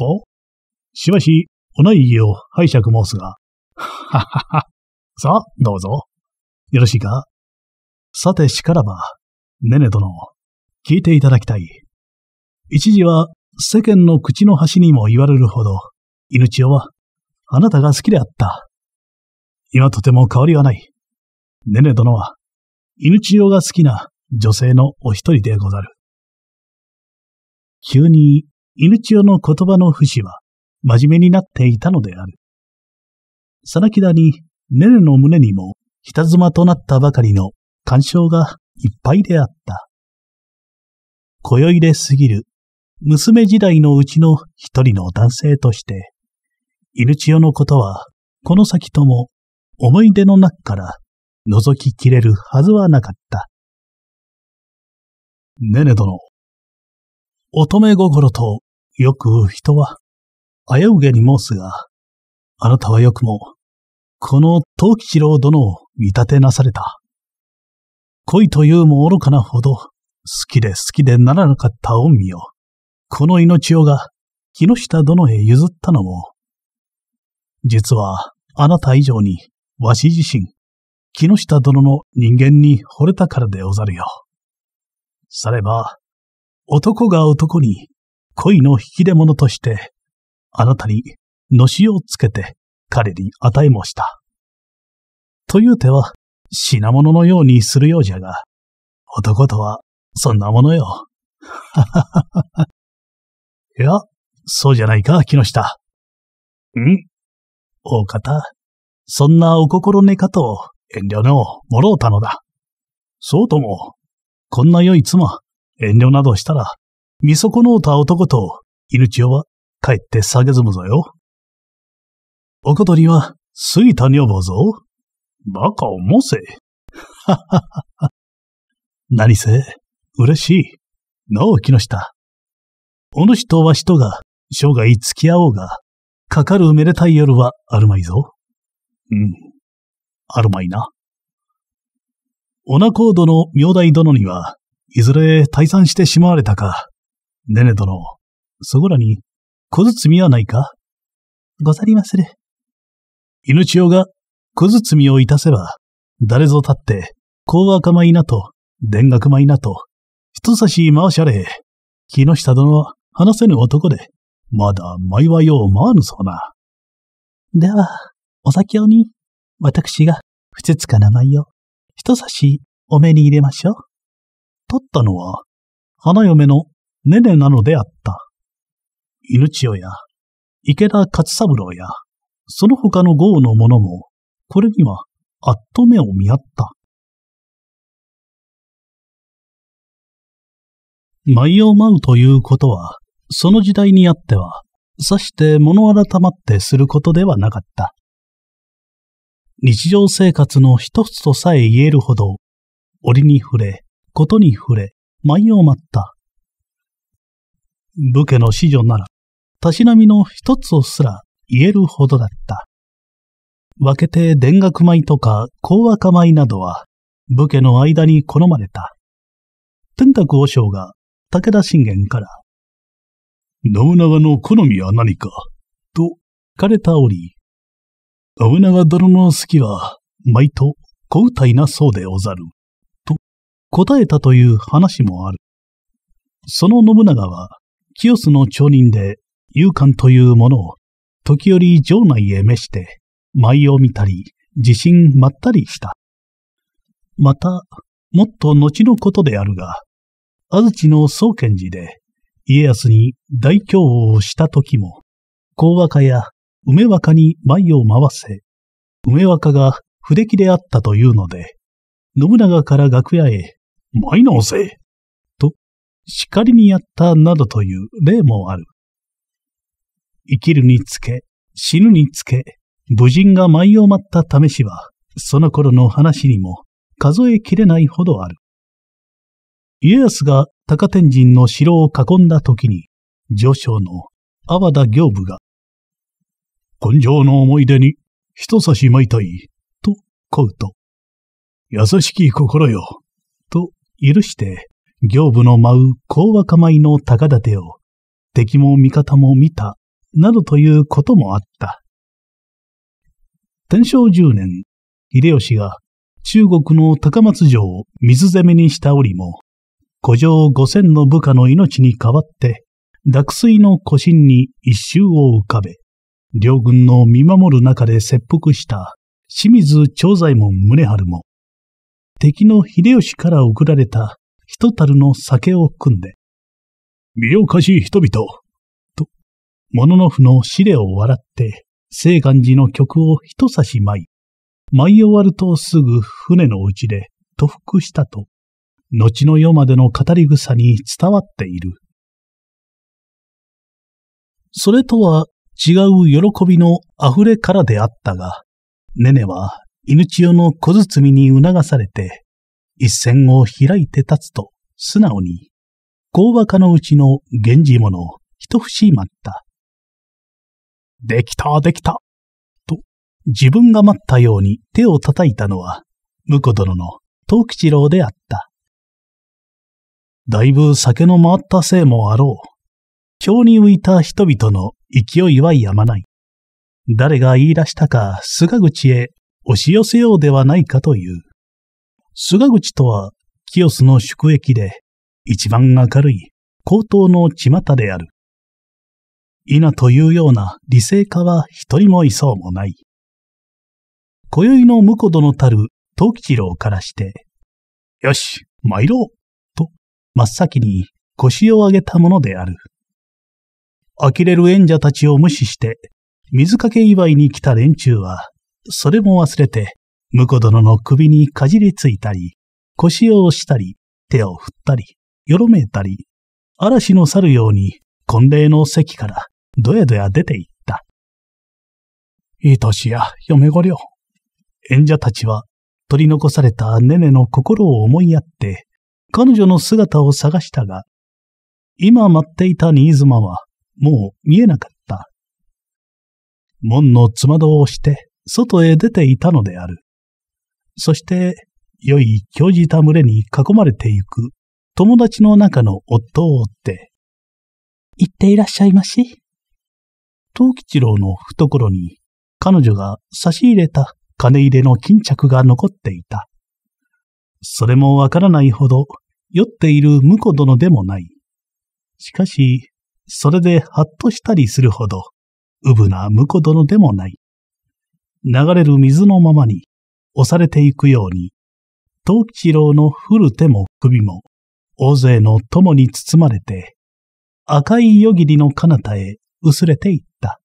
しばし、おない家を拝借申すが。ははは。さあ、どうぞ。よろしいかさてしからば、ねね殿、聞いていただきたい。一時は世間の口の端にも言われるほど、犬千代は、あなたが好きであった。今とても変わりはない。ねね殿は、犬千代が好きな女性のお一人でござる。急に、犬千代の言葉の節は、真面目になっていたのである。さなきだに、ねねの胸にも、ひたずまとなったばかりの感傷がいっぱいであった。今宵で過ぎる娘時代のうちの一人の男性として、犬千代のことは、この先とも思い出の中から覗ききれるはずはなかった。ねね殿、乙女心とよく人は、危うげに申すが、あなたはよくも、この東吉郎殿を見立てなされた。恋というも愚かなほど、好きで好きでならなかった恩義を、この命をが木下殿へ譲ったのも、実はあなた以上にわし自身、木下殿の人間に惚れたからでござるよ。されば、男が男に恋の引き出物として、あなたにのしをつけて彼に与えもした。という手は品物のようにするようじゃが、男とはそんなものよ。はははは。いや、そうじゃないか、木下。ん大方、そんなお心ねかと遠慮のもろうたのだ。そうとも、こんな良い妻、遠慮などしたら、見損のうた男と命をは帰って下げずむぞよ。おことりは、過ぎた女房ぞ。馬鹿をもせ。ははは。何せ、嬉しい。のう、木下。お主とわしとが、生涯付き合おうが、かかるめでたい夜はあるまいぞ。うん。あるまいな。おなこうどの明大殿には、いずれ退散してしまわれたか。ねね殿、そこらに、小包はないかござりまする。犬千代が小包をいたせば、誰ぞ立って、こか赤いなと、田楽いなと、人差し回しゃれ、木下殿は話せぬ男で、まだ舞はよう回るそうな。では、お先をに、私が不つか名前を、一差しお目に入れましょう。取ったのは、花嫁のねねなのであった。犬千代や、池田勝三郎や、その他の豪の者も、これには、あっと目を見合った。舞を舞うということは、その時代にあっては、さして物改まってすることではなかった。日常生活の一つとさえ言えるほど、折に触れ、ことに触れ、舞を舞った。武家の子女なら、たしなみの一つをすら言えるほどだった。分けて田楽米とか高若米などは、武家の間に好まれた。天閣和尚が武田信玄から信長の好みは何かと聞かれた折、信長殿の好きは、毎と小歌いなそうでござる。と答えたという話もある。その信長は、清須の町人で、勇敢というものを、時折城内へ召して、舞を見たり、自信まったりした。また、もっと後のことであるが、安土の宗賢寺で、家康に大凶をした時も、高和歌や梅若に舞を回せ、梅若が筆来であったというので、信長から楽屋へ、舞直せと、叱りにやったなどという例もある。生きるにつけ、死ぬにつけ、武人が舞を舞った試しは、その頃の話にも数えきれないほどある。家康が高天神の城を囲んだ時に、上昇の阿波田行部が、根性の思い出に一差しまいたい、と請うと、優しき心よ、と許して、行部の舞う高若舞の高立てを、敵も味方も見た、などということもあった。天正十年、秀吉が中国の高松城を水攻めにした折も、古城五千の部下の命に代わって、濁水の古神に一周を浮かべ、両軍の見守る中で切腹した清水長左衛門宗春も、敵の秀吉から送られた一樽の酒を汲んで、見おかしい人々、と、物ののの指令を笑って、聖願寺の曲を一差し舞い、舞い終わるとすぐ船のうちで、と服したと後の世までの語り草に伝わっている。それとは違う喜びの溢れからであったが、ネネは犬千代の小包に促されて、一線を開いて立つと素直に、工場家のうちの源氏物を一節待った。できた、できたと、自分が待ったように手を叩いたのは、婿殿の東吉郎であった。だいぶ酒の回ったせいもあろう。京に浮いた人々の勢いはやまない。誰が言い出したか菅口へ押し寄せようではないかという。菅口とは清須の宿駅で一番明るい高等の巷である。稲というような理性家は一人もいそうもない。今宵の婿殿たる東吉郎からして、よし、参ろう真っ先に腰を上げたものである。呆れる演者たちを無視して、水かけ祝いに来た連中は、それも忘れて、婿殿の首にかじりついたり、腰を押したり、手を振ったり、よろめいたり、嵐の去るように、婚礼の席から、どやどや出て行った。いい年や、嫁ごりょう。演者たちは、取り残されたネネの心を思いやって、彼女の姿を探したが、今待っていた新妻はもう見えなかった。門のつまどをして外へ出ていたのである。そして、良い興じた群れに囲まれてゆく友達の中の夫を追って、行っていらっしゃいまし。東吉郎の懐に彼女が差し入れた金入れの巾着が残っていた。それもわからないほど酔っている婿殿でもない。しかし、それでハッとしたりするほど、うぶな婿殿でもない。流れる水のままに、押されていくように、藤吉郎の降る手も首も、大勢の友に包まれて、赤い夜霧の彼方へ薄れていった。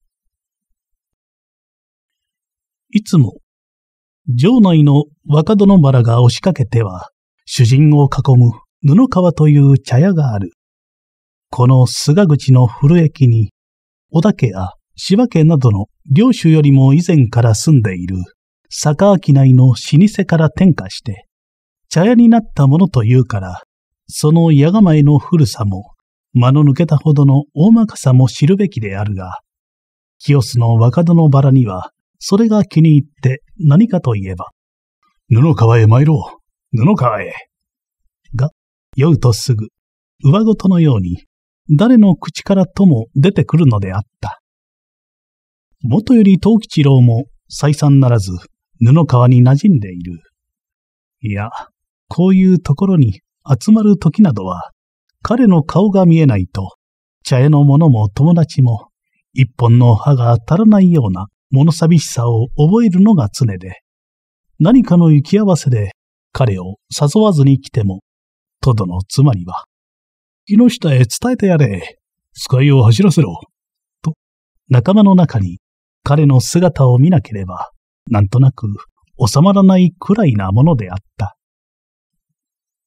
いつも、城内の若殿原が押しかけては、主人を囲む布川という茶屋がある。この菅口の古駅に、小田家や柴家などの領主よりも以前から住んでいる坂秋内の老舗から転嫁して、茶屋になったものというから、その矢構えの古さも、間の抜けたほどの大まかさも知るべきであるが、清須の若殿バラには、それが気に入って何かといえば、布川へ参ろう。布川へ。酔うとすぐ、上ごとのように、誰の口からとも出てくるのであった。元より東吉郎も再三ならず、布川に馴染んでいる。いや、こういうところに集まる時などは、彼の顔が見えないと、茶屋の者も友達も、一本の歯が足らないような物寂しさを覚えるのが常で、何かの行き合わせで彼を誘わずに来てもとどの妻には、木下へ伝えてやれ。使いを走らせろ。と、仲間の中に彼の姿を見なければ、なんとなく収まらないくらいなものであった。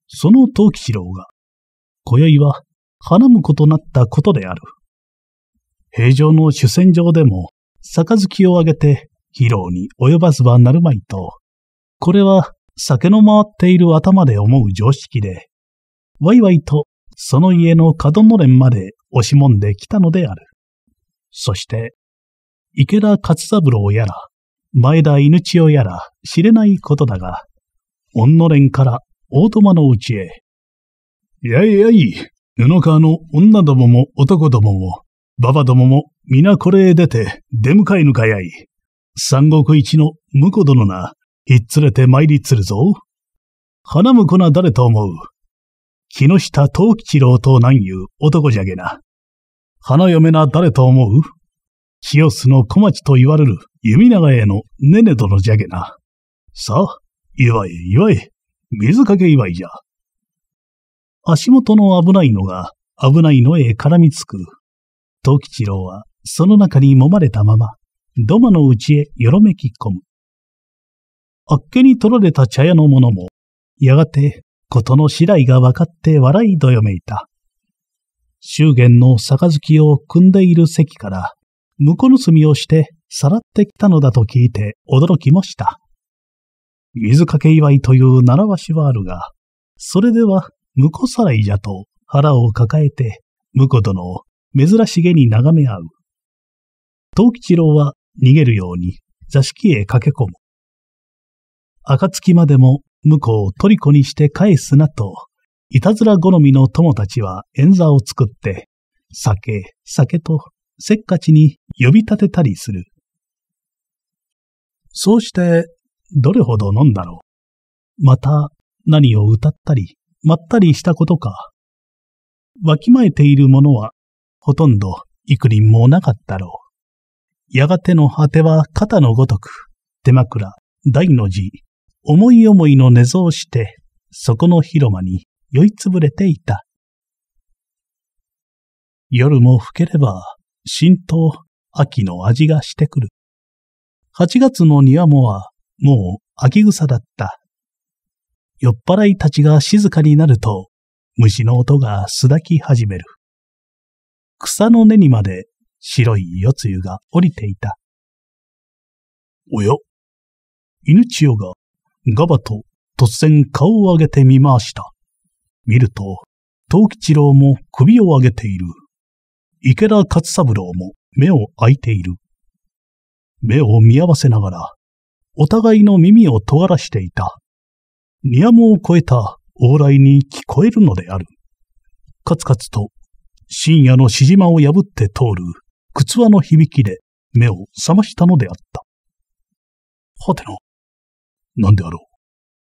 その藤吉郎が、今宵は、花むことなったことである。平常の主戦場でも、杯をあげて、披露に及ばずはなるまいと、これは酒の回っている頭で思う常識で、わいわいとその家の角のれんまで押しもんできたのである。そして、池田勝三郎やら、前田犬千代やら知れないことだが、おんのれんから大友のうちへ。やいやい、布川の女どもも男どもも、馬場どもも皆これへ出て出迎えぬかやい。三国一の婿殿な、ひっつれて参りつるぞ。花婿な誰と思う。木下藤吉郎と南友男じゃげな。花嫁な誰と思う清須の小町と言われる弓長へのねね殿じゃげな。さあ、祝え祝え、水かけ祝いじゃ。足元の危ないのが危ないのへ絡みつく。藤吉郎はその中に揉まれたまま、土間の内へよろめき込む。あっけに取られた茶屋の者も、やがてことの次第が分かって笑いどよめいた。祝言の杯を汲んでいる席から、婿盗みをしてさらってきたのだと聞いて驚きました。水かけ祝いという習わしはあるが、それでは婿さらいじゃと腹を抱えて、婿殿を珍しげに眺め合う。藤吉郎は逃げるように座敷へ駆け込む。暁までも向こうを虜にして返すなと、いたずら好みの友達は演座を作って、酒、酒とせっかちに呼び立てたりする。そうして、どれほど飲んだろう。また、何を歌ったり、まったりしたことか。わきまえているものは、ほとんど幾人もなかったろう。やがての果ては肩のごとく、手枕、大の字、思い思いの寝相して、そこの広間に酔いつぶれていた。夜も更ければ、浸透、秋の味がしてくる。八月の庭もは、もう秋草だった。酔っ払いたちが静かになると、虫の音がすだき始める。草の根にまで白い夜露が降りていた。おや犬千代がガバと突然顔を上げてみました。見ると、藤吉郎も首を上げている。池田勝三郎も目を開いている。目を見合わせながら、お互いの耳を尖らしていた。ニアモを超えた往来に聞こえるのである。カツカツと深夜のしじまを破って通る靴輪の響きで目を覚ましたのであった。はての、何であろう。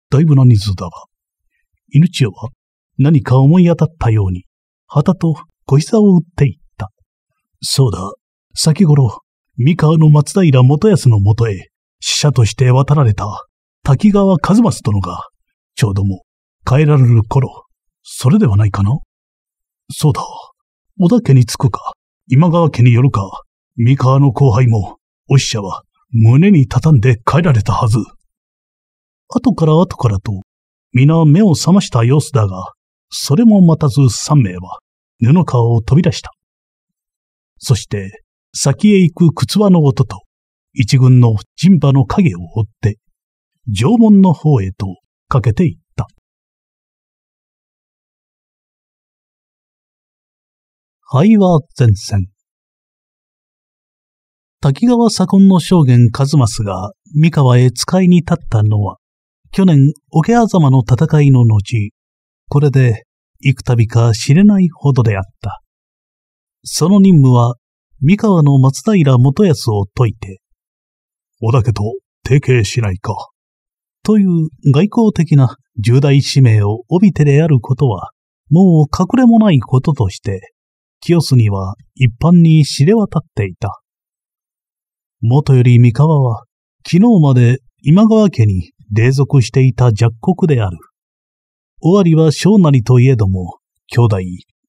だいぶな人数だが、犬千代は何か思い当たったように、旗と小膝を打っていった。そうだ、先頃、三河の松平元康のもとへ、死者として渡られた滝川一松殿が、ちょうども帰られる頃、それではないかなそうだ、小田家に着くか、今川家によるか、三河の後輩も、お使者は胸に畳んで帰られたはず。後から後からと、皆目を覚ました様子だが、それも待たず三名は、布川を飛び出した。そして、先へ行く靴輪の音と、一軍の陣馬の影を追って、城門の方へと駆けていった。灰は前線。滝川左近の将軍数正が三河へ使いに立ったのは、去年、桶狭間の戦いの後、これで幾度か知れないほどであった。その任務は、三河の松平元康を解いて、織田家と提携しないか、という外交的な重大使命を帯びてであることは、もう隠れもないこととして、清須には一般に知れ渡っていた。元より三河は、昨日まで今川家に隷属していた弱国である。尾張は小なりといえども、兄弟、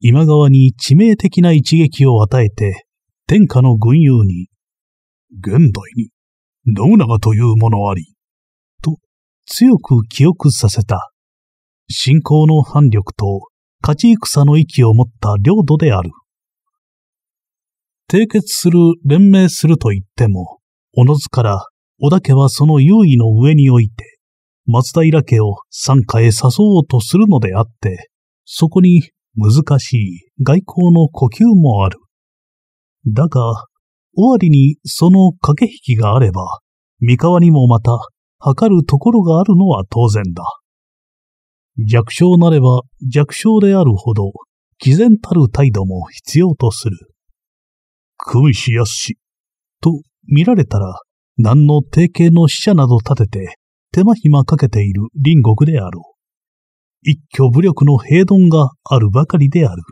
今川に致命的な一撃を与えて、天下の軍友に、現代に、信長というものあり、と強く記憶させた。信仰の反力と勝ち戦の息を持った領土である。締結する、連盟すると言っても、おのずから、織田家はその優位の上において、松平家を参加へ誘おうとするのであって、そこに難しい外交の呼吸もある。だが、尾張にその駆け引きがあれば、三河にもまた測るところがあるのは当然だ。弱小なれば弱小であるほど、毅然たる態度も必要とする。君やすし、と見られたら、何の提携の使者など立てて、手間暇かけている隣国であろう。一挙武力の平凡があるばかりである。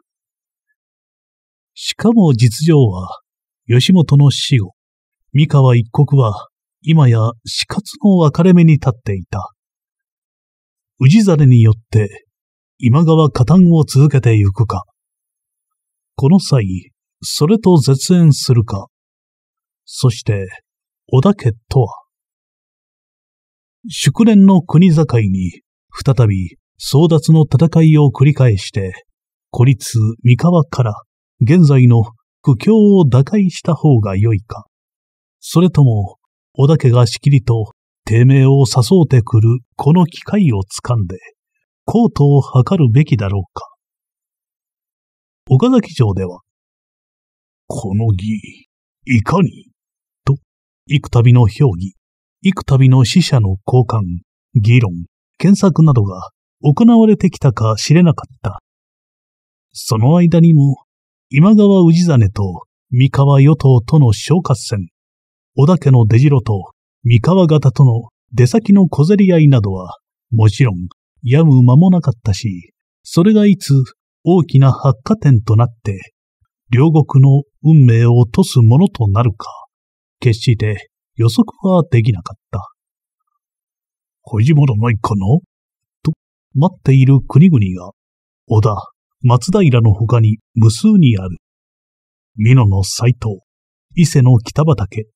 しかも実情は、吉本の死後、三河一国は今や死活の分かれ目に立っていた。氏真によって今川加担を続けてゆくか。この際、それと絶縁するか。そして、織田家とは、祝年の国境に、再び争奪の戦いを繰り返して、孤立三河から現在の苦境を打開した方が良いか、それとも、織田家がしきりと低迷を誘うてくるこの機会をつかんで、コートを図るべきだろうか。岡崎城では、この儀、いかに、と、幾度の評議、幾度の死者の交換、議論、検索などが行われてきたか知れなかった。その間にも、今川氏真と三河与党との昇合戦、織田家の出城と三河方との出先の小競り合いなどは、もちろん、やむ間もなかったし、それがいつ大きな発火点となって、両国の運命を落とすものとなるか、決して予測はできなかった。じまらないかなと、待っている国々が、織田、松平の他に無数にある。美濃の斎藤、伊勢の北畠、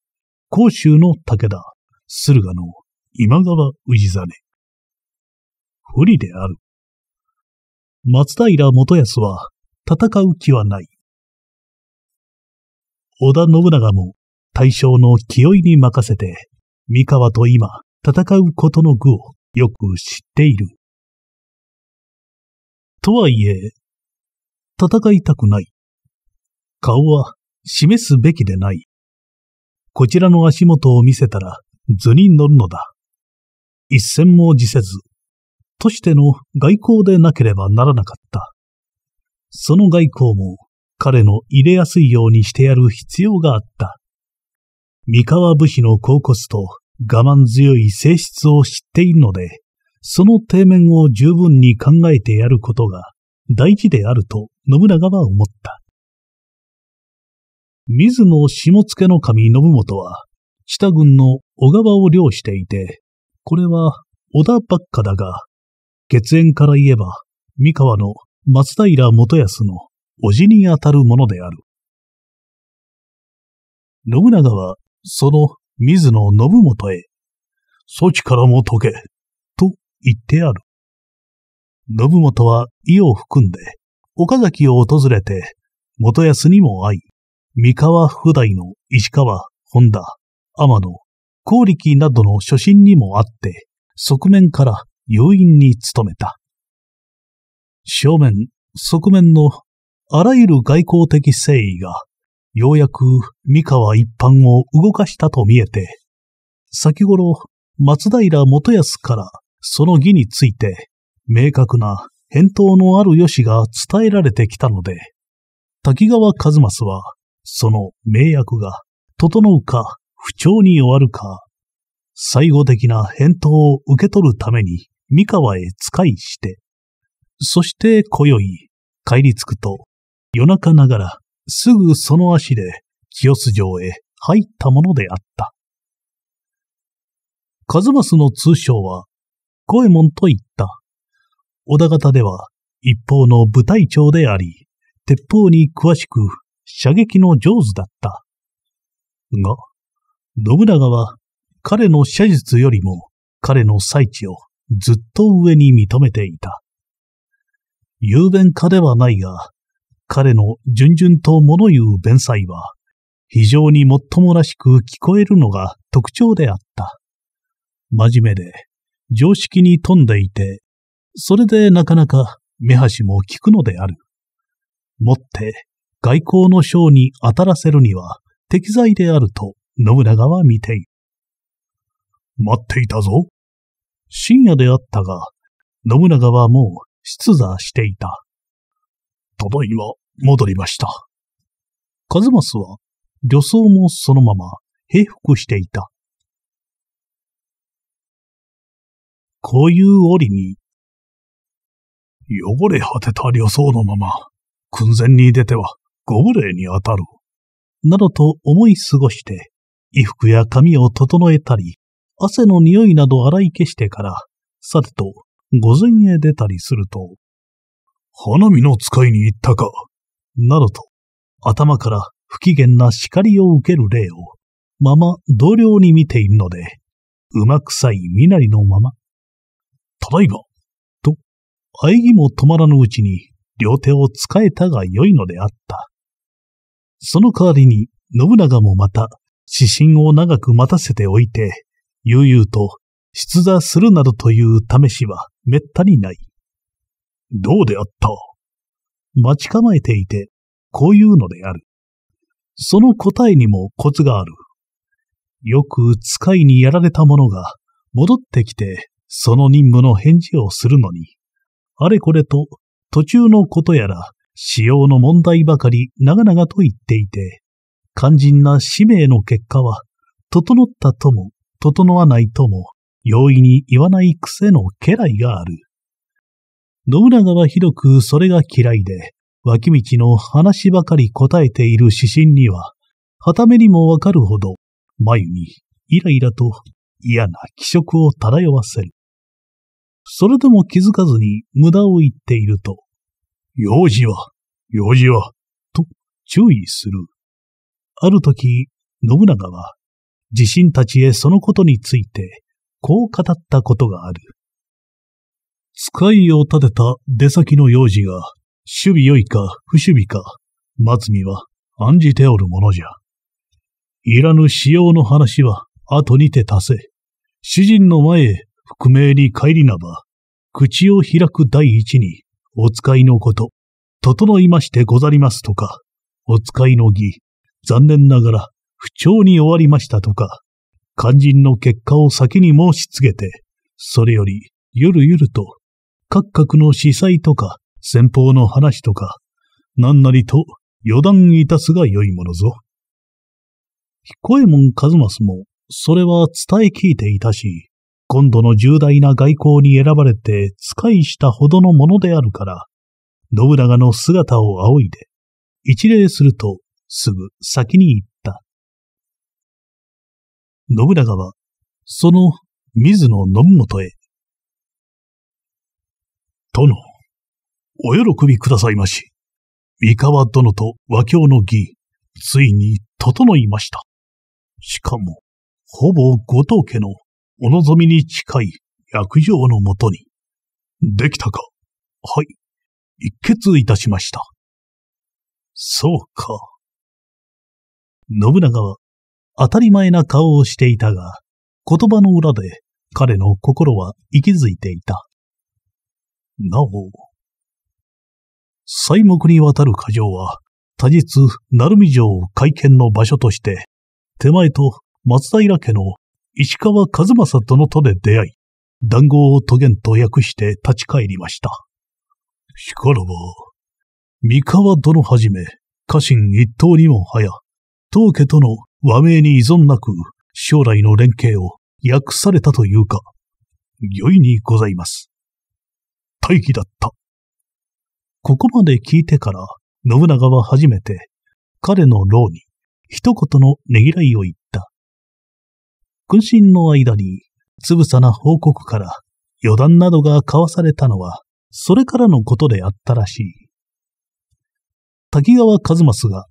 甲州の武田、駿河の今川氏真。不利である。松平元康は戦う気はない。織田信長も大象の清居に任せて、三河と今戦うことの具をよく知っている。とはいえ、戦いたくない。顔は示すべきでない。こちらの足元を見せたら図に乗るのだ。一戦も辞せず、としての外交でなければならなかった。その外交も彼の入れやすいようにしてやる必要があった。三河武士の高骨と我慢強い性質を知っているので、その底面を十分に考えてやることが大事であると信長は思った。水野下野の神信元は、北軍の小川を漁していて、これは織田ばっかだが、血縁から言えば、三河の松平元康の叔父にあたるものである。信長はその水野信元へ、そちからも解け、と言ってある。信元は意を含んで、岡崎を訪れて、元康にも会い、三河普代の石川、本田、天野、光力などの初心にも会って、側面から要因に努めた。正面、側面のあらゆる外交的誠意がようやく三河一般を動かしたと見えて、先頃、松平元康からその義について、明確な返答のある良しが伝えられてきたので、滝川一正は、その名役が、整うか、不調に終わるか、最後的な返答を受け取るために三河へ使いして、そして今宵、帰り着くと、夜中ながらすぐその足で清洲城へ入ったものであった。カズマスの通称は、ゴエモンと言った。小田方では一方の部隊長であり、鉄砲に詳しく射撃の上手だった。が、信長は彼の写実よりも彼の最地をずっと上に認めていた。雄弁家ではないが、彼の順々と物言う弁才は、非常にもっともらしく聞こえるのが特徴であった。真面目で、常識に富んでいて、それでなかなか目端も効くのである。もって外交の章に当たらせるには適材であると信長は見ている。待っていたぞ。深夜であったが、信長はもう出座していた。ただいま、戻りました。カズマスは、旅装もそのまま、平服していた。こういう折に、汚れ果てた旅装のまま、訓前に出ては、ご無礼に当たる。などと思い過ごして、衣服や髪を整えたり、汗の匂いなど洗い消してから、さてと、御前へ出たりすると、花見の使いに行ったか、などと、頭から不機嫌な叱りを受ける例を、まま同僚に見ているので、うまくさい身なりのまま、ただいま、と、喘ぎも止まらぬうちに両手を使えたが良いのであった。その代わりに、信長もまた、指針を長く待たせておいて、悠々と出座するなどという試しはめったにない。どうであった待ち構えていて、こういうのである。その答えにもコツがある。よく使いにやられた者が戻ってきてその任務の返事をするのに、あれこれと途中のことやら使用の問題ばかり長々と言っていて、肝心な使命の結果は、整ったとも整わないとも容易に言わない癖の家来がある。信長はひどくそれが嫌いで、脇道の話ばかり答えている指針には、た目にもわかるほど、眉にイライラと嫌な気色を漂わせる。それでも気づかずに無駄を言っていると、用事は、用事は、と注意する。ある時、信長は、自身たちへそのことについて、こう語ったことがある。使いを立てた出先の用事が、守備良いか不守備か、松見は案じておるものじゃ。いらぬ仕様の話は後にて足せ。主人の前へ覆名に帰りなば、口を開く第一に、お使いのこと、整いましてござりますとか、お使いの儀、残念ながら不調に終わりましたとか、肝心の結果を先に申しつけて、それよりゆるゆると各国の司祭とか、先方の話とか、何なりと余談いたすが良いものぞ。彦右衛門一正も、それは伝え聞いていたし、今度の重大な外交に選ばれて使いしたほどのものであるから、信長の姿を仰いで、一礼すると、すぐ先に行った。信長は、その水野信元へ殿、お喜びくださいまし。三河殿と和教の儀、ついに整いました。しかも、ほぼ後藤家のお望みに近い約定のもとに。できたかはい。一決いたしました。そうか。信長は当たり前な顔をしていたが、言葉の裏で彼の心は息づいていた。なお、西目にわたる過剰は、多日、鳴海城会見の場所として、手前と松平家の石川和正とのとで出会い、談合を遂げんと訳して立ち返りました。しからば、三河殿はじめ、家臣一党にもはや、当家との和名に依存なく、将来の連携を訳されたというか、良いにございます。大義だった。ここまで聞いてから、信長は初めて、彼の牢に、一言のねぎらいを言った。君心の間に、つぶさな報告から、余談などが交わされたのは、それからのことであったらしい。滝川一正が、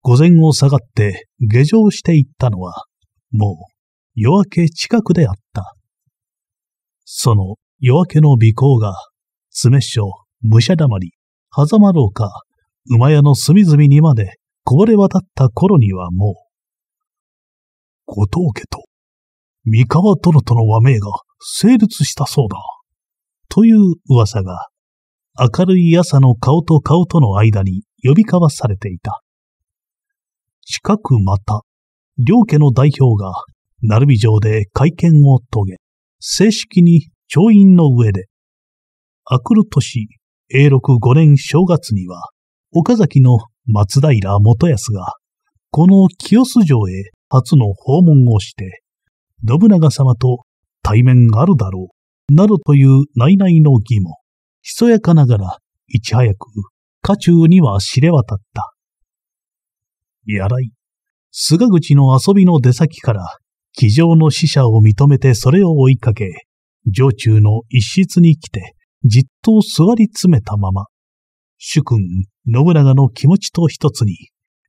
午前を下がって下城していったのは、もう夜明け近くであった。その夜明けの尾行が、詰め武者だまり、狭間廊下、馬屋の隅々にまでこぼれ渡った頃にはもう、後藤家と三河殿との和名が成立したそうだ。という噂が、明るい朝の顔と顔との間に呼び交わされていた。近くまた、両家の代表が、鳴海城で会見を遂げ、正式に調印の上で、あくる年、永禄五年正月には、岡崎の松平元康が、この清洲城へ初の訪問をして、信長様と対面あるだろう、なるという内々の疑も、ひそやかながら、いち早く、家中には知れ渡った。やらい、菅口の遊びの出先から、騎乗の使者を認めてそれを追いかけ、城中の一室に来て、じっと座り詰めたまま、主君、信長の気持ちと一つに、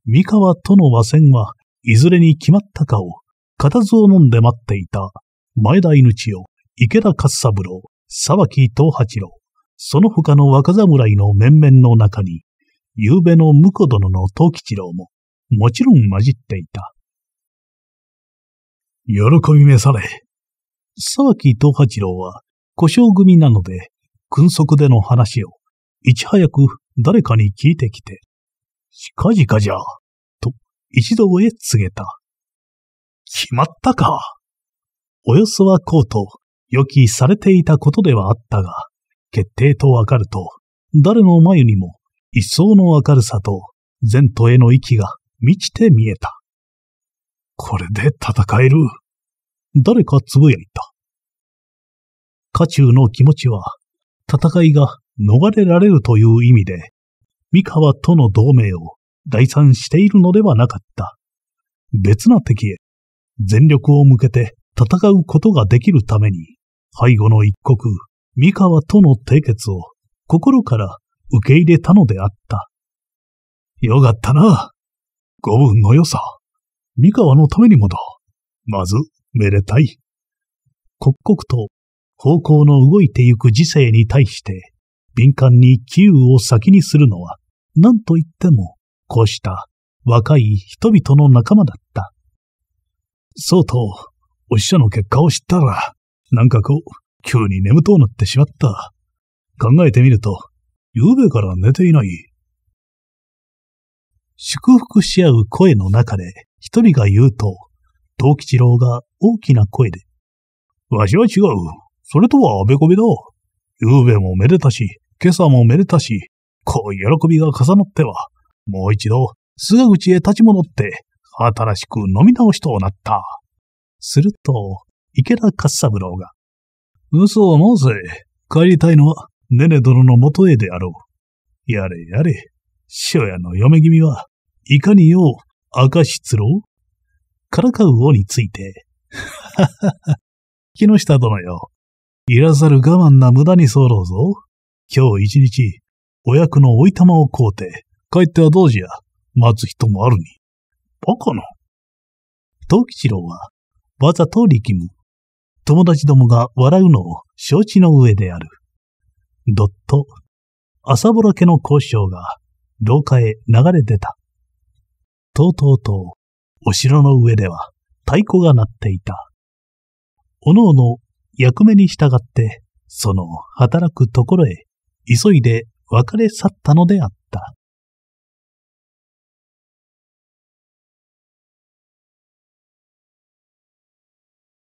三河との和戦はいずれに決まったかを、固唾を飲んで待っていた、前田命を、池田勝三郎、沢木東八郎、その他の若侍の面々の中に、夕べの婿殿の東吉郎も、もちろん混じっていた。喜びめされ。沢木東八郎は、故障組なので、君足での話を、いち早く誰かに聞いてきて、しかじかじゃ、と一同へ告げた。決まったか。およそはこうと、予期されていたことではあったが、決定とわかると、誰の眉にも一層の明るさと、前途への息が満ちて見えた。これで戦える。誰かつぶやいた。家中の気持ちは、戦いが逃れられるという意味で、三河との同盟を第三しているのではなかった。別な敵へ全力を向けて戦うことができるために、背後の一国、三河との締結を心から受け入れたのであった。よかったな。五分の良さ。三河のためにもだ。まず、めでたい。刻々と方向の動いてゆく時世に対して、敏感に機運を先にするのは、何と言っても、こうした若い人々の仲間だった。そうと、お医者の結果を知ったら、なんかこう、急に眠とうなってしまった。考えてみると、昨べから寝ていない。祝福し合う声の中で、一人が言うと、藤吉郎が大きな声で、わしは違う。それとはあべこべだ。夕べもめでたし、今朝もめでたし、こう喜びが重なっては、もう一度、菅口へ立ち戻って、新しく飲み直しとなった。すると、池田勝三郎が、嘘を申せ、帰りたいのは、ねね殿の元へであろう。やれやれ、塩屋の嫁君は、いかによう、赤しつろうからかう王について、木下殿よ、いらざる我慢な無駄に候ぞ。今日一日、お役のおいたまを買うて、帰ってはどうじゃ、待つ人もあるに。バカな。藤吉郎は、わざと力む。友達どもが笑うのを承知の上である。どっと、朝ぼろ家の交渉が、廊下へ流れ出た。とうとうと、お城の上では太鼓が鳴っていた。おのおの役目に従って、その働くところへ急いで別れ去ったのであった。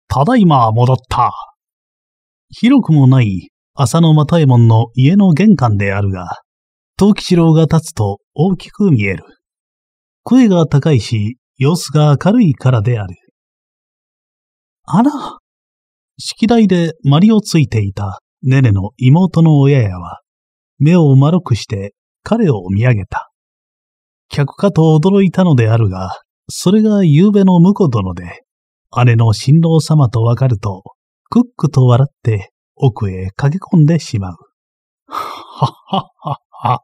ただいま戻った。広くもない浅野又右衛門の家の玄関であるが、藤吉郎が立つと大きく見える。声が高いし、様子が明るいからである。あら、式台でマリをついていたネネの妹の親やは、目を丸くして彼を見上げた。客かと驚いたのであるが、それが夕べの婿殿で、姉の新郎様とわかると、クックと笑って奥へ駆け込んでしまう。はっはっはっは。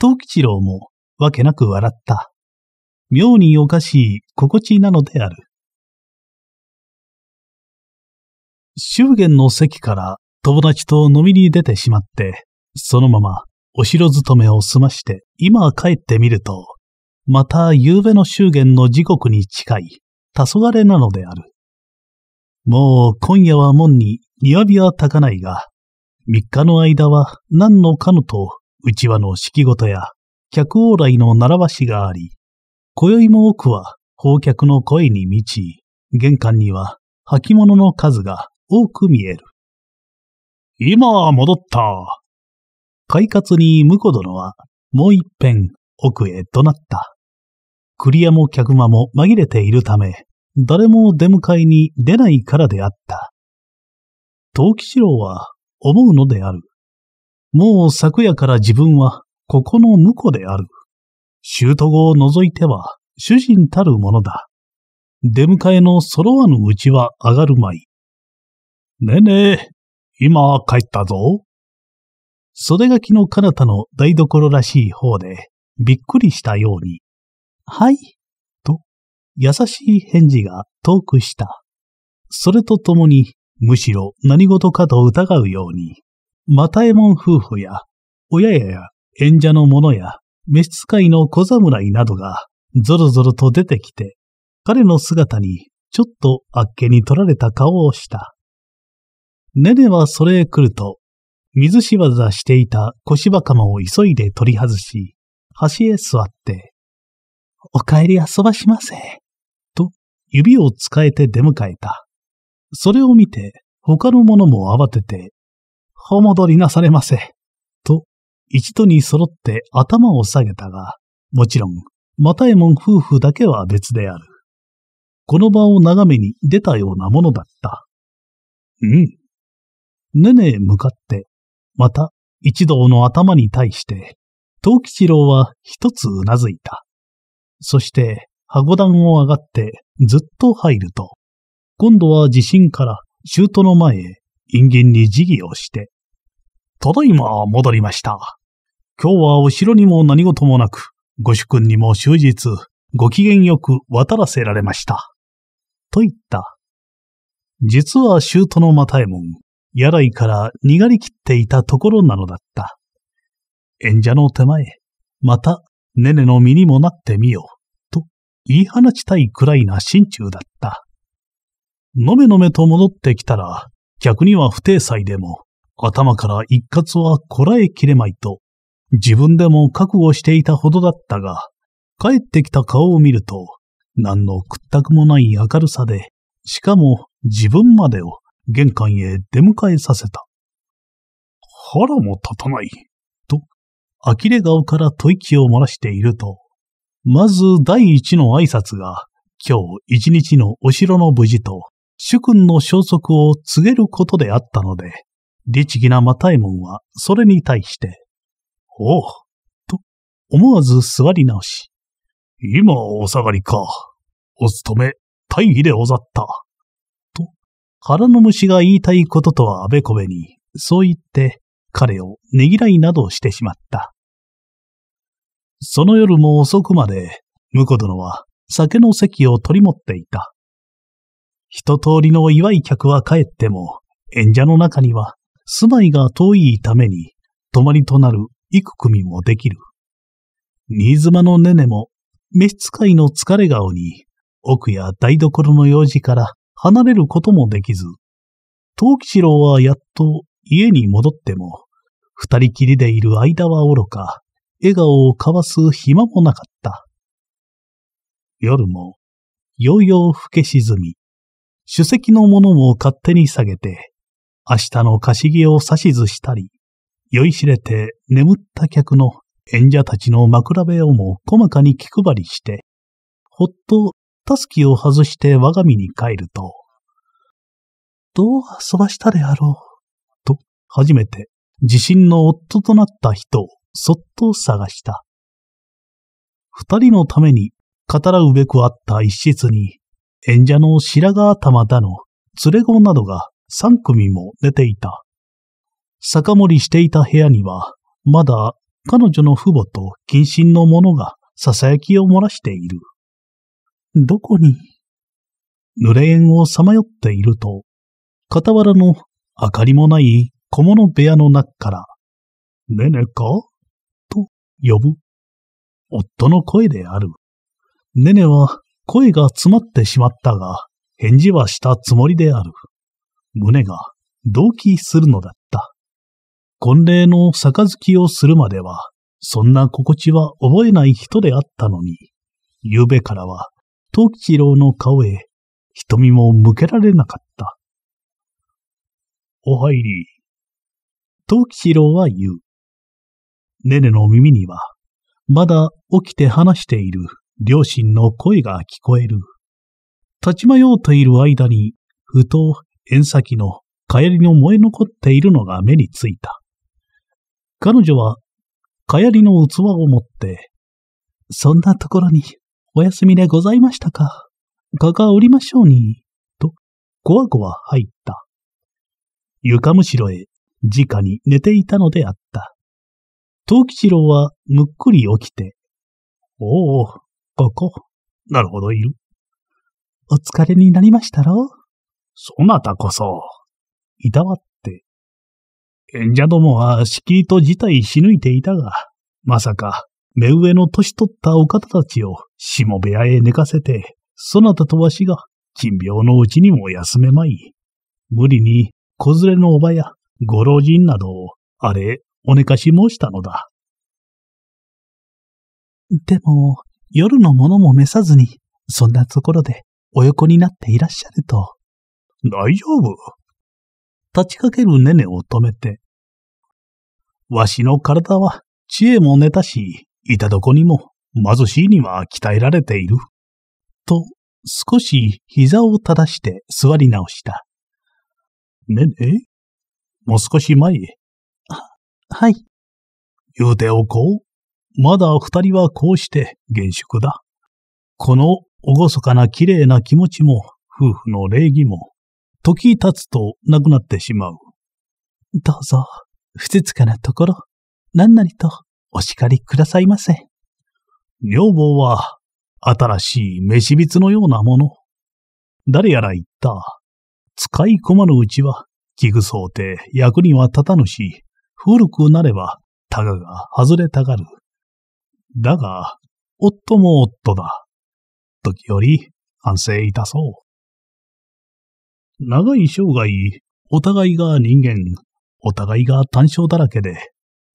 東吉郎もわけなく笑った。妙におかしい心地なのである。祝言の席から友達と飲みに出てしまって、そのままお城勤めを済まして今帰ってみると、また夕べの祝言の時刻に近い黄昏なのである。もう今夜は門に庭火はたかないが、三日の間は何のかのとうちわの式事や客往来の習わしがあり、今宵も奥は、宝客の声に満ち、玄関には履物の数が多く見える。今戻った。快活に婿殿はもう一遍奥へ怒鳴った。栗屋も客間も紛れているため、誰も出迎えに出ないからであった。器吉郎は思うのである。もう昨夜から自分はここの婿である。ト後を除いては主人たるものだ。出迎えの揃わぬうちは上がるまい。ねえねえ、今帰ったぞ。袖書きの彼方の台所らしい方で、びっくりしたように、はい、と、優しい返事が遠くした。それとともに、むしろ何事かと疑うように、又右衛門夫婦や、親やや演者の者や、召使いの小侍などが、ぞろぞろと出てきて、彼の姿に、ちょっとあっけに取られた顔をした。ネネはそれへ来ると、水しわざしていた腰ばかまを急いで取り外し、端へ座って、お帰り遊ばしませ。と、指を使えて出迎えた。それを見て、他の者も慌てて、お戻りなされませ。と、一度に揃って頭を下げたが、もちろん、またえもん夫婦だけは別である。この場を眺めに出たようなものだった。うん、ねねへ向かって、また一同の頭に対して、藤吉郎は一つうなずいた。そして、箱段を上がってずっと入ると、今度は地震からシュートの前へ人間に辞儀をして、ただいま戻りました。今日はお城にも何事もなく、ご主君にも終日、ご機嫌よく渡らせられました。と言った。実はートのたえもん、らいから逃がりきっていたところなのだった。演者の手前、また、ねねの身にもなってみよう、と言い放ちたいくらいな心中だった。のめのめと戻ってきたら、逆には不定祭でも、頭から一括はこらえきれまいと、自分でも覚悟していたほどだったが、帰ってきた顔を見ると、何の屈託もない明るさで、しかも自分までを玄関へ出迎えさせた。腹も立たない、と、呆れ顔から吐息を漏らしていると、まず第一の挨拶が、今日一日のお城の無事と、主君の消息を告げることであったので、律儀なた、右もんはそれに対して、おう、と思わず座り直し、今お下がりか。お勤め、大儀でござった。腹の虫が言いたいこととはあべこべに、そう言って彼をねぎらいなどしてしまった。その夜も遅くまで、婿殿は酒の席を取り持っていた。一通りの祝い客は帰っても、演者の中には住まいが遠いために、泊まりとなる幾組もできる。新妻のねねも、召使いの疲れ顔に、奥や台所の用事から離れることもできず、藤吉郎はやっと家に戻っても、二人きりでいる間はおろか、笑顔を交わす暇もなかった。夜も、よいようけ沈み、主席のものも勝手に下げて、明日の貸し木を指図したり、酔いしれて眠った客の演者たちの枕辺をも細かに気配りして、ほっとタスキを外して我が身に帰ると、どう遊ばしたであろう、と、初めて自身の夫となった人をそっと探した。二人のために語らうべくあった一室に、演者の白髪頭だの、連れ子などが三組も寝ていた。酒盛りしていた部屋には、まだ彼女の父母と近親の者が囁きを漏らしている。どこに濡れ縁をさまよっていると、傍らの明かりもない小物部屋の中から、ねねかと呼ぶ。夫の声である。ねねは声が詰まってしまったが、返事はしたつもりである。胸が動期するのだった。婚礼の杯をするまでは、そんな心地は覚えない人であったのに、夕べからは東吉郎の顔へ、瞳も向けられなかった。お入り。東吉郎は言う。ねねの耳には、まだ起きて話している両親の声が聞こえる。立ち迷うている間に、ふと縁先の帰りの燃え残っているのが目についた。彼女は、帰りの器を持って、そんなところにお休みでございましたか。かかおりましょうに。と、ごわごわ入った。床むしろへ、直に寝ていたのであった。藤吉郎はむっくり起きて、おお、ここ。なるほど、いる。お疲れになりましたろそなたこそ、いたわって。演者どもは敷居と事態しぬいていたが、まさか、目上の年取ったお方たちを下部屋へ寝かせて、そなたとわしが、金病のうちにも休めまい。無理に、子連れのおばや、ご老人などを、あれ、お寝かし申したのだ。でも、夜のものも召さずに、そんなところで、お横になっていらっしゃると。大丈夫。立ちかけるねねを止めて。わしの体は、知恵も寝たし、いたどこにも貧しいには鍛えられている。と、少し膝を正して座り直した。ねね、もう少し前へ。は、はい。言うておこう。まだ二人はこうして厳粛だ。この厳かな綺麗な気持ちも、夫婦の礼儀も、時経つとなくなってしまう。どうぞ、不つかなところ、何なりとお叱りくださいませ。女房は、新しい飯びつのようなもの。誰やら言った。使い込まぬうちは、器具想て役には立たぬし、古くなれば、たがが外れたがる。だが、夫も夫だ。時より、反省いたそう。長い生涯、お互いが人間、お互いが単勝だらけで、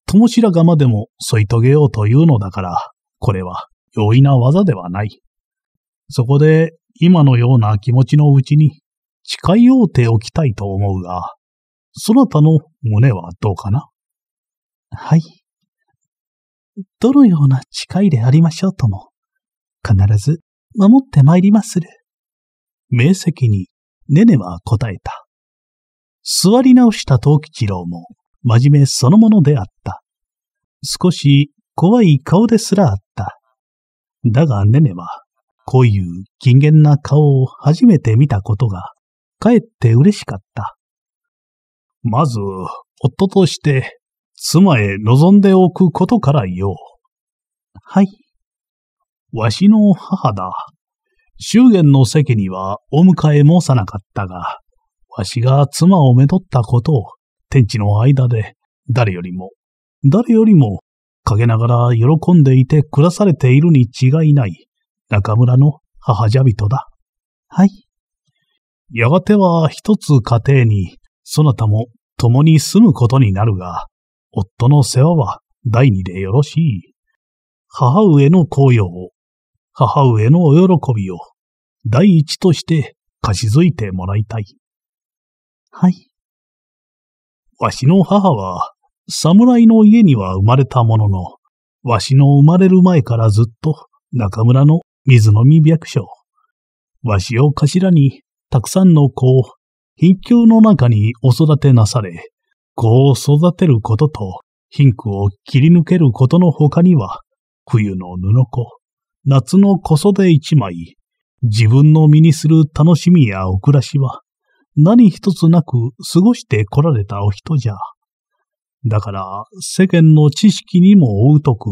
ともしらがまでも添い遂げようというのだから、これは容易な技ではない。そこで今のような気持ちのうちに誓いを手置きたいと思うが、そなたの胸はどうかなはい。どのような誓いでありましょうとも、必ず守って参りまする。明晰にネネは答えた。座り直した藤吉郎も真面目そのものであった。少し怖い顔ですらあった。だがネネは、こういう禁言な顔を初めて見たことが、かえって嬉しかった。まず、夫として、妻へ望んでおくことから言おう。はい。わしの母だ。祝言の席にはお迎えもさなかったが、わしが妻をめとったことを、天地の間で、誰よりも、誰よりも陰ながら喜んでいて暮らされているに違いない、中村の母じゃ人だ。はい。やがては一つ家庭に、そなたも共に住むことになるが、夫の世話は第二でよろしい。母上の紅葉を、母上のお喜びを、第一として貸し付いてもらいたい。はい。わしの母は、侍の家には生まれたものの、わしの生まれる前からずっと中村の水飲み百姓。わしを頭に、たくさんの子を、貧窮の中にお育てなされ、子を育てることと、貧苦を切り抜けることの他には、冬の布子、夏の小袖一枚、自分の身にする楽しみやお暮らしは、何一つなく過ごしてこられたお人じゃ。だから、世間の知識にも疎く、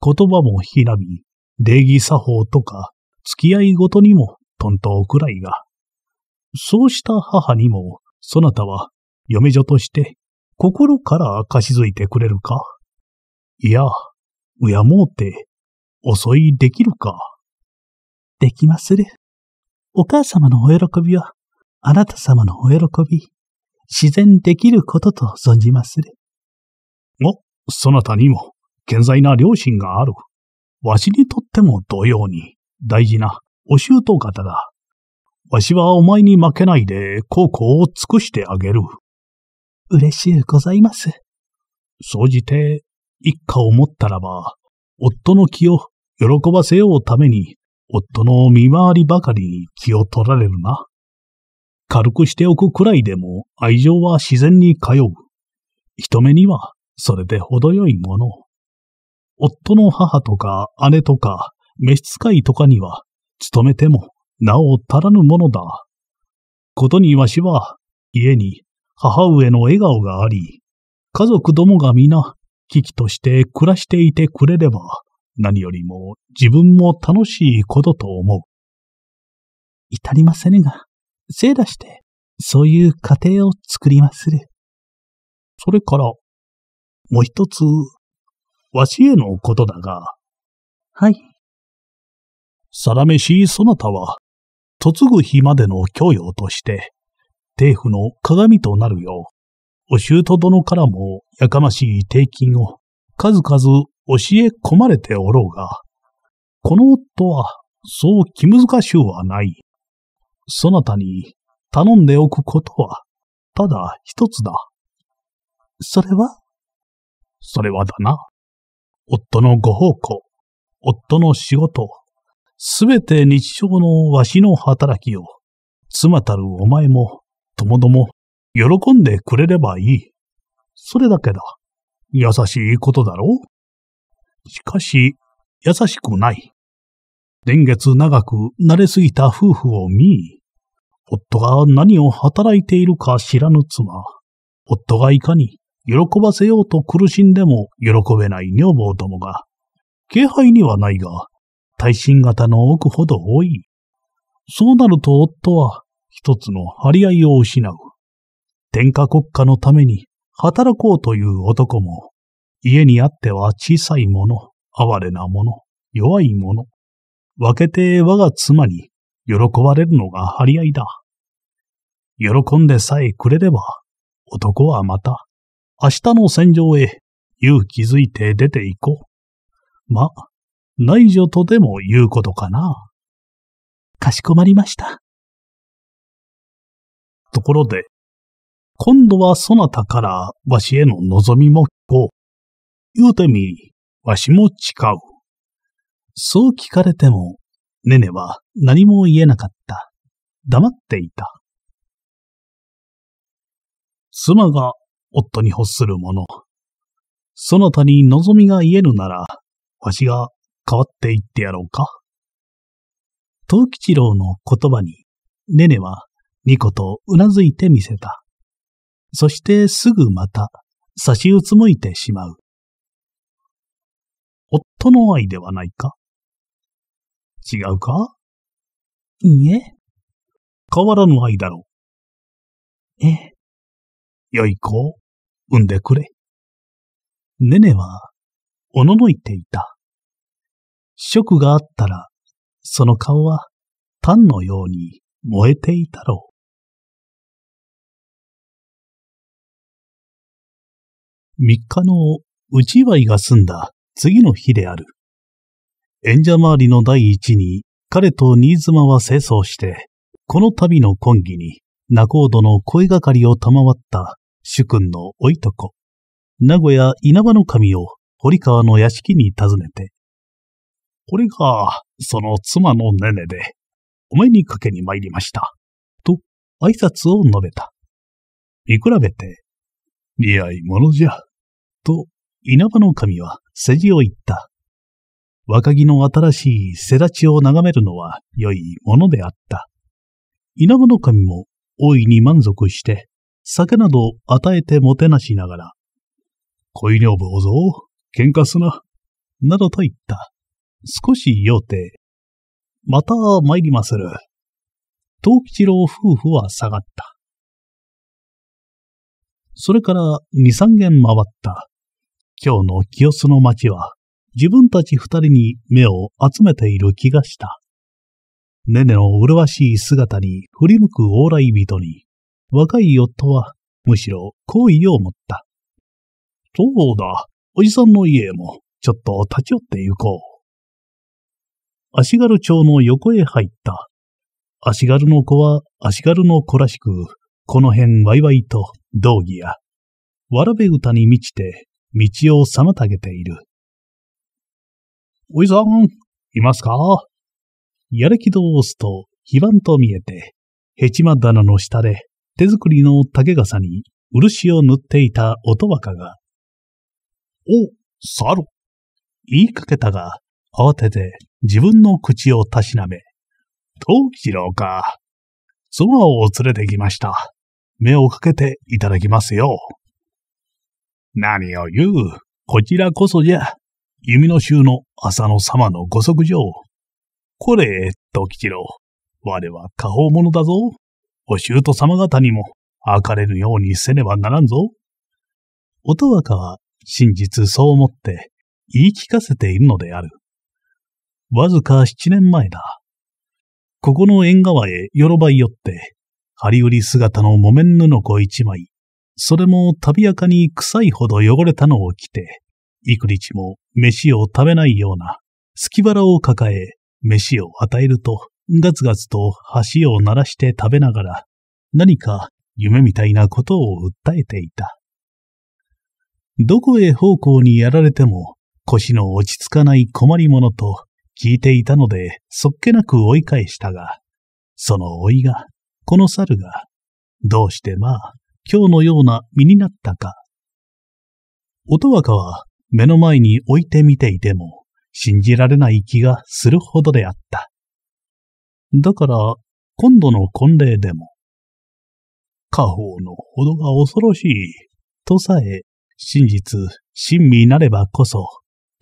言葉もひらび、礼儀作法とか、付き合いごとにも、とんとくらいが。そうした母にも、そなたは、嫁女として、心から貸しづいてくれるかいや、うやもうて、襲いできるかできまする。お母様のお喜びは、あなた様のお喜び、自然できることと存じまする。そなたにも健在な両親がある。わしにとっても同様に大事なお舅方だ。わしはお前に負けないで孝行を尽くしてあげる。嬉しゅうございます。そうじて、一家を持ったらば、夫の気を喜ばせようために、夫の見回りばかりに気を取られるな。軽くしておくくらいでも愛情は自然に通う。人目にはそれで程よいもの。夫の母とか姉とか召使いとかには、勤めてもなお足らぬものだ。ことにわしは、家に母上の笑顔があり、家族どもが皆、危機として暮らしていてくれれば、何よりも自分も楽しいことと思う。至りませぬが、せいだして、そういう家庭を作りまする。それから、もう一つ、わしへのことだが。はい。サラメシそなたは、嫁ぐ日までの供養として、帝府の鏡となるよう、お舅殿からもやかましい定金を数々教え込まれておろうが、この夫はそう気難しゅうはない。そなたに頼んでおくことは、ただ一つだ。それはそれはだな。夫のご奉公、夫の仕事、すべて日常のわしの働きを、妻たるお前も、ともども、喜んでくれればいい。それだけだ。優しいことだろうしかし、優しくない。年月長く慣れすぎた夫婦を見、夫が何を働いているか知らぬ妻、夫がいかに喜ばせようと苦しんでも喜べない女房どもが、気配にはないが、耐震型の奥ほど多い。そうなると夫は一つの張り合いを失う。天下国家のために働こうという男も、家にあっては小さいもの、哀れなもの、弱いもの。分けて我が妻に喜ばれるのが張り合いだ。喜んでさえくれれば、男はまた明日の戦場へ勇気づいて出て行こう。ま、内助とでも言うことかな。かしこまりました。ところで、今度はそなたからわしへの望みも聞こう。言うてみ、わしも誓う。そう聞かれても、ネネは何も言えなかった。黙っていた。妻が夫に欲するもの。そなたに望みが言えぬなら、わしが変わっていってやろうか。藤吉郎の言葉に、ねねは、ニコとうなずいてみせた。そしてすぐまた、差しうつむいてしまう。夫の愛ではないか違うかいいえ。変わらぬ愛だろう。ええ。良い子。産んでくれ。ネネは、おののいていた。食があったら、その顔は、パンのように燃えていたろう。三日の内祝いが済んだ次の日である。演者周りの第一に彼と新妻は清掃して、この度の婚儀に仲人の声がかりを賜った主君のおいとこ、名古屋稲葉の神を堀川の屋敷に訪ねて、これが、その妻のねねで、お目にかけに参りました。と、挨拶を述べた。見比べて、見合い者じゃ。と、稲葉の神は世を言った。若木の新しい世立ちを眺めるのは良いものであった。稲葉の神も大いに満足して、酒などを与えてもてなしながら、恋女房ぞ、喧嘩すな、などと言った。少し酔うて、また参りまする。東吉郎夫婦は下がった。それから二三軒回った。今日の清須の町は自分たち二人に目を集めている気がした。ねねの麗しい姿に振り向く往来人に、若い夫は、むしろ好意を持った。そうだ、おじさんの家へも、ちょっと立ち寄って行こう。足軽町の横へ入った。足軽の子は足軽の子らしく、この辺ワイワイと道義や、わらべ歌に満ちて道を妨げている。おじさん、いますかやる気どを押すと、非番と見えて、ヘチマ棚の下で手作りの竹傘に漆を塗っていた音若が、お、サロ言いかけたが、慌てて自分の口をたしなめ、吉郎か。妻を連れてきました。目をかけていただきますよ。何を言う。こちらこそじゃ。弓の衆の浅野様のご息状。これ、時吉郎。我は過保者だぞ。おと様方にもあかれるようにせねばならんぞ。音若は真実そう思って言い聞かせているのである。わずか七年前だ。ここの縁側へよろばいよって、張り売り姿の木綿布子一枚、それもたびやかに臭いほど汚れたのを着て、幾日も飯を食べないような、隙腹を抱え、飯を与えると、ガツガツと橋を鳴らして食べながら、何か夢みたいなことを訴えていた。どこへ方向にやられても腰の落ち着かない困り者と聞いていたのでそっけなく追い返したが、その追いが、この猿が、どうしてまあ、今日のような身になったか。音若は目の前に置いてみていても、信じられない気がするほどであった。だから、今度の婚礼でも、家宝のほどが恐ろしい、とさえ、真実、親身なればこそ、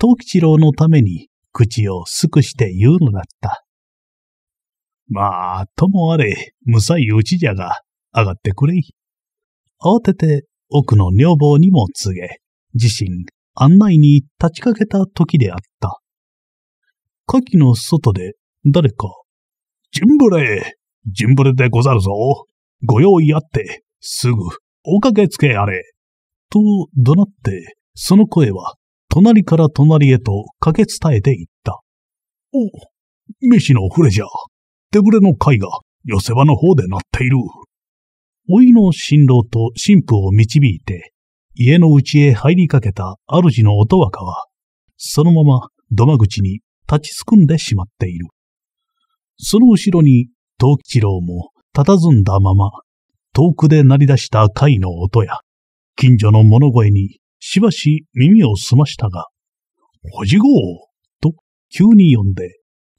藤吉郎のために口をすくして言うのだった。まあ、ともあれ、むさいうちじゃが、上がってくれい。慌てて奥の女房にも告げ、自身、案内に立ちかけた時であった。火器の外で誰かジンブレジンブレでござるぞ。ご用意あって、すぐ、おかけつけあれ。と、怒鳴って、その声は、隣から隣へと駆け伝えていった。お、飯の触れじゃ。手ぶれの貝が寄せ場の方で鳴っている。老いの新郎と神父を導いて、家の内へ入りかけた主の音若は、そのまま土間口に立ちすくんでしまっている。その後ろに、藤吉郎も、佇んだまま、遠くで鳴り出した貝の音や、近所の物声に、しばし耳を澄ましたが、おじごうと、急に呼んで、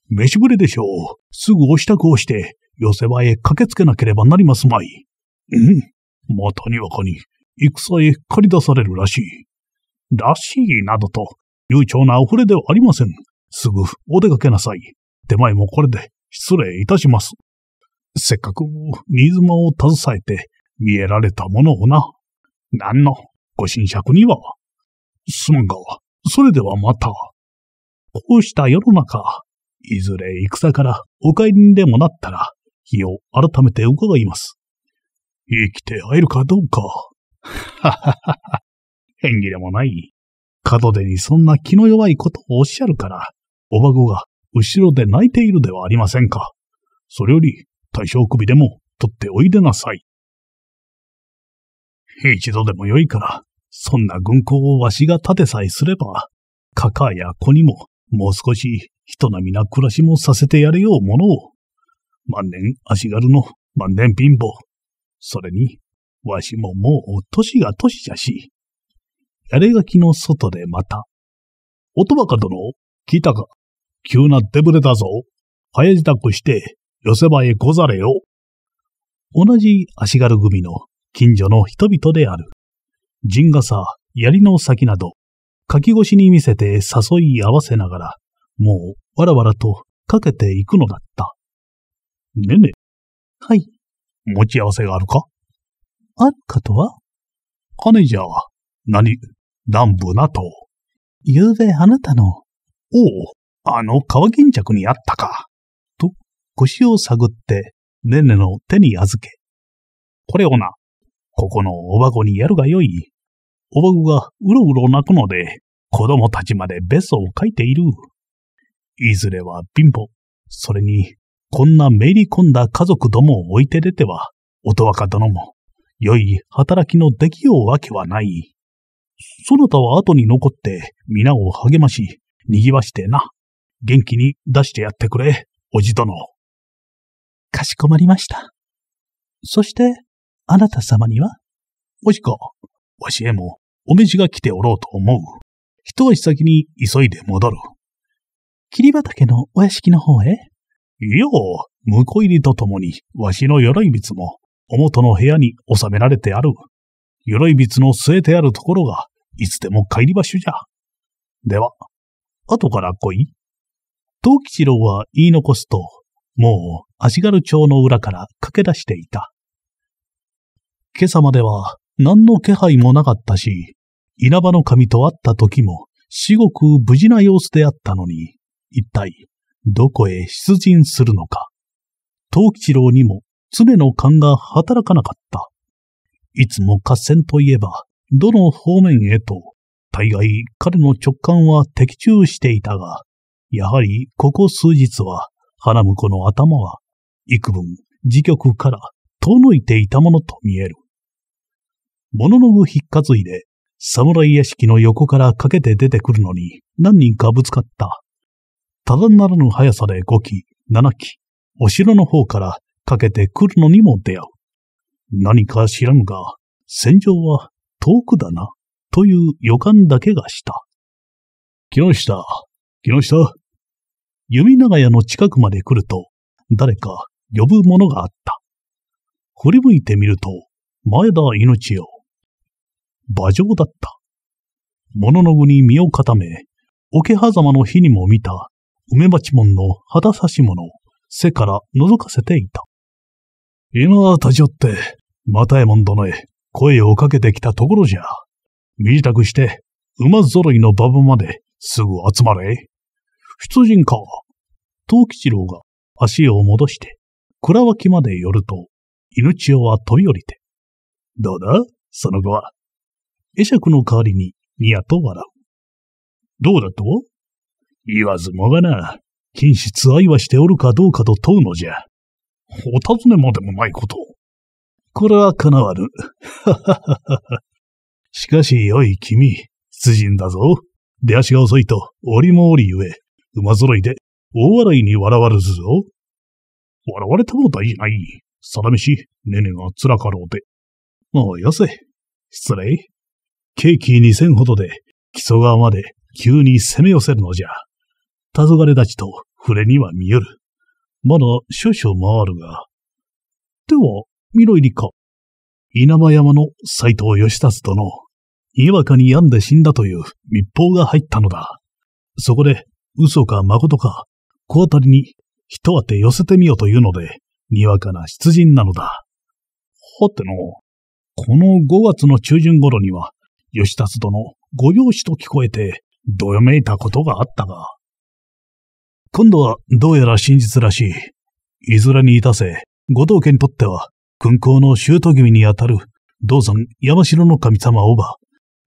飯ぶれでしょう。すぐお支度をして、寄せ場へ駆けつけなければなりますまい。うん。またにわかに、戦へ駆り出されるらしい。らしいなどと、悠長なおれではありません。すぐお出かけなさい。手前もこれで失礼いたします。せっかく新妻を携えて見えられたものをな。何のご神釈には。すまんが、それではまた。こうした世の中、いずれ戦からお帰りにでもなったら、日を改めて伺います。生きて会えるかどうか。はははは。縁起でもない。門出にそんな気の弱いことをおっしゃるから、おばごが後ろで泣いているではありませんか。それより、大将首でも取っておいでなさい。一度でもよいから、そんな軍港をわしが立てさえすれば、かかや子にも、もう少し人並みな暮らしもさせてやれようものを。万年足軽の万年貧乏。それに、わしももう年が年じゃし。やれがきの外でまた。音ばか殿、聞いたか急なデブレだぞ。早支度して、寄せ場へ来ざれよ。同じ足軽組の近所の人々である。陣傘、槍の先など、書き越しに見せて誘い合わせながら、もうわらわらとかけていくのだった。ねね。はい。持ち合わせがあるかあるかとは金じゃ、何、乱舞なと。ゆうべあなたの。おお、あの川巾着にあったか。と、腰を探って、ねねの手に預け。これをな、ここのおばごにやるがよい。おばごがうろうろ泣くので、子供たちまでべそを書いている。いずれは貧乏。それに、こんなめり込んだ家族どもを置いて出ては、音若殿も、良い働きのできようわけはない。そなたは後に残って、皆を励まし、賑わしてな。元気に出してやってくれ、おじ殿。かしこまりました。そして、あなた様にはもしか、わしへも、おしが来ておろうと思う。一足先に急いで戻る。霧畑のお屋敷の方へいや、婿入りとともに、わしの鎧光も、お元の部屋に収められてある。鎧光の据えてあるところが、いつでも帰り場所じゃ。では、後から来い。藤吉郎は言い残すと、もう足軽町の裏から駆け出していた。今朝までは何の気配もなかったし、稲葉の神と会った時も至極無事な様子であったのに、一体どこへ出陣するのか。藤吉郎にも常の勘が働かなかった。いつも合戦といえば、どの方面へと、大概彼の直感は的中していたが、やはりここ数日は、花婿の頭は、幾分、自局から遠のいていたものと見える。物の具引っかついで、侍屋敷の横からかけて出てくるのに何人かぶつかった。ただならぬ速さで5機、7機、お城の方からかけてくるのにも出会う。何か知らぬが、戦場は遠くだな、という予感だけがした。木下、木下、弓長屋の近くまで来ると、誰か呼ぶものがあった。振り向いてみると、前田命よ。馬上だった。物の具に身を固め、桶狭間の日にも見た、梅鉢門の肌差し物を背から覗かせていた。今は立ち寄って、又右衛門殿へ声をかけてきたところじゃ。身支度して、馬揃いの馬場まですぐ集まれ。出陣か。藤吉郎が足を戻して、倉脇まで寄ると、犬千代は飛び降りて、どうだその後は。会釈の代わりに、ニヤと笑う。どうだと言わずもがな、近室愛はしておるかどうかと問うのじゃ。お尋ねまでもないこと。これは叶わぬ。はははは。しかし、よい君、出陣だぞ。出足が遅いと、折も折りゆえ、馬揃いで、大笑いに笑われずぞ。笑われたも大事ない。さだ飯、ねねが辛かろうで。もうよせ。失礼。ケーキ二千ほどで、木曽川まで急に攻め寄せるのじゃ。黄昏立ちと触れには見える。まだ少々回るが。では、見ろ入りか。稲葉山の斎藤義達殿、にわかに病んで死んだという密報が入ったのだ。そこで、嘘か誠か、こうたりに一当て寄せてみようというので、にわかな出陣なのだ。はての、この5月の中旬頃には、吉達殿、ご用紙と聞こえて、どよめいたことがあったが。今度はどうやら真実らしい。いずれにいたせ、五道家にとっては、軍港の周都君にあたる、銅山山城の神様をば、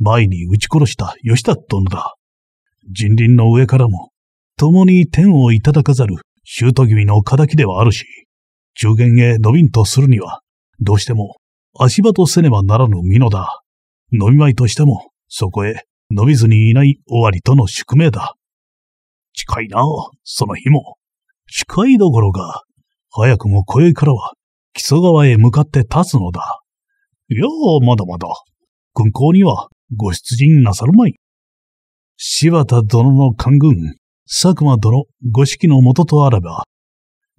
前に撃ち殺した吉達殿だ。人林の上からも、共に天をいただかざる、シュート気味の敵ではあるし、中元へ伸びんとするには、どうしても足場とせねばならぬ美のだ。伸びまいとしても、そこへ伸びずにいない終わりとの宿命だ。近いな、その日も。近いどころか、早くも今宵からは、木曽川へ向かって立つのだ。いやあ、まだまだ。軍港にはご出陣なさるまい。柴田殿の官軍、佐久間殿、ご指揮のもととあらば、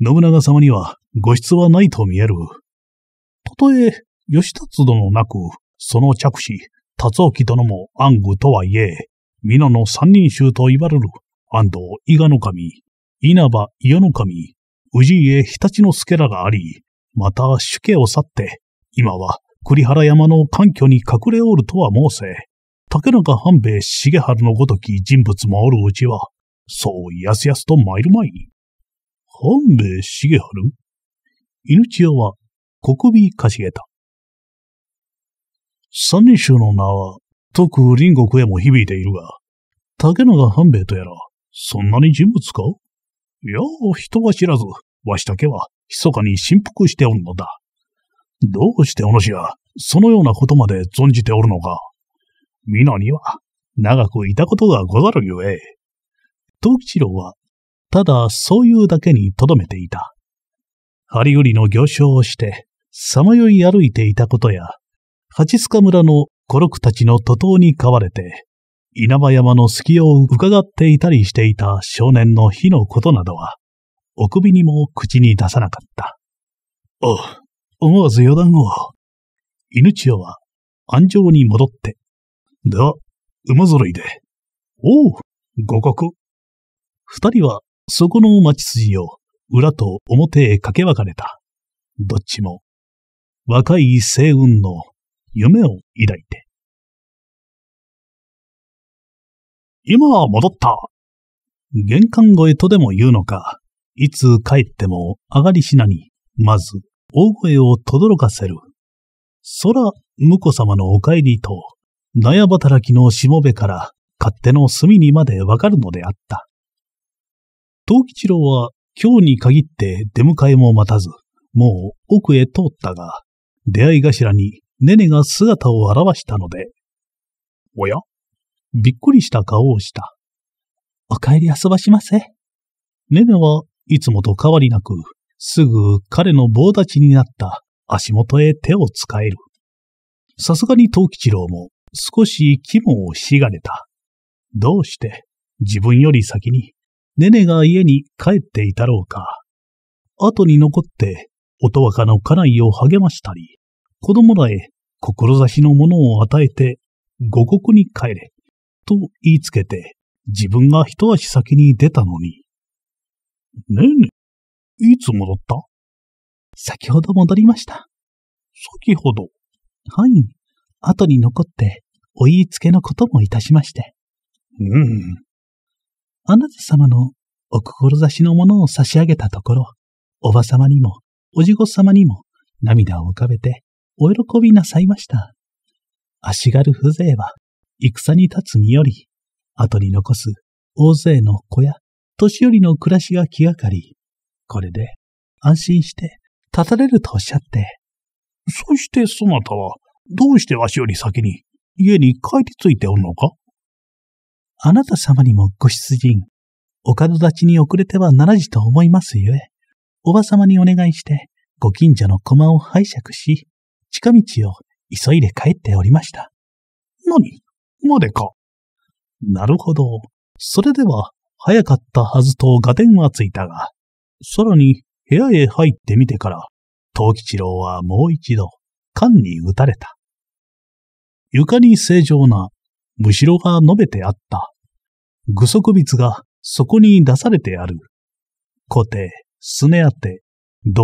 信長様にはご質はないと見える。たとえ、義達殿なく、その着手、達沖殿も暗愚とはいえ、美濃の三人衆と言われる、安藤伊賀の神、稲葉伊予の神、氏家常立之助らがあり、また主家を去って、今は栗原山の環境に隠れおるとは申せ、竹中半兵衛重春のごとき人物もおるうちは、そうやすやすと参る前に、半兵衛重春犬千代は小首かしげた。三人衆の名は、特隣国へも響いているが、竹永半兵衛とやら、そんなに人物かいや、人は知らず、わしだけは、密かに振幅しておるのだ。どうしてお主は、そのようなことまで存じておるのか。皆には、長くいたことがござるゆえ。藤吉郎は、ただそういうだけにとどめていた。針売りの行商をして、さまよい歩いていたことや、八塚村のロ六たちの徒党に飼われて、稲葉山の隙を伺っていたりしていた少年の日のことなどは、お首にも口に出さなかった。あ、あ、思わず余談を。犬千代は、安城に戻って。では、馬揃いで。おう、五国、二人はそこの町筋を裏と表へ駆け分かれた。どっちも若い星雲の夢を抱いて。今は戻った玄関越えとでも言うのか、いつ帰っても上がりしなに、まず大声を轟かせる。空、婿様のお帰りと、納屋働きのしもべから勝手の隅にまでわかるのであった。藤吉郎は今日に限って出迎えも待たず、もう奥へ通ったが、出会い頭にネネが姿を現したので、おやびっくりした顔をした。お帰り遊ばしませ。ネネはいつもと変わりなく、すぐ彼の棒立ちになった足元へ手を使える。さすがに藤吉郎も少し肝をしがれた。どうして自分より先にネネが家に帰っていたろうか。後に残って、音若の家内を励ましたり、子供らへ志のものを与えて、五国に帰れ、と言いつけて、自分が一足先に出たのに。ねネ、ねいつ戻った先ほど戻りました。先ほど。はい。後に残って、お言いつけのこともいたしまして。うん。あなた様のお志のものを差し上げたところ、おば様にも、おじご様にも、涙を浮かべて、お喜びなさいました。足軽風情は、戦に立つ身より、後に残す大勢の子や年寄りの暮らしが気がかり、これで安心して立たれるとおっしゃって。そしてそなたは、どうしてわしより先に家に帰り着いておるのかあなた様にもご出陣、お門立ちに遅れてはならじと思いますゆえ、おば様にお願いして、ご近所の駒を拝借し、近道を急いで帰っておりました。何までか。なるほど。それでは、早かったはずと合点はついたが、さらに部屋へ入ってみてから、藤吉郎はもう一度、缶に打たれた。床に正常なむしろが述べてあった。具足筆がそこに出されてある。固定、すねあて、銅、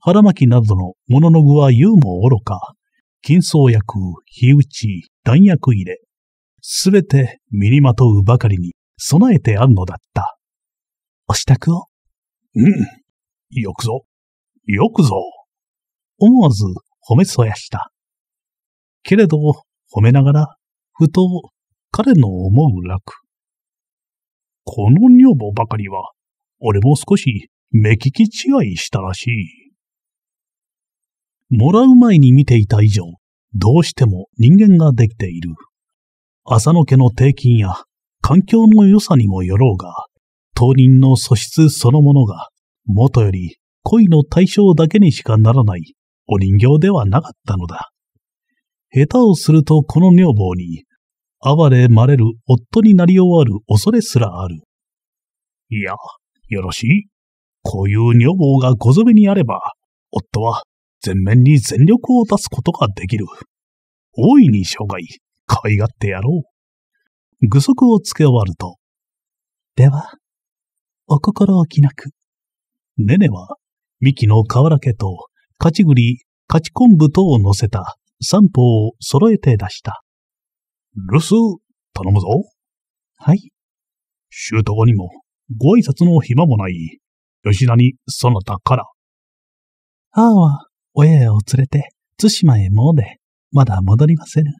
腹巻きなどの物の具は言うも愚か。金装薬、火打ち、弾薬入れ。すべて身にまとうばかりに備えてあるのだった。お支度をうん。よくぞ。よくぞ。思わず褒めそやした。けれど、褒めながらふと彼の思う楽。この女房ばかりは、俺も少し目利き違いしたらしい。もらう前に見ていた以上、どうしても人間ができている。浅野家の低金や環境の良さにもよろうが、当人の素質そのものが、元より恋の対象だけにしかならないお人形ではなかったのだ。下手をするとこの女房に哀れまれる夫になり終わる恐れすらある。いや、よろしい。こういう女房がごぞめにあれば、夫は全面に全力を出すことができる。大いに生涯、可愛がってやろう。具足をつけ終わると。では、お心置きなく。ネネは、ミキの瓦家と、勝ち栗、勝ち昆布等を乗せた三方を揃えて出した。留守、頼むぞ。はい。周到にも、ご挨拶の暇もない、吉田にそなたから。母は、親を連れて、津島へもうで、まだ戻りませぬ。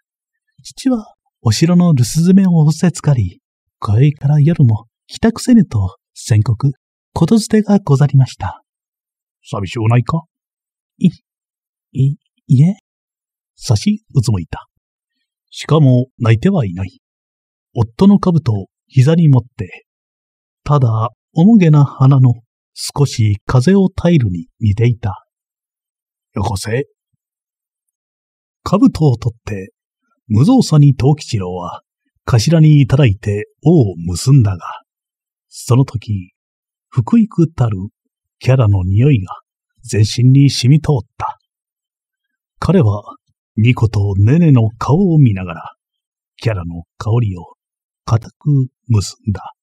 父は、お城の留守詰めを伏せつかり、こいから夜も、帰宅せぬと、宣告、ことづてがござりました。寂しゅうないかい、い、いえ、差しうつむいた。しかも泣いてはいない。夫の兜を膝に持って、ただ、おもげな鼻の少し風をタイルに似ていた。よこせ。兜を取って、無造作に藤吉郎は頭にいただいて尾を結んだが、その時、福井くたるキャラの匂いが全身に染み通った。彼はニコとネネの顔を見ながら、キャラの香りを固く結んだ。